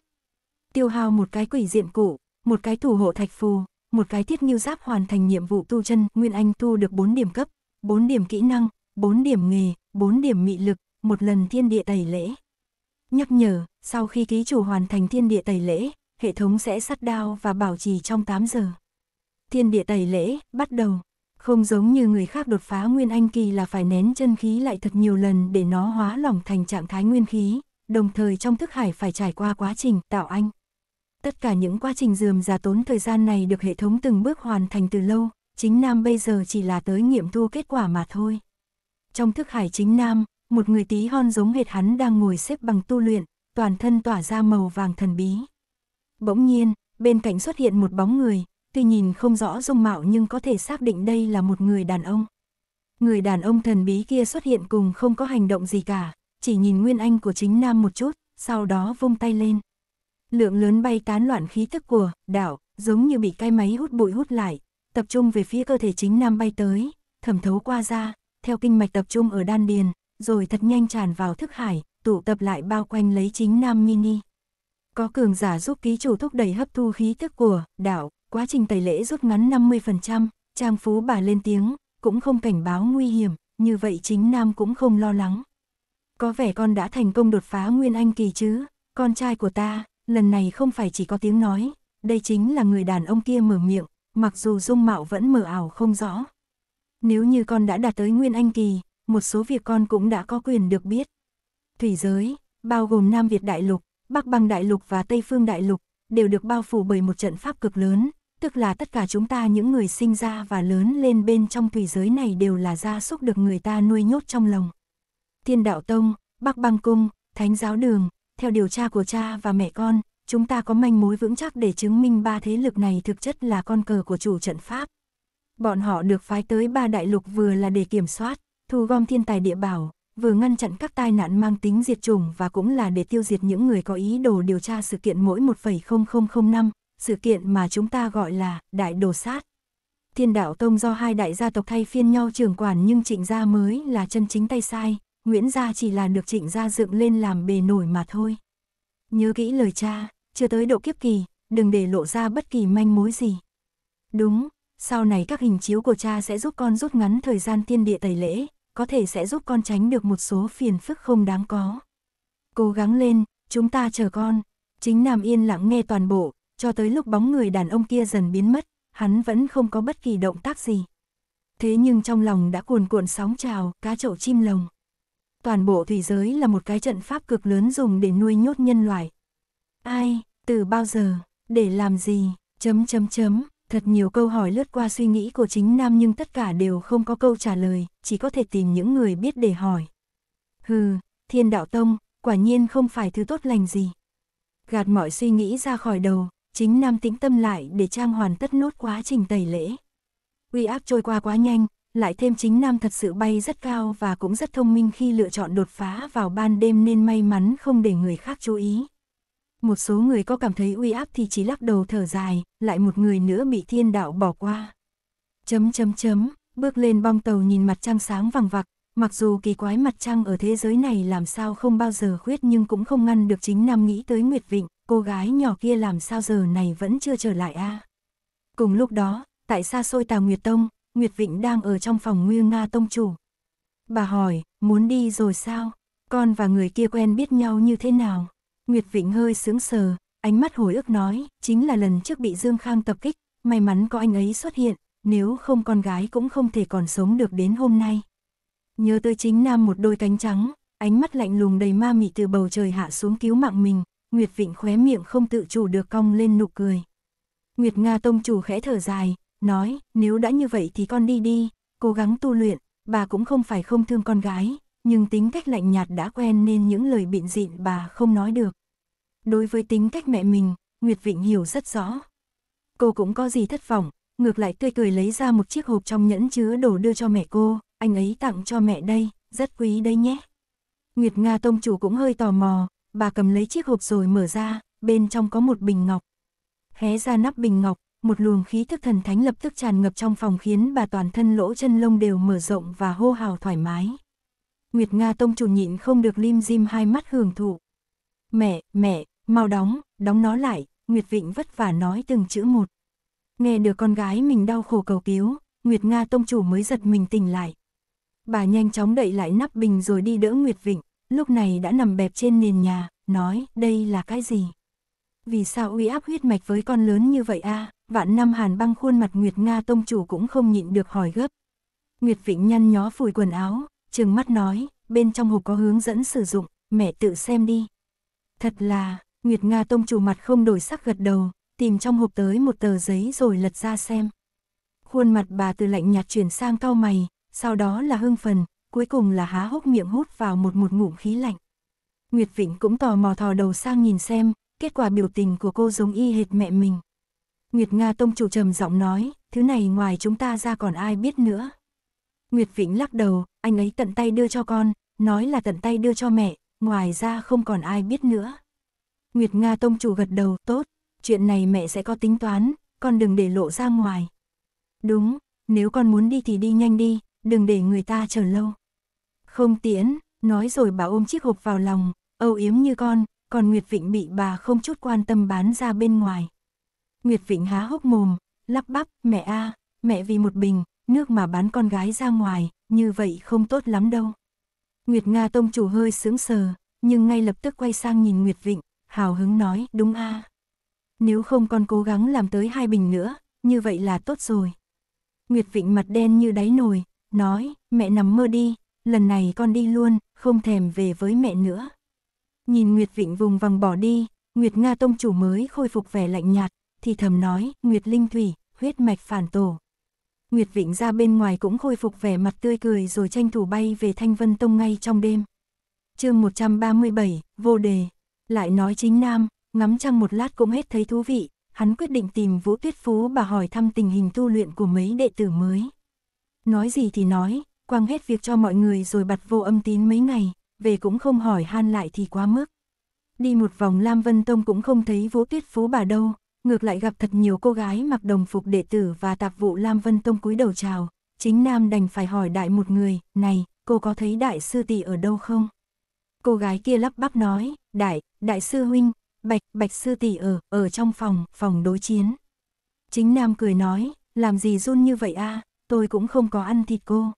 Tiêu hao một cái quỷ diện cụ, một cái thủ hộ thạch phù, một cái thiết nghiêu giáp hoàn thành nhiệm vụ tu chân, Nguyên Anh thu được 4 điểm cấp, 4 điểm kỹ năng, 4 điểm nghề, 4 điểm mị lực, một lần thiên địa tẩy lễ. Nhắc nhở, sau khi ký chủ hoàn thành thiên địa tẩy lễ, hệ thống sẽ sắt đao và bảo trì trong 8 giờ. Thiên địa tẩy lễ, bắt đầu. Không giống như người khác đột phá nguyên anh kỳ là phải nén chân khí lại thật nhiều lần để nó hóa lỏng thành trạng thái nguyên khí, đồng thời trong thức hải phải trải qua quá trình tạo anh. Tất cả những quá trình dườm già tốn thời gian này được hệ thống từng bước hoàn thành từ lâu, chính Nam bây giờ chỉ là tới nghiệm thu kết quả mà thôi. Trong thức hải chính Nam, một người tí hon giống hệt hắn đang ngồi xếp bằng tu luyện, toàn thân tỏa ra màu vàng thần bí. Bỗng nhiên, bên cạnh xuất hiện một bóng người, tuy nhìn không rõ dung mạo nhưng có thể xác định đây là một người đàn ông. Người đàn ông thần bí kia xuất hiện cùng không có hành động gì cả, chỉ nhìn Nguyên Anh của chính Nam một chút, sau đó vung tay lên lượng lớn bay tán loạn khí tức của đảo, giống như bị cái máy hút bụi hút lại, tập trung về phía cơ thể chính nam bay tới, thẩm thấu qua da, theo kinh mạch tập trung ở đan điền, rồi thật nhanh tràn vào thức hải, tụ tập lại bao quanh lấy chính nam mini. Có cường giả giúp ký chủ thúc đẩy hấp thu khí tức của đảo, quá trình tẩy lễ rút ngắn 50%, trang phú bà lên tiếng, cũng không cảnh báo nguy hiểm, như vậy chính nam cũng không lo lắng. Có vẻ con đã thành công đột phá nguyên anh kỳ chứ, con trai của ta, lần này không phải chỉ có tiếng nói, đây chính là người đàn ông kia mở miệng, mặc dù dung mạo vẫn mờ ảo không rõ. Nếu như con đã đạt tới Nguyên Anh Kỳ, một số việc con cũng đã có quyền được biết. Thủy giới, bao gồm Nam Việt Đại Lục, Bắc Băng Đại Lục và Tây Phương Đại Lục, đều được bao phủ bởi một trận pháp cực lớn, tức là tất cả chúng ta những người sinh ra và lớn lên bên trong thủy giới này đều là gia súc được người ta nuôi nhốt trong lòng. Thiên Đạo Tông, Bắc Băng Cung, Thánh Giáo Đường, theo điều tra của cha và mẹ con, chúng ta có manh mối vững chắc để chứng minh ba thế lực này thực chất là con cờ của chủ trận Pháp. Bọn họ được phái tới ba đại lục vừa là để kiểm soát, thu gom thiên tài địa bảo, vừa ngăn chặn các tai nạn mang tính diệt chủng và cũng là để tiêu diệt những người có ý đồ điều tra sự kiện mỗi 1,0005, sự kiện mà chúng ta gọi là đại đồ sát. Thiên đạo tông do hai đại gia tộc thay phiên nhau trưởng quản nhưng trịnh gia mới là chân chính tay sai, Nguyễn gia chỉ là được trịnh gia dựng lên làm bề nổi mà thôi. Nhớ kỹ lời cha, chưa tới độ kiếp kỳ, đừng để lộ ra bất kỳ manh mối gì. Đúng, sau này các hình chiếu của cha sẽ giúp con rút ngắn thời gian tiên địa tẩy lễ, có thể sẽ giúp con tránh được một số phiền phức không đáng có. Cố gắng lên, chúng ta chờ con. Chính Nam yên lặng nghe toàn bộ, cho tới lúc bóng người đàn ông kia dần biến mất, hắn vẫn không có bất kỳ động tác gì. Thế nhưng trong lòng đã cuồn cuộn sóng trào, cá chậu chim lồng toàn bộ thủy giới là một cái trận pháp cực lớn dùng để nuôi nhốt nhân loại. Ai, từ bao giờ, để làm gì, chấm chấm chấm, thật nhiều câu hỏi lướt qua suy nghĩ của chính Nam nhưng tất cả đều không có câu trả lời, chỉ có thể tìm những người biết để hỏi. Hừ, thiên đạo tông, quả nhiên không phải thứ tốt lành gì. Gạt mọi suy nghĩ ra khỏi đầu, chính Nam tĩnh tâm lại để trang hoàn tất nốt quá trình tẩy lễ. Uy áp trôi qua quá nhanh, lại thêm chính nam thật sự bay rất cao và cũng rất thông minh khi lựa chọn đột phá vào ban đêm nên may mắn không để người khác chú ý. Một số người có cảm thấy uy áp thì chỉ lắc đầu thở dài, lại một người nữa bị thiên đạo bỏ qua. Chấm chấm chấm, bước lên bong tàu nhìn mặt trăng sáng vàng vặc, mặc dù kỳ quái mặt trăng ở thế giới này làm sao không bao giờ khuyết nhưng cũng không ngăn được chính nam nghĩ tới Nguyệt Vịnh, cô gái nhỏ kia làm sao giờ này vẫn chưa trở lại a à? Cùng lúc đó, tại xa xôi tàu Nguyệt Tông, Nguyệt Vịnh đang ở trong phòng Nguyên Nga Tông Chủ. Bà hỏi, muốn đi rồi sao? Con và người kia quen biết nhau như thế nào? Nguyệt Vịnh hơi sướng sờ, ánh mắt hồi ức nói, chính là lần trước bị Dương Khang tập kích, may mắn có anh ấy xuất hiện, nếu không con gái cũng không thể còn sống được đến hôm nay. Nhớ tới chính nam một đôi cánh trắng, ánh mắt lạnh lùng đầy ma mị từ bầu trời hạ xuống cứu mạng mình, Nguyệt Vịnh khóe miệng không tự chủ được cong lên nụ cười. Nguyệt Nga Tông chủ khẽ thở dài, nói, nếu đã như vậy thì con đi đi, cố gắng tu luyện, bà cũng không phải không thương con gái, nhưng tính cách lạnh nhạt đã quen nên những lời bịn dịn bà không nói được. Đối với tính cách mẹ mình, Nguyệt Vịnh hiểu rất rõ. Cô cũng có gì thất vọng, ngược lại tươi cười lấy ra một chiếc hộp trong nhẫn chứa đồ đưa cho mẹ cô, anh ấy tặng cho mẹ đây, rất quý đây nhé. Nguyệt Nga tông chủ cũng hơi tò mò, bà cầm lấy chiếc hộp rồi mở ra, bên trong có một bình ngọc. Hé ra nắp bình ngọc, một luồng khí thức thần thánh lập tức tràn ngập trong phòng khiến bà toàn thân lỗ chân lông đều mở rộng và hô hào thoải mái. Nguyệt Nga tông chủ nhịn không được lim dim hai mắt hưởng thụ. Mẹ, mẹ, mau đóng, đóng nó lại, Nguyệt Vịnh vất vả nói từng chữ một. Nghe được con gái mình đau khổ cầu cứu, Nguyệt Nga tông chủ mới giật mình tỉnh lại. Bà nhanh chóng đậy lại nắp bình rồi đi đỡ Nguyệt Vịnh, lúc này đã nằm bẹp trên nền nhà, nói đây là cái gì? Vì sao uy áp huyết mạch với con lớn như vậy a à? vạn năm hàn băng khuôn mặt Nguyệt Nga tông chủ cũng không nhịn được hỏi gấp. Nguyệt vĩnh nhăn nhó phủi quần áo, trừng mắt nói, bên trong hộp có hướng dẫn sử dụng, mẹ tự xem đi. Thật là, Nguyệt Nga tông chủ mặt không đổi sắc gật đầu, tìm trong hộp tới một tờ giấy rồi lật ra xem. Khuôn mặt bà từ lạnh nhạt chuyển sang cau mày, sau đó là hưng phần, cuối cùng là há hốc miệng hút vào một một ngụm khí lạnh. Nguyệt vĩnh cũng tò mò thò đầu sang nhìn xem, kết quả biểu tình của cô giống y hệt mẹ mình. Nguyệt Nga Tông chủ trầm giọng nói, thứ này ngoài chúng ta ra còn ai biết nữa. Nguyệt Vĩnh lắc đầu, anh ấy tận tay đưa cho con, nói là tận tay đưa cho mẹ, ngoài ra không còn ai biết nữa. Nguyệt Nga Tông chủ gật đầu, tốt, chuyện này mẹ sẽ có tính toán, con đừng để lộ ra ngoài. Đúng, nếu con muốn đi thì đi nhanh đi, đừng để người ta chờ lâu. Không tiễn, nói rồi bà ôm chiếc hộp vào lòng, âu yếm như con, còn Nguyệt Vịnh bị bà không chút quan tâm bán ra bên ngoài. Nguyệt Vịnh há hốc mồm, lắp bắp, mẹ a, mẹ vì một bình, nước mà bán con gái ra ngoài, như vậy không tốt lắm đâu. Nguyệt Nga tông chủ hơi sững sờ, nhưng ngay lập tức quay sang nhìn Nguyệt Vịnh, hào hứng nói, đúng a. Nếu không con cố gắng làm tới hai bình nữa, như vậy là tốt rồi. Nguyệt Vịnh mặt đen như đáy nồi, nói, mẹ nằm mơ đi, lần này con đi luôn, không thèm về với mẹ nữa. Nhìn Nguyệt Vịnh vùng vằng bỏ đi, Nguyệt Nga Tông chủ mới khôi phục vẻ lạnh nhạt, thì thầm nói, Nguyệt Linh Thủy, huyết mạch phản tổ. Nguyệt Vịnh ra bên ngoài cũng khôi phục vẻ mặt tươi cười rồi tranh thủ bay về Thanh Vân Tông ngay trong đêm. chương 137, vô đề. Lại nói chính Nam, ngắm trăng một lát cũng hết thấy thú vị, hắn quyết định tìm Vũ Tuyết Phú bà hỏi thăm tình hình tu luyện của mấy đệ tử mới. Nói gì thì nói, quang hết việc cho mọi người rồi bật vô âm tín mấy ngày, về cũng không hỏi han lại thì quá mức. Đi một vòng Lam Vân Tông cũng không thấy Vũ Tuyết Phú bà đâu, ngược lại gặp thật nhiều cô gái mặc đồng phục đệ tử và tạp vụ Lam Vân Tông cúi đầu chào, chính nam đành phải hỏi đại một người, này, cô có thấy đại sư tỷ ở đâu không? Cô gái kia lắp bắp nói, đại, đại sư huynh, bạch, bạch sư tỷ ở, ở trong phòng, phòng đối chiến. Chính nam cười nói, làm gì run như vậy a tôi cũng không có ăn thịt cô.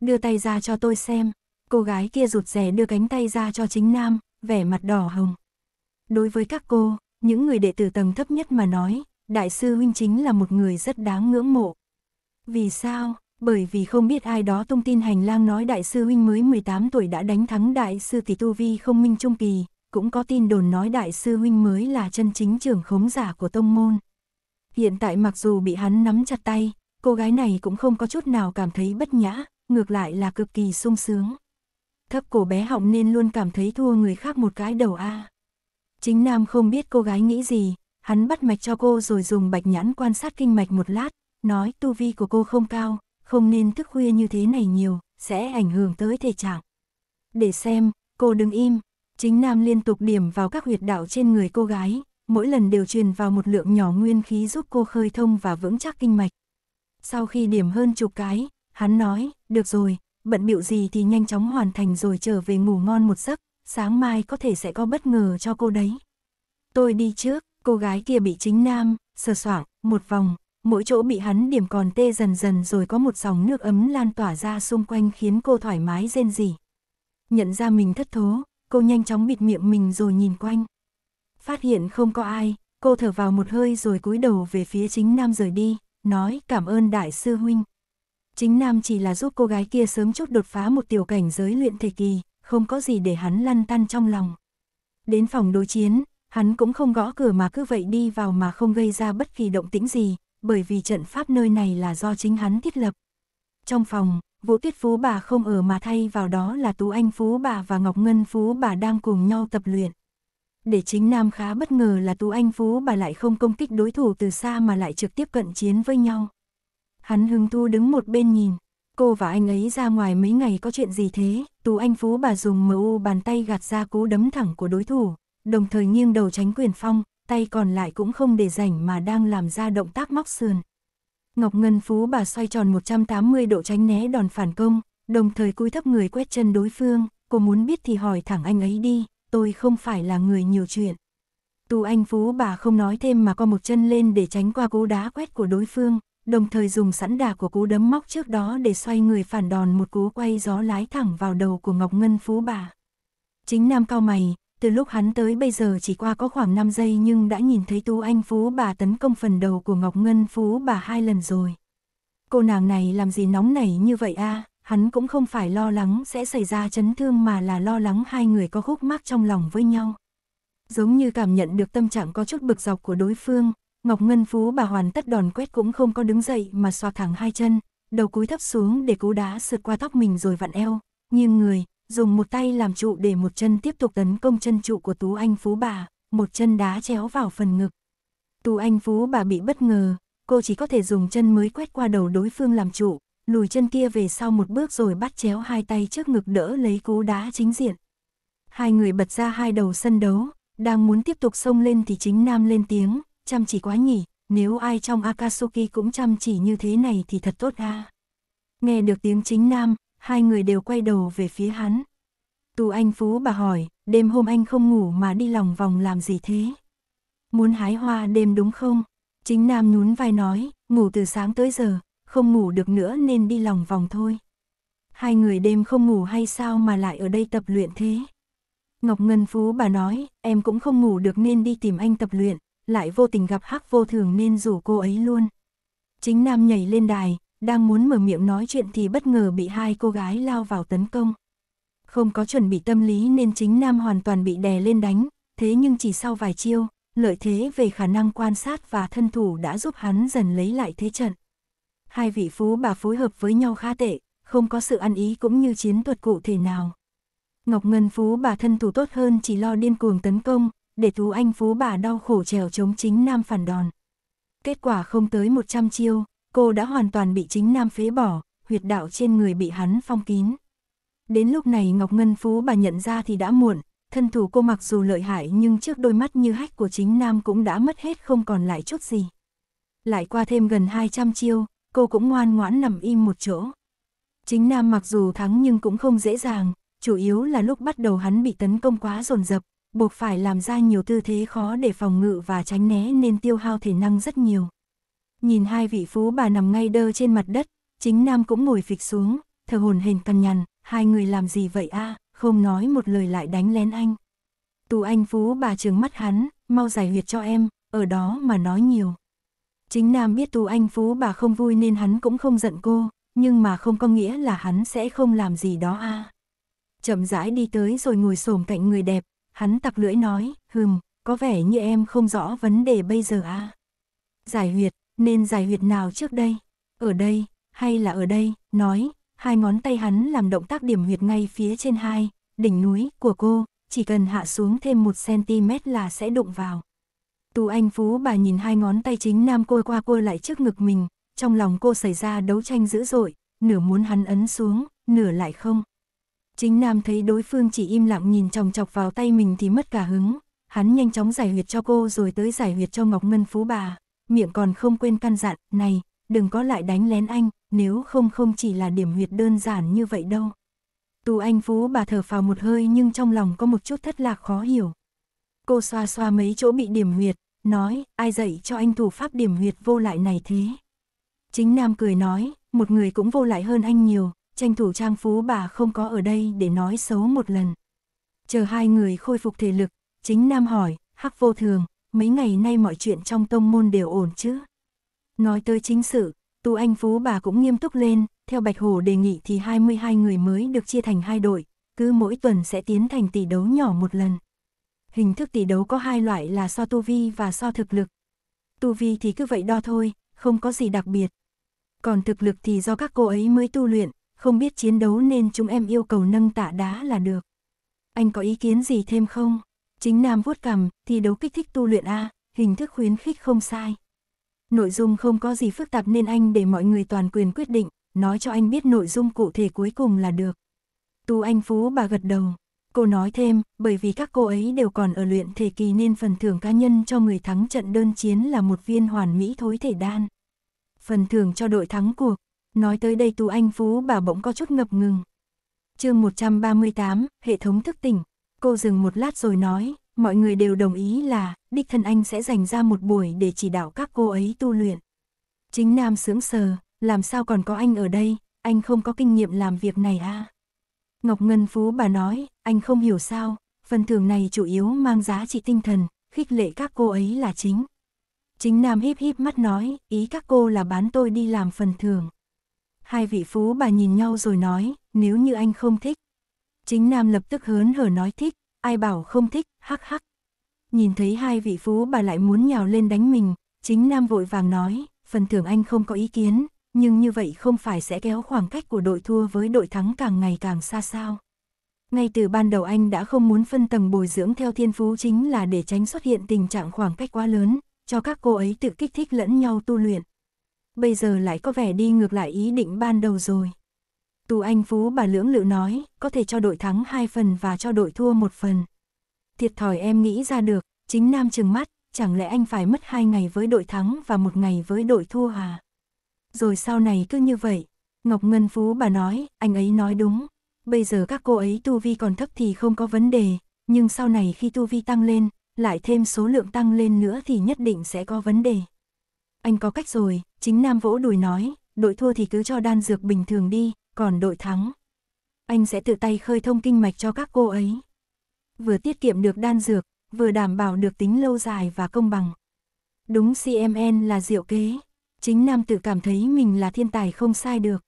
Đưa tay ra cho tôi xem, cô gái kia rụt rè đưa cánh tay ra cho chính nam, vẻ mặt đỏ hồng. Đối với các cô, những người đệ tử tầng thấp nhất mà nói, đại sư huynh chính là một người rất đáng ngưỡng mộ. Vì sao? Bởi vì không biết ai đó thông tin hành lang nói đại sư huynh mới 18 tuổi đã đánh thắng đại sư tỷ tu vi không minh trung kỳ, cũng có tin đồn nói đại sư huynh mới là chân chính trưởng khống giả của tông môn. Hiện tại mặc dù bị hắn nắm chặt tay, cô gái này cũng không có chút nào cảm thấy bất nhã, ngược lại là cực kỳ sung sướng. Thấp cổ bé họng nên luôn cảm thấy thua người khác một cái đầu a. À. Chính Nam không biết cô gái nghĩ gì, hắn bắt mạch cho cô rồi dùng bạch nhãn quan sát kinh mạch một lát, nói tu vi của cô không cao, không nên thức khuya như thế này nhiều, sẽ ảnh hưởng tới thể trạng. Để xem, cô đừng im, chính Nam liên tục điểm vào các huyệt đạo trên người cô gái, mỗi lần đều truyền vào một lượng nhỏ nguyên khí giúp cô khơi thông và vững chắc kinh mạch. Sau khi điểm hơn chục cái, hắn nói, được rồi, bận bịu gì thì nhanh chóng hoàn thành rồi trở về ngủ ngon một giấc, sáng mai có thể sẽ có bất ngờ cho cô đấy. Tôi đi trước, cô gái kia bị chính nam, sờ soảng, một vòng, mỗi chỗ bị hắn điểm còn tê dần dần rồi có một dòng nước ấm lan tỏa ra xung quanh khiến cô thoải mái rên rỉ. Nhận ra mình thất thố, cô nhanh chóng bịt miệng mình rồi nhìn quanh. Phát hiện không có ai, cô thở vào một hơi rồi cúi đầu về phía chính nam rời đi, nói cảm ơn đại sư huynh. Chính nam chỉ là giúp cô gái kia sớm chút đột phá một tiểu cảnh giới luyện thể kỳ, không có gì để hắn lăn tăn trong lòng. Đến phòng đối chiến, hắn cũng không gõ cửa mà cứ vậy đi vào mà không gây ra bất kỳ động tĩnh gì, bởi vì trận pháp nơi này là do chính hắn thiết lập. Trong phòng, Vũ Tuyết Phú bà không ở mà thay vào đó là Tú Anh Phú bà và Ngọc Ngân Phú bà đang cùng nhau tập luyện. Để chính Nam khá bất ngờ là Tú Anh Phú bà lại không công kích đối thủ từ xa mà lại trực tiếp cận chiến với nhau. Hắn hứng thu đứng một bên nhìn cô và anh ấy ra ngoài mấy ngày có chuyện gì thế? Tú Anh Phú bà dùng MU bàn tay gạt ra cú đấm thẳng của đối thủ, đồng thời nghiêng đầu tránh quyền phong, tay còn lại cũng không để rảnh mà đang làm ra động tác móc sườn. Ngọc Ngân Phú bà xoay tròn 180 độ tránh né đòn phản công, đồng thời cúi thấp người quét chân đối phương, cô muốn biết thì hỏi thẳng anh ấy đi, tôi không phải là người nhiều chuyện. Tú Anh Phú bà không nói thêm mà co một chân lên để tránh qua cú đá quét của đối phương, đồng thời dùng sẵn đà của cú đấm móc trước đó để xoay người phản đòn một cú quay gió lái thẳng vào đầu của Ngọc Ngân Phú bà. Chính Nam cao mày, từ lúc hắn tới bây giờ chỉ qua có khoảng 5 giây nhưng đã nhìn thấy Tu Anh Phú bà tấn công phần đầu của Ngọc Ngân Phú bà hai lần rồi. Cô nàng này làm gì nóng nảy như vậy a? À? hắn cũng không phải lo lắng sẽ xảy ra chấn thương mà là lo lắng hai người có khúc mắc trong lòng với nhau. Giống như cảm nhận được tâm trạng có chút bực dọc của đối phương, Ngọc Ngân Phú bà hoàn tất đòn quét cũng không có đứng dậy mà xoa thẳng hai chân, đầu cúi thấp xuống để cú đá sượt qua tóc mình rồi vặn eo, nghiêng người, dùng một tay làm trụ để một chân tiếp tục tấn công chân trụ của Tú Anh Phú bà, một chân đá chéo vào phần ngực. Tú Anh Phú bà bị bất ngờ, cô chỉ có thể dùng chân mới quét qua đầu đối phương làm trụ, lùi chân kia về sau một bước rồi bắt chéo hai tay trước ngực đỡ lấy cú đá chính diện. Hai người bật ra hai đầu sân đấu, đang muốn tiếp tục xông lên thì chính Nam lên tiếng, chăm chỉ quá nhỉ, nếu ai trong Akatsuki cũng chăm chỉ như thế này thì thật tốt à. Nghe được tiếng chính nam, hai người đều quay đầu về phía hắn. Tù anh Phú bà hỏi, đêm hôm anh không ngủ mà đi lòng vòng làm gì thế? Muốn hái hoa đêm đúng không? Chính nam nhún vai nói, ngủ từ sáng tới giờ, không ngủ được nữa nên đi lòng vòng thôi. Hai người đêm không ngủ hay sao mà lại ở đây tập luyện thế? Ngọc Ngân Phú bà nói, em cũng không ngủ được nên đi tìm anh tập luyện lại vô tình gặp hắc vô thường nên rủ cô ấy luôn. Chính Nam nhảy lên đài, đang muốn mở miệng nói chuyện thì bất ngờ bị hai cô gái lao vào tấn công. Không có chuẩn bị tâm lý nên chính Nam hoàn toàn bị đè lên đánh, thế nhưng chỉ sau vài chiêu, lợi thế về khả năng quan sát và thân thủ đã giúp hắn dần lấy lại thế trận. Hai vị phú bà phối hợp với nhau khá tệ, không có sự ăn ý cũng như chiến thuật cụ thể nào. Ngọc Ngân Phú bà thân thủ tốt hơn chỉ lo điên cuồng tấn công, để Tú Anh Phú bà đau khổ trèo chống chính Nam phản đòn. Kết quả không tới 100 chiêu, cô đã hoàn toàn bị chính Nam phế bỏ, huyệt đạo trên người bị hắn phong kín. Đến lúc này Ngọc Ngân Phú bà nhận ra thì đã muộn, thân thủ cô mặc dù lợi hại nhưng trước đôi mắt như hách của chính Nam cũng đã mất hết không còn lại chút gì. Lại qua thêm gần 200 chiêu, cô cũng ngoan ngoãn nằm im một chỗ. Chính Nam mặc dù thắng nhưng cũng không dễ dàng, chủ yếu là lúc bắt đầu hắn bị tấn công quá dồn dập, buộc phải làm ra nhiều tư thế khó để phòng ngự và tránh né nên tiêu hao thể năng rất nhiều. Nhìn hai vị phú bà nằm ngay đơ trên mặt đất, chính Nam cũng ngồi phịch xuống, thở hồn hền cằn nhằn, hai người làm gì vậy a? À? không nói một lời lại đánh lén anh. Tù anh phú bà trừng mắt hắn, mau giải huyệt cho em, ở đó mà nói nhiều. Chính Nam biết tù anh phú bà không vui nên hắn cũng không giận cô, nhưng mà không có nghĩa là hắn sẽ không làm gì đó a. À. Chậm rãi đi tới rồi ngồi xổm cạnh người đẹp, Hắn tặc lưỡi nói, hừm, có vẻ như em không rõ vấn đề bây giờ à. Giải huyệt, nên giải huyệt nào trước đây? Ở đây, hay là ở đây? Nói, hai ngón tay hắn làm động tác điểm huyệt ngay phía trên hai, đỉnh núi của cô, chỉ cần hạ xuống thêm một cm là sẽ đụng vào. Tú Anh Phú bà nhìn hai ngón tay chính nam cô qua cô lại trước ngực mình, trong lòng cô xảy ra đấu tranh dữ dội, nửa muốn hắn ấn xuống, nửa lại không. Chính Nam thấy đối phương chỉ im lặng nhìn chòng chọc vào tay mình thì mất cả hứng, hắn nhanh chóng giải huyệt cho cô rồi tới giải huyệt cho Ngọc Ngân Phú bà, miệng còn không quên căn dặn, này, đừng có lại đánh lén anh, nếu không không chỉ là điểm huyệt đơn giản như vậy đâu. Tù anh Phú bà thở phào một hơi nhưng trong lòng có một chút thất lạc khó hiểu. Cô xoa xoa mấy chỗ bị điểm huyệt, nói, ai dạy cho anh thủ pháp điểm huyệt vô lại này thế? Chính Nam cười nói, một người cũng vô lại hơn anh nhiều, tranh thủ trang phú bà không có ở đây để nói xấu một lần. Chờ hai người khôi phục thể lực, chính Nam hỏi, hắc vô thường, mấy ngày nay mọi chuyện trong tông môn đều ổn chứ? Nói tới chính sự, Tu Anh Phú bà cũng nghiêm túc lên, theo Bạch Hổ đề nghị thì 22 người mới được chia thành hai đội, cứ mỗi tuần sẽ tiến thành tỷ đấu nhỏ một lần. Hình thức tỷ đấu có hai loại là so tu vi và so thực lực. Tu vi thì cứ vậy đo thôi, không có gì đặc biệt. Còn thực lực thì do các cô ấy mới tu luyện, không biết chiến đấu nên chúng em yêu cầu nâng tạ đá là được. Anh có ý kiến gì thêm không? Chính Nam vuốt cằm, thi đấu kích thích tu luyện A, hình thức khuyến khích không sai. Nội dung không có gì phức tạp nên anh để mọi người toàn quyền quyết định, nói cho anh biết nội dung cụ thể cuối cùng là được. Tu Anh Phú bà gật đầu. Cô nói thêm, bởi vì các cô ấy đều còn ở luyện thể kỳ nên phần thưởng cá nhân cho người thắng trận đơn chiến là một viên hoàn mỹ thối thể đan. Phần thưởng cho đội thắng cuộc, Nói tới đây Tú Anh Phú bà bỗng có chút ngập ngừng. chương 138, hệ thống thức tỉnh. Cô dừng một lát rồi nói, mọi người đều đồng ý là, đích thân anh sẽ dành ra một buổi để chỉ đạo các cô ấy tu luyện. Chính Nam sướng sờ, làm sao còn có anh ở đây, anh không có kinh nghiệm làm việc này à? Ngọc Ngân Phú bà nói, anh không hiểu sao, phần thưởng này chủ yếu mang giá trị tinh thần, khích lệ các cô ấy là chính. Chính Nam híp híp mắt nói, ý các cô là bán tôi đi làm phần thưởng. Hai vị phú bà nhìn nhau rồi nói, nếu như anh không thích. Chính Nam lập tức hớn hở nói thích, ai bảo không thích, hắc hắc. Nhìn thấy hai vị phú bà lại muốn nhào lên đánh mình, chính Nam vội vàng nói, phần thưởng anh không có ý kiến, nhưng như vậy không phải sẽ kéo khoảng cách của đội thua với đội thắng càng ngày càng xa sao. Ngay từ ban đầu anh đã không muốn phân tầng bồi dưỡng theo thiên phú chính là để tránh xuất hiện tình trạng khoảng cách quá lớn, cho các cô ấy tự kích thích lẫn nhau tu luyện bây giờ lại có vẻ đi ngược lại ý định ban đầu rồi. Tù Anh Phú bà lưỡng lự nói, có thể cho đội thắng hai phần và cho đội thua một phần. Thiệt thòi em nghĩ ra được, chính Nam trừng mắt, chẳng lẽ anh phải mất hai ngày với đội thắng và một ngày với đội thua à? Rồi sau này cứ như vậy, Ngọc Ngân Phú bà nói, anh ấy nói đúng, bây giờ các cô ấy tu vi còn thấp thì không có vấn đề, nhưng sau này khi tu vi tăng lên, lại thêm số lượng tăng lên nữa thì nhất định sẽ có vấn đề anh có cách rồi, chính Nam vỗ đùi nói, đội thua thì cứ cho đan dược bình thường đi, còn đội thắng. Anh sẽ tự tay khơi thông kinh mạch cho các cô ấy. Vừa tiết kiệm được đan dược, vừa đảm bảo được tính lâu dài và công bằng. Đúng CMN là diệu kế, chính Nam tự cảm thấy mình là thiên tài không sai được.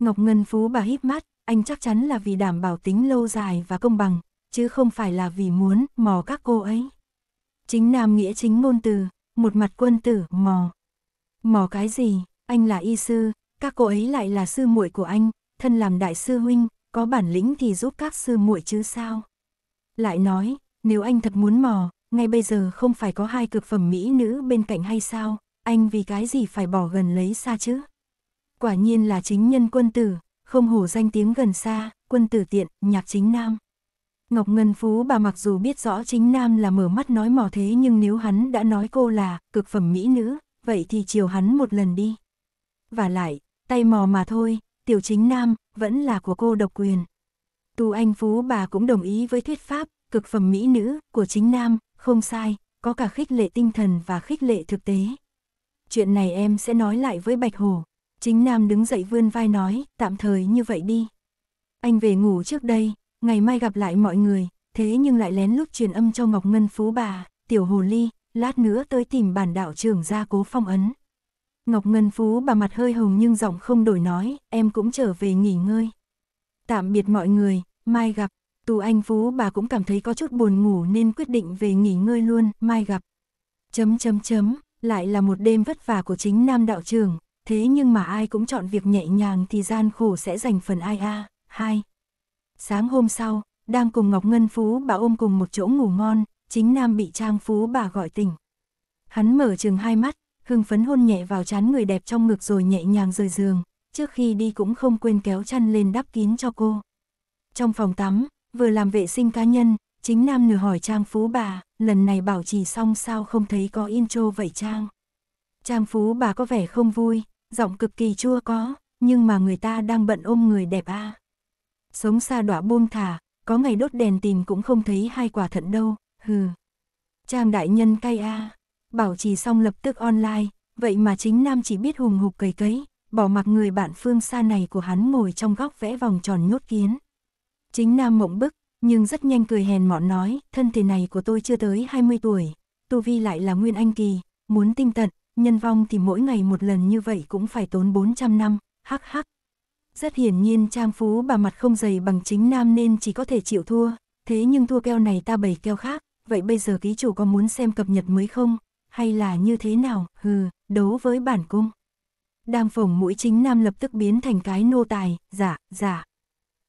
Ngọc Ngân Phú bà híp mắt, anh chắc chắn là vì đảm bảo tính lâu dài và công bằng, chứ không phải là vì muốn mò các cô ấy. Chính Nam nghĩa chính ngôn từ, một mặt quân tử mò. Mò cái gì, anh là y sư, các cô ấy lại là sư muội của anh, thân làm đại sư huynh, có bản lĩnh thì giúp các sư muội chứ sao. Lại nói, nếu anh thật muốn mò, ngay bây giờ không phải có hai cực phẩm mỹ nữ bên cạnh hay sao, anh vì cái gì phải bỏ gần lấy xa chứ. Quả nhiên là chính nhân quân tử, không hổ danh tiếng gần xa, quân tử tiện, nhạc chính nam. Ngọc Ngân Phú bà mặc dù biết rõ chính nam là mở mắt nói mò thế nhưng nếu hắn đã nói cô là cực phẩm mỹ nữ, vậy thì chiều hắn một lần đi. Và lại, tay mò mà thôi, tiểu chính nam, vẫn là của cô độc quyền. Tù Anh Phú bà cũng đồng ý với thuyết pháp, cực phẩm mỹ nữ, của chính nam, không sai, có cả khích lệ tinh thần và khích lệ thực tế. Chuyện này em sẽ nói lại với Bạch Hồ. Chính nam đứng dậy vươn vai nói, tạm thời như vậy đi. Anh về ngủ trước đây, ngày mai gặp lại mọi người, thế nhưng lại lén lúc truyền âm cho Ngọc Ngân Phú bà, tiểu hồ ly, lát nữa tôi tìm bản đạo trưởng ra cố phong ấn. Ngọc Ngân Phú bà mặt hơi hồng nhưng giọng không đổi nói, em cũng trở về nghỉ ngơi. Tạm biệt mọi người, mai gặp. Tù Anh Phú bà cũng cảm thấy có chút buồn ngủ nên quyết định về nghỉ ngơi luôn, mai gặp. Chấm chấm chấm, lại là một đêm vất vả của chính nam đạo trưởng, thế nhưng mà ai cũng chọn việc nhẹ nhàng thì gian khổ sẽ dành phần ai a. Hai. Sáng hôm sau, đang cùng Ngọc Ngân Phú bà ôm cùng một chỗ ngủ ngon, chính nam bị trang phú bà gọi tỉnh. Hắn mở chừng hai mắt, hưng phấn hôn nhẹ vào chán người đẹp trong ngực rồi nhẹ nhàng rời giường, trước khi đi cũng không quên kéo chăn lên đắp kín cho cô. Trong phòng tắm, vừa làm vệ sinh cá nhân, chính nam nửa hỏi trang phú bà, lần này bảo trì xong sao không thấy có intro vậy trang. Trang phú bà có vẻ không vui, giọng cực kỳ chua có, nhưng mà người ta đang bận ôm người đẹp a. À. Sống xa đọa buông thả, có ngày đốt đèn tìm cũng không thấy hai quả thận đâu, Hừ. Trang đại nhân cay a Bảo trì xong lập tức online, vậy mà chính nam chỉ biết hùng hục cầy cấy, bỏ mặc người bạn phương xa này của hắn ngồi trong góc vẽ vòng tròn nhốt kiến. Chính nam mộng bức, nhưng rất nhanh cười hèn mọn nói, thân thể này của tôi chưa tới 20 tuổi, tu vi lại là nguyên anh kỳ, muốn tinh tận, nhân vong thì mỗi ngày một lần như vậy cũng phải tốn 400 năm, hắc hắc. Rất hiển nhiên trang phú bà mặt không dày bằng chính nam nên chỉ có thể chịu thua, thế nhưng thua keo này ta bày keo khác, vậy bây giờ ký chủ có muốn xem cập nhật mới không? Hay là như thế nào? Hừ, đấu với bản cung. Đang phồng mũi chính nam lập tức biến thành cái nô tài, giả dạ, giả dạ.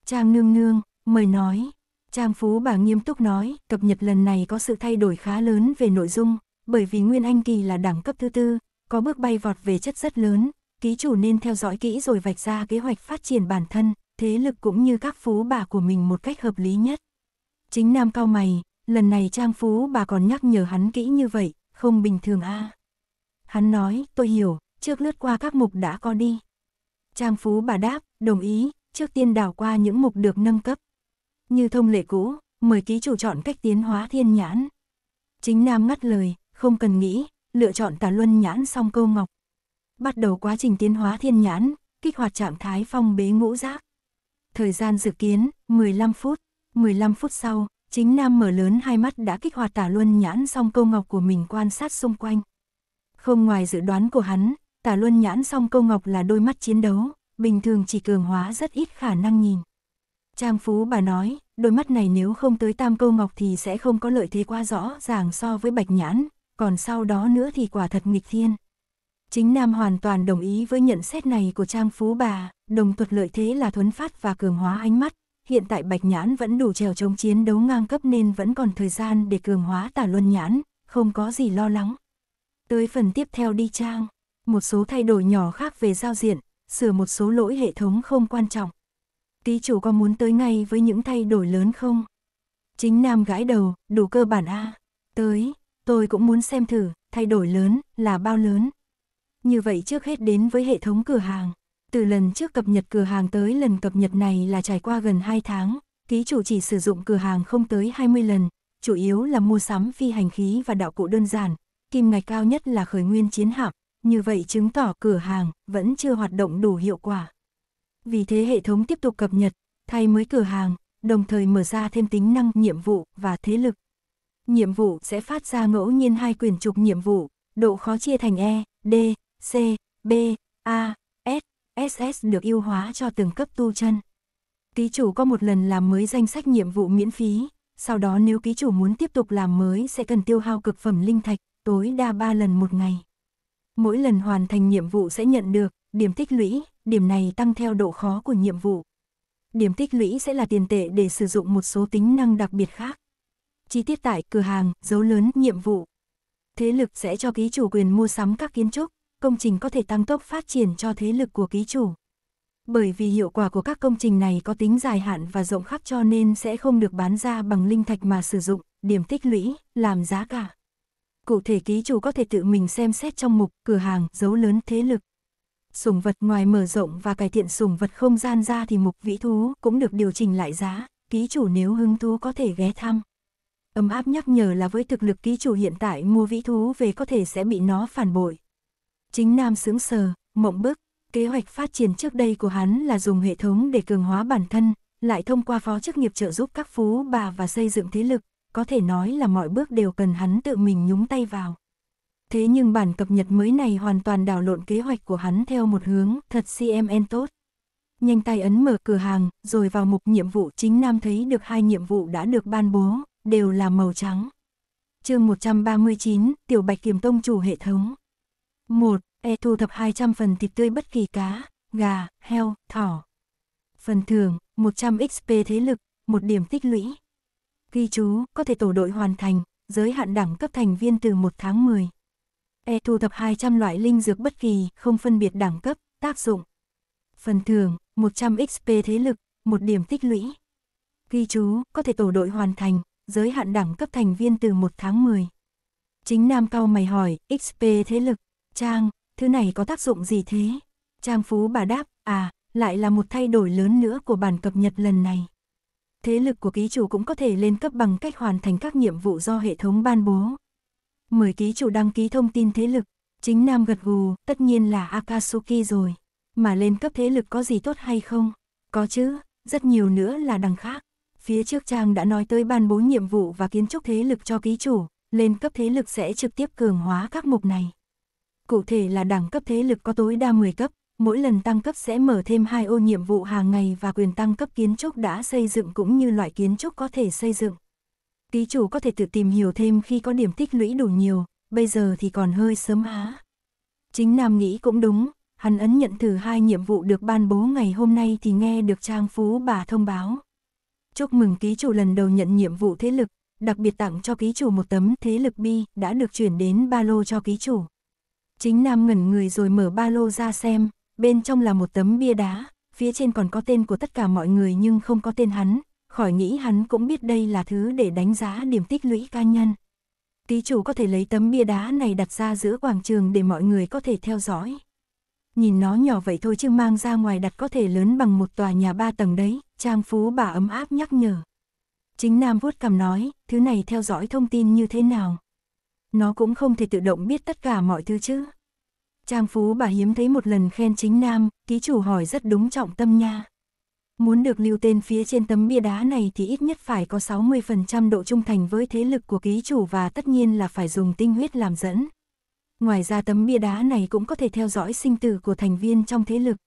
Trang nương nương, mời nói. Trang phú bà nghiêm túc nói, cập nhật lần này có sự thay đổi khá lớn về nội dung, bởi vì Nguyên Anh Kỳ là đẳng cấp thứ tư, có bước bay vọt về chất rất lớn, ký chủ nên theo dõi kỹ rồi vạch ra kế hoạch phát triển bản thân, thế lực cũng như các phú bà của mình một cách hợp lý nhất. Chính nam cao mày, lần này Trang Phú bà còn nhắc nhở hắn kỹ như vậy, không bình thường a. À? Hắn nói, tôi hiểu, trước lướt qua các mục đã có đi. Trang Phú bà đáp, đồng ý, trước tiên đảo qua những mục được nâng cấp. Như thông lệ cũ, mời ký chủ chọn cách tiến hóa thiên nhãn. Chính Nam ngắt lời, không cần nghĩ, lựa chọn tà luân nhãn xong câu ngọc. Bắt đầu quá trình tiến hóa thiên nhãn, kích hoạt trạng thái phong bế ngũ giác. Thời gian dự kiến, 15 phút. 15 phút sau, Chính Nam mở lớn hai mắt đã kích hoạt tả luân nhãn song câu ngọc của mình quan sát xung quanh. Không ngoài dự đoán của hắn, tả luân nhãn song câu ngọc là đôi mắt chiến đấu, bình thường chỉ cường hóa rất ít khả năng nhìn. Trang Phú bà nói, đôi mắt này nếu không tới tam câu ngọc thì sẽ không có lợi thế quá rõ ràng so với bạch nhãn, còn sau đó nữa thì quả thật nghịch thiên. Chính Nam hoàn toàn đồng ý với nhận xét này của Trang Phú bà, đồng thuật lợi thế là thuấn phát và cường hóa ánh mắt, hiện tại Bạch Nhãn vẫn đủ trèo chống chiến đấu ngang cấp nên vẫn còn thời gian để cường hóa tả luân nhãn, không có gì lo lắng. Tới phần tiếp theo đi trang, một số thay đổi nhỏ khác về giao diện, sửa một số lỗi hệ thống không quan trọng. Tí chủ có muốn tới ngay với những thay đổi lớn không? Chính Nam gãi đầu, đủ cơ bản A. Tới, tôi cũng muốn xem thử, thay đổi lớn, là bao lớn. Như vậy trước hết đến với hệ thống cửa hàng. Từ lần trước cập nhật cửa hàng tới lần cập nhật này là trải qua gần 2 tháng, ký chủ chỉ sử dụng cửa hàng không tới 20 lần, chủ yếu là mua sắm phi hành khí và đạo cụ đơn giản, kim ngạch cao nhất là khởi nguyên chiến hạm, như vậy chứng tỏ cửa hàng vẫn chưa hoạt động đủ hiệu quả. Vì thế hệ thống tiếp tục cập nhật, thay mới cửa hàng, đồng thời mở ra thêm tính năng nhiệm vụ và thế lực. Nhiệm vụ sẽ phát ra ngẫu nhiên hai quyển trục nhiệm vụ, độ khó chia thành E, D, C, B, A, SS được yêu hóa cho từng cấp tu chân. Ký chủ có một lần làm mới danh sách nhiệm vụ miễn phí, sau đó nếu ký chủ muốn tiếp tục làm mới sẽ cần tiêu hao cực phẩm linh thạch, tối đa 3 lần một ngày. Mỗi lần hoàn thành nhiệm vụ sẽ nhận được điểm tích lũy, điểm này tăng theo độ khó của nhiệm vụ. Điểm tích lũy sẽ là tiền tệ để sử dụng một số tính năng đặc biệt khác. Chi tiết tại cửa hàng, dấu lớn, nhiệm vụ. Thế lực sẽ cho ký chủ quyền mua sắm các kiến trúc, công trình có thể tăng tốc phát triển cho thế lực của ký chủ. Bởi vì hiệu quả của các công trình này có tính dài hạn và rộng khắp cho nên sẽ không được bán ra bằng linh thạch mà sử dụng, điểm tích lũy, làm giá cả. Cụ thể ký chủ có thể tự mình xem xét trong mục cửa hàng dấu lớn thế lực. Sùng vật ngoài mở rộng và cải thiện sùng vật không gian ra thì mục vĩ thú cũng được điều chỉnh lại giá, ký chủ nếu hứng thú có thể ghé thăm. Ấm áp nhắc nhở là với thực lực ký chủ hiện tại mua vĩ thú về có thể sẽ bị nó phản bội, Chính Nam sướng sờ, mộng bức, kế hoạch phát triển trước đây của hắn là dùng hệ thống để cường hóa bản thân, lại thông qua phó chức nghiệp trợ giúp các phú bà và xây dựng thế lực, có thể nói là mọi bước đều cần hắn tự mình nhúng tay vào. Thế nhưng bản cập nhật mới này hoàn toàn đảo lộn kế hoạch của hắn theo một hướng thật CMN tốt. Nhanh tay ấn mở cửa hàng, rồi vào mục nhiệm vụ chính Nam thấy được hai nhiệm vụ đã được ban bố, đều là màu trắng. chương 139, Tiểu Bạch Kiểm Tông chủ hệ thống. 1. E thu thập 200 phần thịt tươi bất kỳ cá, gà, heo, thỏ. Phần thưởng, 100 XP thế lực, một điểm tích lũy. Ghi chú, có thể tổ đội hoàn thành, giới hạn đẳng cấp thành viên từ 1 tháng 10. E thu thập 200 loại linh dược bất kỳ, không phân biệt đẳng cấp, tác dụng. Phần thưởng, 100 XP thế lực, một điểm tích lũy. Ghi chú, có thể tổ đội hoàn thành, giới hạn đẳng cấp thành viên từ 1 tháng 10. Chính Nam cao mày hỏi, XP thế lực. Trang, thứ này có tác dụng gì thế? Trang Phú bà đáp, à, lại là một thay đổi lớn nữa của bản cập nhật lần này. Thế lực của ký chủ cũng có thể lên cấp bằng cách hoàn thành các nhiệm vụ do hệ thống ban bố. Mời ký chủ đăng ký thông tin thế lực, chính Nam gật gù, tất nhiên là Akatsuki rồi. Mà lên cấp thế lực có gì tốt hay không? Có chứ, rất nhiều nữa là đằng khác. Phía trước Trang đã nói tới ban bố nhiệm vụ và kiến trúc thế lực cho ký chủ, lên cấp thế lực sẽ trực tiếp cường hóa các mục này cụ thể là đẳng cấp thế lực có tối đa 10 cấp, mỗi lần tăng cấp sẽ mở thêm hai ô nhiệm vụ hàng ngày và quyền tăng cấp kiến trúc đã xây dựng cũng như loại kiến trúc có thể xây dựng. Ký chủ có thể tự tìm hiểu thêm khi có điểm tích lũy đủ nhiều, bây giờ thì còn hơi sớm há. Chính Nam nghĩ cũng đúng, hắn ấn nhận thử hai nhiệm vụ được ban bố ngày hôm nay thì nghe được Trang Phú bà thông báo. Chúc mừng ký chủ lần đầu nhận nhiệm vụ thế lực, đặc biệt tặng cho ký chủ một tấm thế lực bi đã được chuyển đến ba lô cho ký chủ. Chính Nam ngẩn người rồi mở ba lô ra xem, bên trong là một tấm bia đá, phía trên còn có tên của tất cả mọi người nhưng không có tên hắn, khỏi nghĩ hắn cũng biết đây là thứ để đánh giá điểm tích lũy cá nhân. Tí chủ có thể lấy tấm bia đá này đặt ra giữa quảng trường để mọi người có thể theo dõi. Nhìn nó nhỏ vậy thôi chứ mang ra ngoài đặt có thể lớn bằng một tòa nhà ba tầng đấy, Trang Phú bà ấm áp nhắc nhở. Chính Nam vuốt cằm nói, thứ này theo dõi thông tin như thế nào? nó cũng không thể tự động biết tất cả mọi thứ chứ. Trang Phú bà hiếm thấy một lần khen chính nam, ký chủ hỏi rất đúng trọng tâm nha. Muốn được lưu tên phía trên tấm bia đá này thì ít nhất phải có 60% độ trung thành với thế lực của ký chủ và tất nhiên là phải dùng tinh huyết làm dẫn. Ngoài ra tấm bia đá này cũng có thể theo dõi sinh tử của thành viên trong thế lực.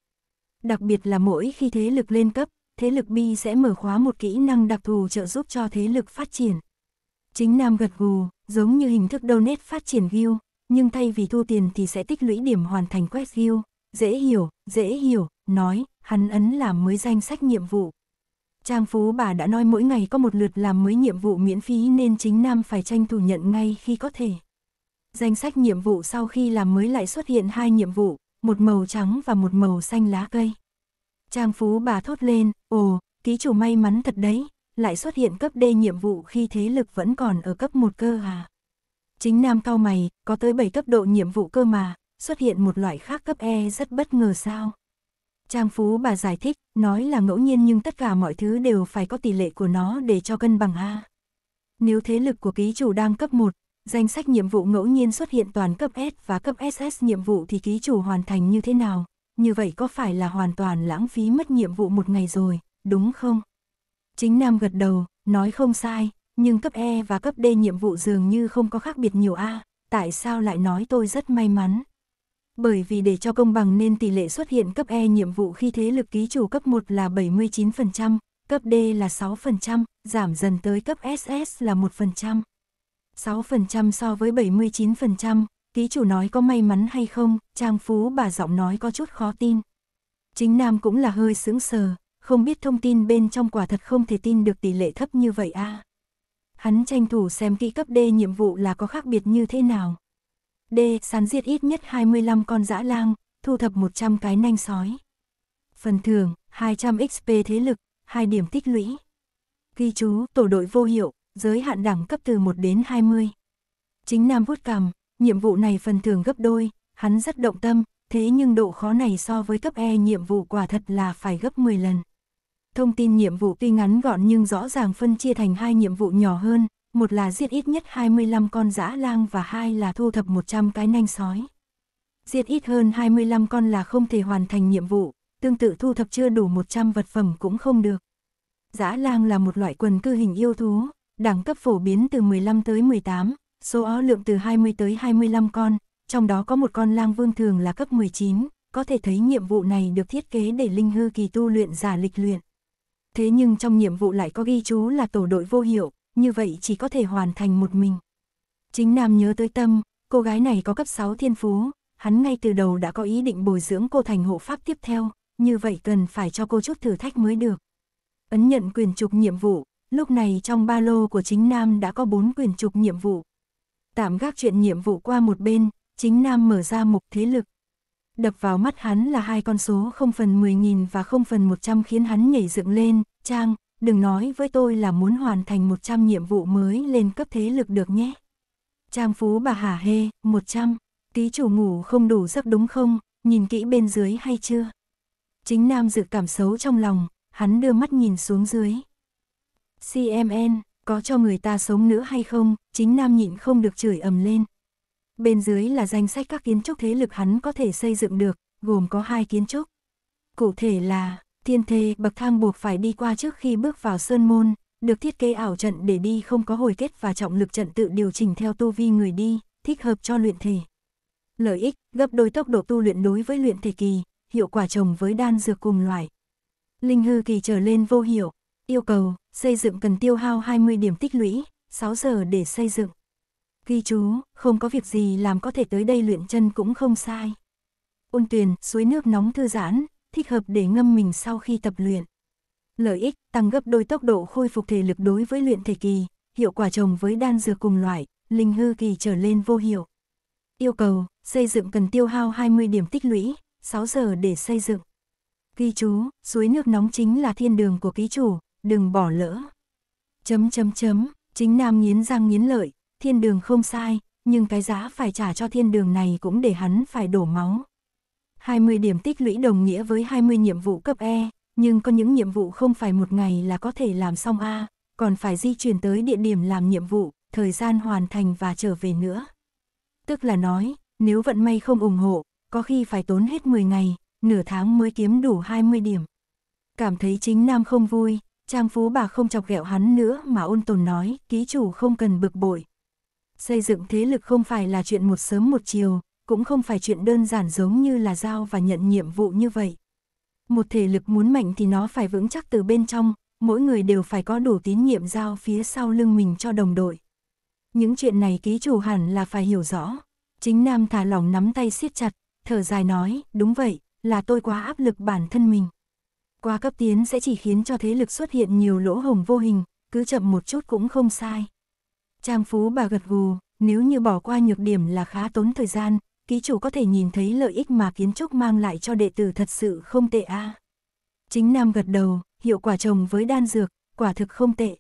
Đặc biệt là mỗi khi thế lực lên cấp, thế lực bi sẽ mở khóa một kỹ năng đặc thù trợ giúp cho thế lực phát triển. Chính Nam gật gù, Giống như hình thức donate phát triển view, nhưng thay vì thu tiền thì sẽ tích lũy điểm hoàn thành quét view. Dễ hiểu, dễ hiểu, nói, hắn ấn làm mới danh sách nhiệm vụ. Trang phú bà đã nói mỗi ngày có một lượt làm mới nhiệm vụ miễn phí nên chính Nam phải tranh thủ nhận ngay khi có thể. Danh sách nhiệm vụ sau khi làm mới lại xuất hiện hai nhiệm vụ, một màu trắng và một màu xanh lá cây. Trang phú bà thốt lên, ồ, ký chủ may mắn thật đấy, lại xuất hiện cấp D nhiệm vụ khi thế lực vẫn còn ở cấp 1 cơ à. Chính Nam cao mày, có tới 7 cấp độ nhiệm vụ cơ mà, xuất hiện một loại khác cấp E rất bất ngờ sao. Trang Phú bà giải thích, nói là ngẫu nhiên nhưng tất cả mọi thứ đều phải có tỷ lệ của nó để cho cân bằng A. Nếu thế lực của ký chủ đang cấp 1, danh sách nhiệm vụ ngẫu nhiên xuất hiện toàn cấp S và cấp SS nhiệm vụ thì ký chủ hoàn thành như thế nào? Như vậy có phải là hoàn toàn lãng phí mất nhiệm vụ một ngày rồi, đúng không? Chính Nam gật đầu, nói không sai, nhưng cấp E và cấp D nhiệm vụ dường như không có khác biệt nhiều A, tại sao lại nói tôi rất may mắn? Bởi vì để cho công bằng nên tỷ lệ xuất hiện cấp E nhiệm vụ khi thế lực ký chủ cấp 1 là 79%, cấp D là 6%, giảm dần tới cấp SS là 1%. 6% so với 79%, ký chủ nói có may mắn hay không, Trang Phú bà giọng nói có chút khó tin. Chính Nam cũng là hơi sững sờ, không biết thông tin bên trong quả thật không thể tin được tỷ lệ thấp như vậy a. À. Hắn tranh thủ xem kỹ cấp D nhiệm vụ là có khác biệt như thế nào. D. Sán giết ít nhất 25 con dã lang, thu thập 100 cái nanh sói. Phần thưởng, 200 XP thế lực, 2 điểm tích lũy. Ghi chú, tổ đội vô hiệu, giới hạn đẳng cấp từ 1 đến 20. Chính Nam vút cằm, nhiệm vụ này phần thưởng gấp đôi, hắn rất động tâm, thế nhưng độ khó này so với cấp E nhiệm vụ quả thật là phải gấp 10 lần. Thông tin nhiệm vụ tuy ngắn gọn nhưng rõ ràng phân chia thành hai nhiệm vụ nhỏ hơn, một là giết ít nhất 25 con dã lang và hai là thu thập 100 cái nanh sói. Giết ít hơn 25 con là không thể hoàn thành nhiệm vụ, tương tự thu thập chưa đủ 100 vật phẩm cũng không được. Dã lang là một loại quần cư hình yêu thú, đẳng cấp phổ biến từ 15 tới 18, số ó lượng từ 20 tới 25 con, trong đó có một con lang vương thường là cấp 19, có thể thấy nhiệm vụ này được thiết kế để linh hư kỳ tu luyện giả lịch luyện thế nhưng trong nhiệm vụ lại có ghi chú là tổ đội vô hiệu, như vậy chỉ có thể hoàn thành một mình. Chính Nam nhớ tới tâm, cô gái này có cấp 6 thiên phú, hắn ngay từ đầu đã có ý định bồi dưỡng cô thành hộ pháp tiếp theo, như vậy cần phải cho cô chút thử thách mới được. Ấn nhận quyền trục nhiệm vụ, lúc này trong ba lô của chính Nam đã có 4 quyền trục nhiệm vụ. Tạm gác chuyện nhiệm vụ qua một bên, chính Nam mở ra mục thế lực, Đập vào mắt hắn là hai con số không phần 10.000 và không phần 100 khiến hắn nhảy dựng lên, Trang, đừng nói với tôi là muốn hoàn thành 100 nhiệm vụ mới lên cấp thế lực được nhé. Trang phú bà hả hê, 100, tí chủ ngủ không đủ giấc đúng không, nhìn kỹ bên dưới hay chưa? Chính Nam dự cảm xấu trong lòng, hắn đưa mắt nhìn xuống dưới. CMN, có cho người ta sống nữa hay không, chính Nam nhịn không được chửi ầm lên bên dưới là danh sách các kiến trúc thế lực hắn có thể xây dựng được, gồm có hai kiến trúc. Cụ thể là, thiên thê bậc thang buộc phải đi qua trước khi bước vào sơn môn, được thiết kế ảo trận để đi không có hồi kết và trọng lực trận tự điều chỉnh theo tu vi người đi, thích hợp cho luyện thể. Lợi ích, gấp đôi tốc độ tu luyện đối với luyện thể kỳ, hiệu quả trồng với đan dược cùng loại. Linh hư kỳ trở lên vô hiệu, yêu cầu, xây dựng cần tiêu hao 20 điểm tích lũy, 6 giờ để xây dựng ghi chú, không có việc gì làm có thể tới đây luyện chân cũng không sai. Ôn tuyền, suối nước nóng thư giãn, thích hợp để ngâm mình sau khi tập luyện. Lợi ích, tăng gấp đôi tốc độ khôi phục thể lực đối với luyện thể kỳ, hiệu quả trồng với đan dược cùng loại, linh hư kỳ trở lên vô hiệu. Yêu cầu, xây dựng cần tiêu hao 20 điểm tích lũy, 6 giờ để xây dựng. Ghi chú, suối nước nóng chính là thiên đường của ký chủ, đừng bỏ lỡ. Chấm chấm chấm, chính nam nghiến răng nghiến lợi, thiên đường không sai, nhưng cái giá phải trả cho thiên đường này cũng để hắn phải đổ máu. 20 điểm tích lũy đồng nghĩa với 20 nhiệm vụ cấp E, nhưng có những nhiệm vụ không phải một ngày là có thể làm xong A, còn phải di chuyển tới địa điểm làm nhiệm vụ, thời gian hoàn thành và trở về nữa. Tức là nói, nếu vận may không ủng hộ, có khi phải tốn hết 10 ngày, nửa tháng mới kiếm đủ 20 điểm. Cảm thấy chính Nam không vui, Trang Phú bà không chọc ghẹo hắn nữa mà ôn tồn nói, ký chủ không cần bực bội, xây dựng thế lực không phải là chuyện một sớm một chiều, cũng không phải chuyện đơn giản giống như là giao và nhận nhiệm vụ như vậy. Một thể lực muốn mạnh thì nó phải vững chắc từ bên trong, mỗi người đều phải có đủ tín nhiệm giao phía sau lưng mình cho đồng đội. Những chuyện này ký chủ hẳn là phải hiểu rõ. Chính Nam thả lỏng nắm tay siết chặt, thở dài nói, đúng vậy, là tôi quá áp lực bản thân mình. Qua cấp tiến sẽ chỉ khiến cho thế lực xuất hiện nhiều lỗ hồng vô hình, cứ chậm một chút cũng không sai. Trang Phú bà gật gù, nếu như bỏ qua nhược điểm là khá tốn thời gian, ký chủ có thể nhìn thấy lợi ích mà kiến trúc mang lại cho đệ tử thật sự không tệ a. À. Chính Nam gật đầu, hiệu quả trồng với đan dược, quả thực không tệ.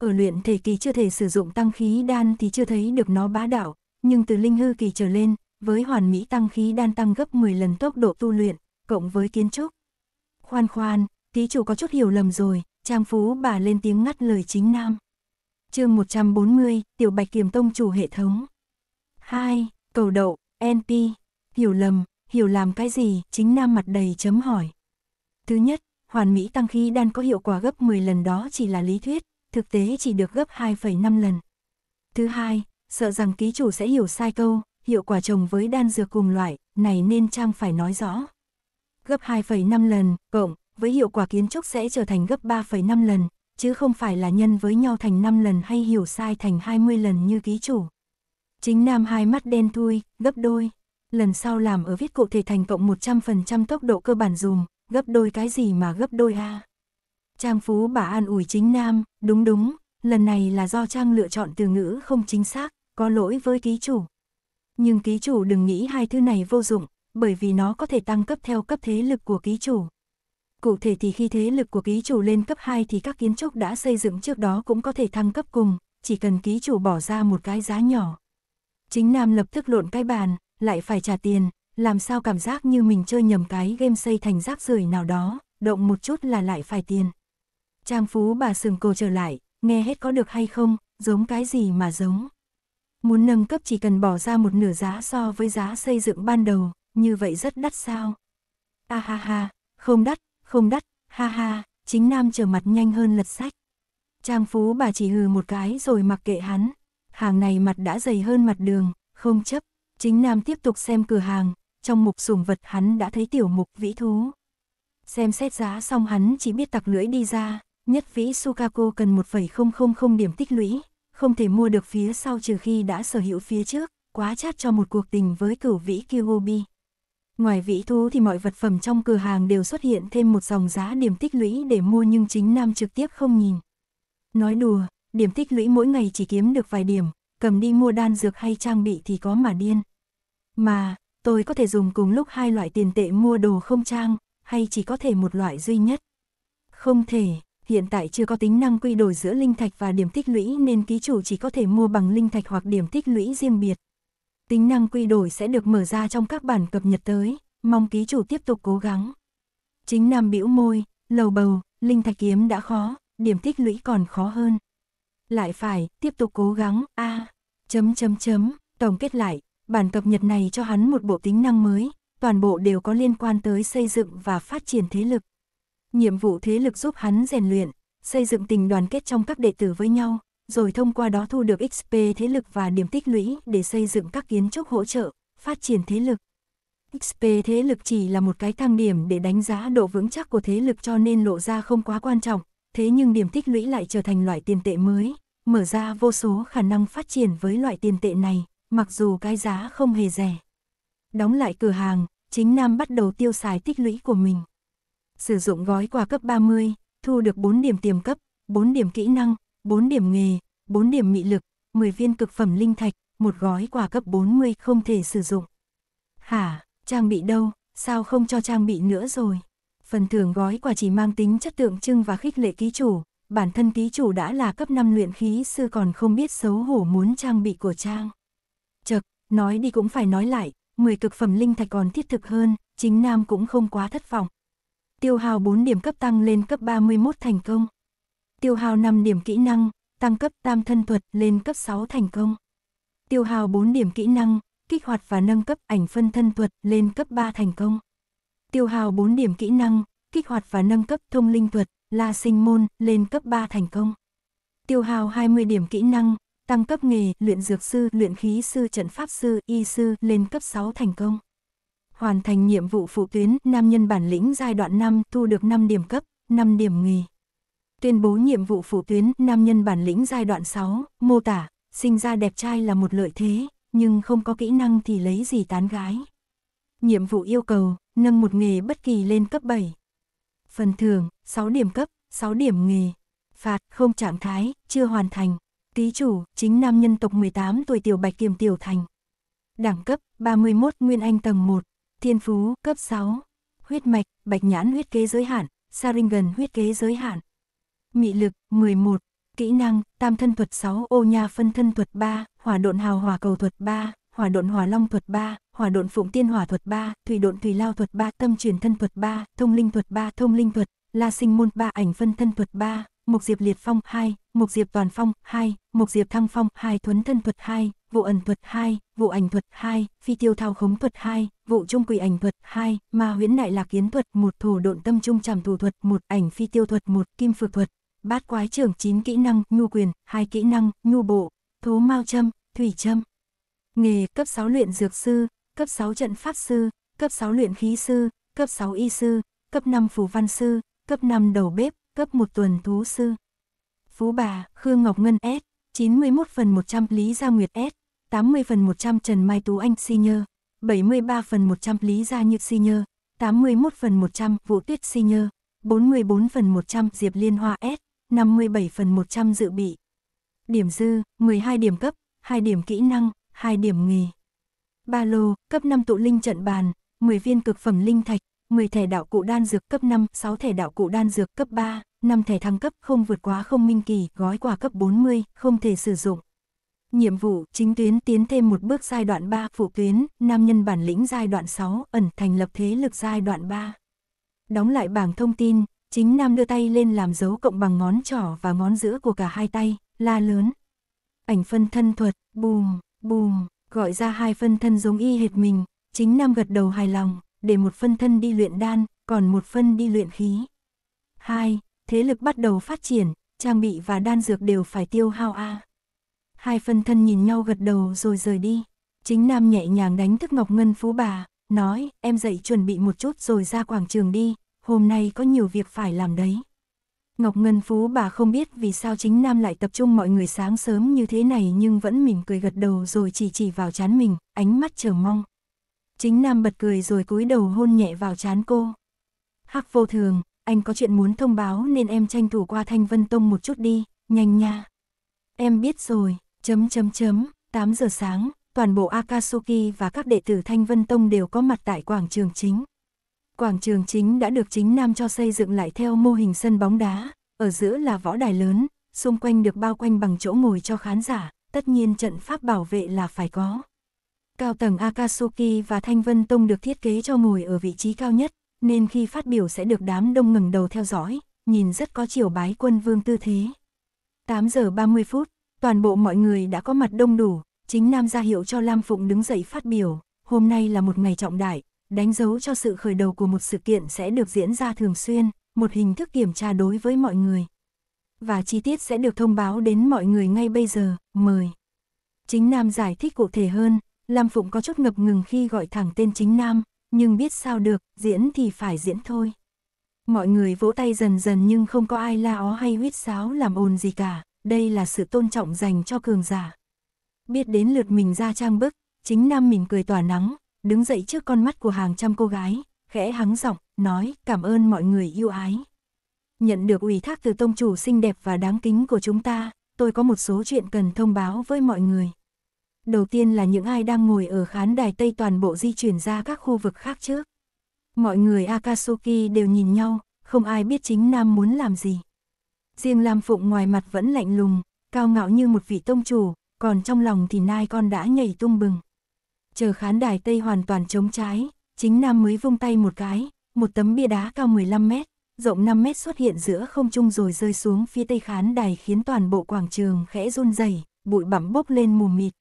Ở luyện thể kỳ chưa thể sử dụng tăng khí đan thì chưa thấy được nó bá đạo, nhưng từ linh hư kỳ trở lên, với hoàn mỹ tăng khí đan tăng gấp 10 lần tốc độ tu luyện, cộng với kiến trúc. Khoan khoan, ký chủ có chút hiểu lầm rồi, Trang Phú bà lên tiếng ngắt lời chính Nam chương 140, Tiểu Bạch Kiềm Tông chủ hệ thống. 2. Cầu đậu, NP, hiểu lầm, hiểu làm cái gì, chính nam mặt đầy chấm hỏi. Thứ nhất, hoàn mỹ tăng khí đan có hiệu quả gấp 10 lần đó chỉ là lý thuyết, thực tế chỉ được gấp 2,5 lần. Thứ hai, sợ rằng ký chủ sẽ hiểu sai câu, hiệu quả trồng với đan dược cùng loại, này nên Trang phải nói rõ. Gấp 2,5 lần, cộng, với hiệu quả kiến trúc sẽ trở thành gấp 3,5 lần, chứ không phải là nhân với nhau thành 5 lần hay hiểu sai thành 20 lần như ký chủ. Chính nam hai mắt đen thui, gấp đôi. Lần sau làm ở viết cụ thể thành cộng 100% tốc độ cơ bản dùm, gấp đôi cái gì mà gấp đôi a Trang Phú bà an ủi chính nam, đúng đúng, lần này là do Trang lựa chọn từ ngữ không chính xác, có lỗi với ký chủ. Nhưng ký chủ đừng nghĩ hai thứ này vô dụng, bởi vì nó có thể tăng cấp theo cấp thế lực của ký chủ. Cụ thể thì khi thế lực của ký chủ lên cấp 2 thì các kiến trúc đã xây dựng trước đó cũng có thể thăng cấp cùng, chỉ cần ký chủ bỏ ra một cái giá nhỏ. Chính Nam lập tức lộn cái bàn, lại phải trả tiền, làm sao cảm giác như mình chơi nhầm cái game xây thành rác rưởi nào đó, động một chút là lại phải tiền. Trang phú bà sừng cô trở lại, nghe hết có được hay không, giống cái gì mà giống. Muốn nâng cấp chỉ cần bỏ ra một nửa giá so với giá xây dựng ban đầu, như vậy rất đắt sao. A ha ha, không đắt, không đắt, ha ha, chính nam trở mặt nhanh hơn lật sách. Trang phú bà chỉ hừ một cái rồi mặc kệ hắn, hàng này mặt đã dày hơn mặt đường, không chấp, chính nam tiếp tục xem cửa hàng, trong mục sủng vật hắn đã thấy tiểu mục vĩ thú. Xem xét giá xong hắn chỉ biết tặc lưỡi đi ra, nhất vĩ Sukako cần 1,000 điểm tích lũy, không thể mua được phía sau trừ khi đã sở hữu phía trước, quá chát cho một cuộc tình với cửu vĩ Kyobi. Ngoài vĩ thú thì mọi vật phẩm trong cửa hàng đều xuất hiện thêm một dòng giá điểm tích lũy để mua nhưng chính Nam trực tiếp không nhìn. Nói đùa, điểm tích lũy mỗi ngày chỉ kiếm được vài điểm, cầm đi mua đan dược hay trang bị thì có mà điên. Mà, tôi có thể dùng cùng lúc hai loại tiền tệ mua đồ không trang, hay chỉ có thể một loại duy nhất? Không thể, hiện tại chưa có tính năng quy đổi giữa linh thạch và điểm tích lũy nên ký chủ chỉ có thể mua bằng linh thạch hoặc điểm tích lũy riêng biệt tính năng quy đổi sẽ được mở ra trong các bản cập nhật tới, mong ký chủ tiếp tục cố gắng. Chính Nam bĩu môi, lầu bầu, linh thạch kiếm đã khó, điểm tích lũy còn khó hơn. Lại phải, tiếp tục cố gắng, a à, chấm chấm chấm, tổng kết lại, bản cập nhật này cho hắn một bộ tính năng mới, toàn bộ đều có liên quan tới xây dựng và phát triển thế lực. Nhiệm vụ thế lực giúp hắn rèn luyện, xây dựng tình đoàn kết trong các đệ tử với nhau, rồi thông qua đó thu được XP thế lực và điểm tích lũy để xây dựng các kiến trúc hỗ trợ, phát triển thế lực. XP thế lực chỉ là một cái thang điểm để đánh giá độ vững chắc của thế lực cho nên lộ ra không quá quan trọng, thế nhưng điểm tích lũy lại trở thành loại tiền tệ mới, mở ra vô số khả năng phát triển với loại tiền tệ này, mặc dù cái giá không hề rẻ. Đóng lại cửa hàng, chính Nam bắt đầu tiêu xài tích lũy của mình. Sử dụng gói quà cấp 30, thu được 4 điểm tiềm cấp, 4 điểm kỹ năng, 4 điểm nghề, 4 điểm mị lực, 10 viên cực phẩm linh thạch, một gói quà cấp 40 không thể sử dụng. Hả, trang bị đâu, sao không cho trang bị nữa rồi? Phần thưởng gói quà chỉ mang tính chất tượng trưng và khích lệ ký chủ, bản thân ký chủ đã là cấp 5 luyện khí sư còn không biết xấu hổ muốn trang bị của trang. Chật, nói đi cũng phải nói lại, 10 cực phẩm linh thạch còn thiết thực hơn, chính nam cũng không quá thất vọng. Tiêu hào 4 điểm cấp tăng lên cấp 31 thành công. Tiêu hao 5 điểm kỹ năng, tăng cấp tam thân thuật lên cấp 6 thành công. Tiêu hao 4 điểm kỹ năng, kích hoạt và nâng cấp ảnh phân thân thuật lên cấp 3 thành công. Tiêu hao 4 điểm kỹ năng, kích hoạt và nâng cấp thông linh thuật, la sinh môn lên cấp 3 thành công. Tiêu hao 20 điểm kỹ năng, tăng cấp nghề luyện dược sư, luyện khí sư, trận pháp sư, y sư lên cấp 6 thành công. Hoàn thành nhiệm vụ phụ tuyến nam nhân bản lĩnh giai đoạn 5 thu được 5 điểm cấp, 5 điểm nghề. Tuyên bố nhiệm vụ phủ tuyến nam nhân bản lĩnh giai đoạn 6, mô tả, sinh ra đẹp trai là một lợi thế, nhưng không có kỹ năng thì lấy gì tán gái. Nhiệm vụ yêu cầu, nâng một nghề bất kỳ lên cấp 7. Phần thưởng, 6 điểm cấp, 6 điểm nghề. Phạt, không trạng thái, chưa hoàn thành. Ký chủ, chính nam nhân tộc 18 tuổi tiểu bạch kiềm tiểu thành. Đẳng cấp, 31 Nguyên Anh tầng 1. Thiên phú, cấp 6. Huyết mạch, bạch nhãn huyết kế giới hạn, Saringan huyết kế giới hạn. Mị lực 11, kỹ năng Tam thân thuật 6, ô nha phân thân thuật 3, Hỏa độn hào hỏa cầu thuật 3, Hỏa độn hỏa long thuật 3, Hỏa độn phụng tiên hỏa thuật 3, Thủy độn thủy lao thuật 3, Tâm truyền thân thuật 3, Thông linh thuật 3, Thông linh thuật, La sinh môn 3, ảnh phân thân thuật 3, Mục Diệp Liệt Phong 2, Mục Diệp Toàn Phong 2, Mục Diệp Thăng Phong 2, Thuấn Thân Thuật 2, Vụ Ẩn Thuật 2, Vụ Ảnh Thuật 2, Phi Tiêu Thao Khống Thuật 2, Vụ Trung Quỷ Ảnh Thuật 2, Ma Huyễn Đại Lạc Kiến Thuật 1, Thủ Độn Tâm Trung Trảm Thủ Thuật 1, Ảnh Phi Tiêu Thuật 1, Kim Phược Thuật bát quái trưởng 9 kỹ năng, nhu quyền, 2 kỹ năng, nhu bộ, thú mao châm, thủy châm. Nghề cấp 6 luyện dược sư, cấp 6 trận pháp sư, cấp 6 luyện khí sư, cấp 6 y sư, cấp 5 phù văn sư, cấp 5 đầu bếp, cấp 1 tuần thú sư. Phú bà, Khương Ngọc Ngân S, 91 phần 100 Lý Gia Nguyệt S, 80 phần 100 Trần Mai Tú Anh Senior, 73 phần 100 Lý Gia Như Senior, 81 phần 100 Vũ Tuyết Senior, 44 phần 100 Diệp Liên Hoa S, 57 phần 100 dự bị. Điểm dư, 12 điểm cấp, 2 điểm kỹ năng, 2 điểm nghề. Ba lô, cấp 5 tụ linh trận bàn, 10 viên cực phẩm linh thạch, 10 thẻ đạo cụ đan dược cấp 5, 6 thẻ đạo cụ đan dược cấp 3, 5 thẻ thăng cấp không vượt quá không minh kỳ, gói quà cấp 40, không thể sử dụng. Nhiệm vụ chính tuyến tiến thêm một bước giai đoạn 3, phụ tuyến, nam nhân bản lĩnh giai đoạn 6, ẩn thành lập thế lực giai đoạn 3. Đóng lại bảng thông tin, Chính Nam đưa tay lên làm dấu cộng bằng ngón trỏ và ngón giữa của cả hai tay, la lớn. Ảnh phân thân thuật, bùm, bùm, gọi ra hai phân thân giống y hệt mình, chính Nam gật đầu hài lòng, để một phân thân đi luyện đan, còn một phân đi luyện khí. hai Thế lực bắt đầu phát triển, trang bị và đan dược đều phải tiêu hao a. Hai phân thân nhìn nhau gật đầu rồi rời đi. Chính Nam nhẹ nhàng đánh thức Ngọc Ngân Phú bà, nói, em dậy chuẩn bị một chút rồi ra quảng trường đi, hôm nay có nhiều việc phải làm đấy. Ngọc Ngân Phú bà không biết vì sao chính Nam lại tập trung mọi người sáng sớm như thế này nhưng vẫn mỉm cười gật đầu rồi chỉ chỉ vào chán mình, ánh mắt chờ mong. Chính Nam bật cười rồi cúi đầu hôn nhẹ vào chán cô. Hắc vô thường, anh có chuyện muốn thông báo nên em tranh thủ qua Thanh Vân Tông một chút đi, nhanh nha. Em biết rồi, chấm chấm chấm, 8 giờ sáng, toàn bộ Akatsuki và các đệ tử Thanh Vân Tông đều có mặt tại quảng trường chính. Quảng trường chính đã được chính Nam cho xây dựng lại theo mô hình sân bóng đá, ở giữa là võ đài lớn, xung quanh được bao quanh bằng chỗ ngồi cho khán giả, tất nhiên trận pháp bảo vệ là phải có. Cao tầng Akatsuki và Thanh Vân Tông được thiết kế cho ngồi ở vị trí cao nhất, nên khi phát biểu sẽ được đám đông ngẩng đầu theo dõi, nhìn rất có chiều bái quân vương tư thế. 8 giờ 30 phút, toàn bộ mọi người đã có mặt đông đủ, chính Nam ra hiệu cho Lam Phụng đứng dậy phát biểu, hôm nay là một ngày trọng đại, đánh dấu cho sự khởi đầu của một sự kiện sẽ được diễn ra thường xuyên, một hình thức kiểm tra đối với mọi người. Và chi tiết sẽ được thông báo đến mọi người ngay bây giờ, mời. Chính Nam giải thích cụ thể hơn, Lam Phụng có chút ngập ngừng khi gọi thẳng tên chính Nam, nhưng biết sao được, diễn thì phải diễn thôi. Mọi người vỗ tay dần dần nhưng không có ai la ó hay huýt sáo làm ồn gì cả, đây là sự tôn trọng dành cho cường giả. Biết đến lượt mình ra trang bức, chính Nam mình cười tỏa nắng, đứng dậy trước con mắt của hàng trăm cô gái, khẽ hắng giọng, nói cảm ơn mọi người yêu ái. Nhận được ủy thác từ tông chủ xinh đẹp và đáng kính của chúng ta, tôi có một số chuyện cần thông báo với mọi người. Đầu tiên là những ai đang ngồi ở khán đài Tây toàn bộ di chuyển ra các khu vực khác trước. Mọi người Akatsuki đều nhìn nhau, không ai biết chính Nam muốn làm gì. Riêng Lam Phụng ngoài mặt vẫn lạnh lùng, cao ngạo như một vị tông chủ, còn trong lòng thì nai con đã nhảy tung bừng chờ khán đài Tây hoàn toàn chống trái, chính Nam mới vung tay một cái, một tấm bia đá cao 15 mét, rộng 5 mét xuất hiện giữa không trung rồi rơi xuống phía Tây khán đài khiến toàn bộ quảng trường khẽ run rẩy, bụi bặm bốc lên mù mịt.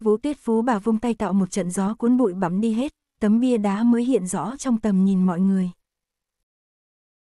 Vũ Tuyết Phú bà vung tay tạo một trận gió cuốn bụi bặm đi hết, tấm bia đá mới hiện rõ trong tầm nhìn mọi người.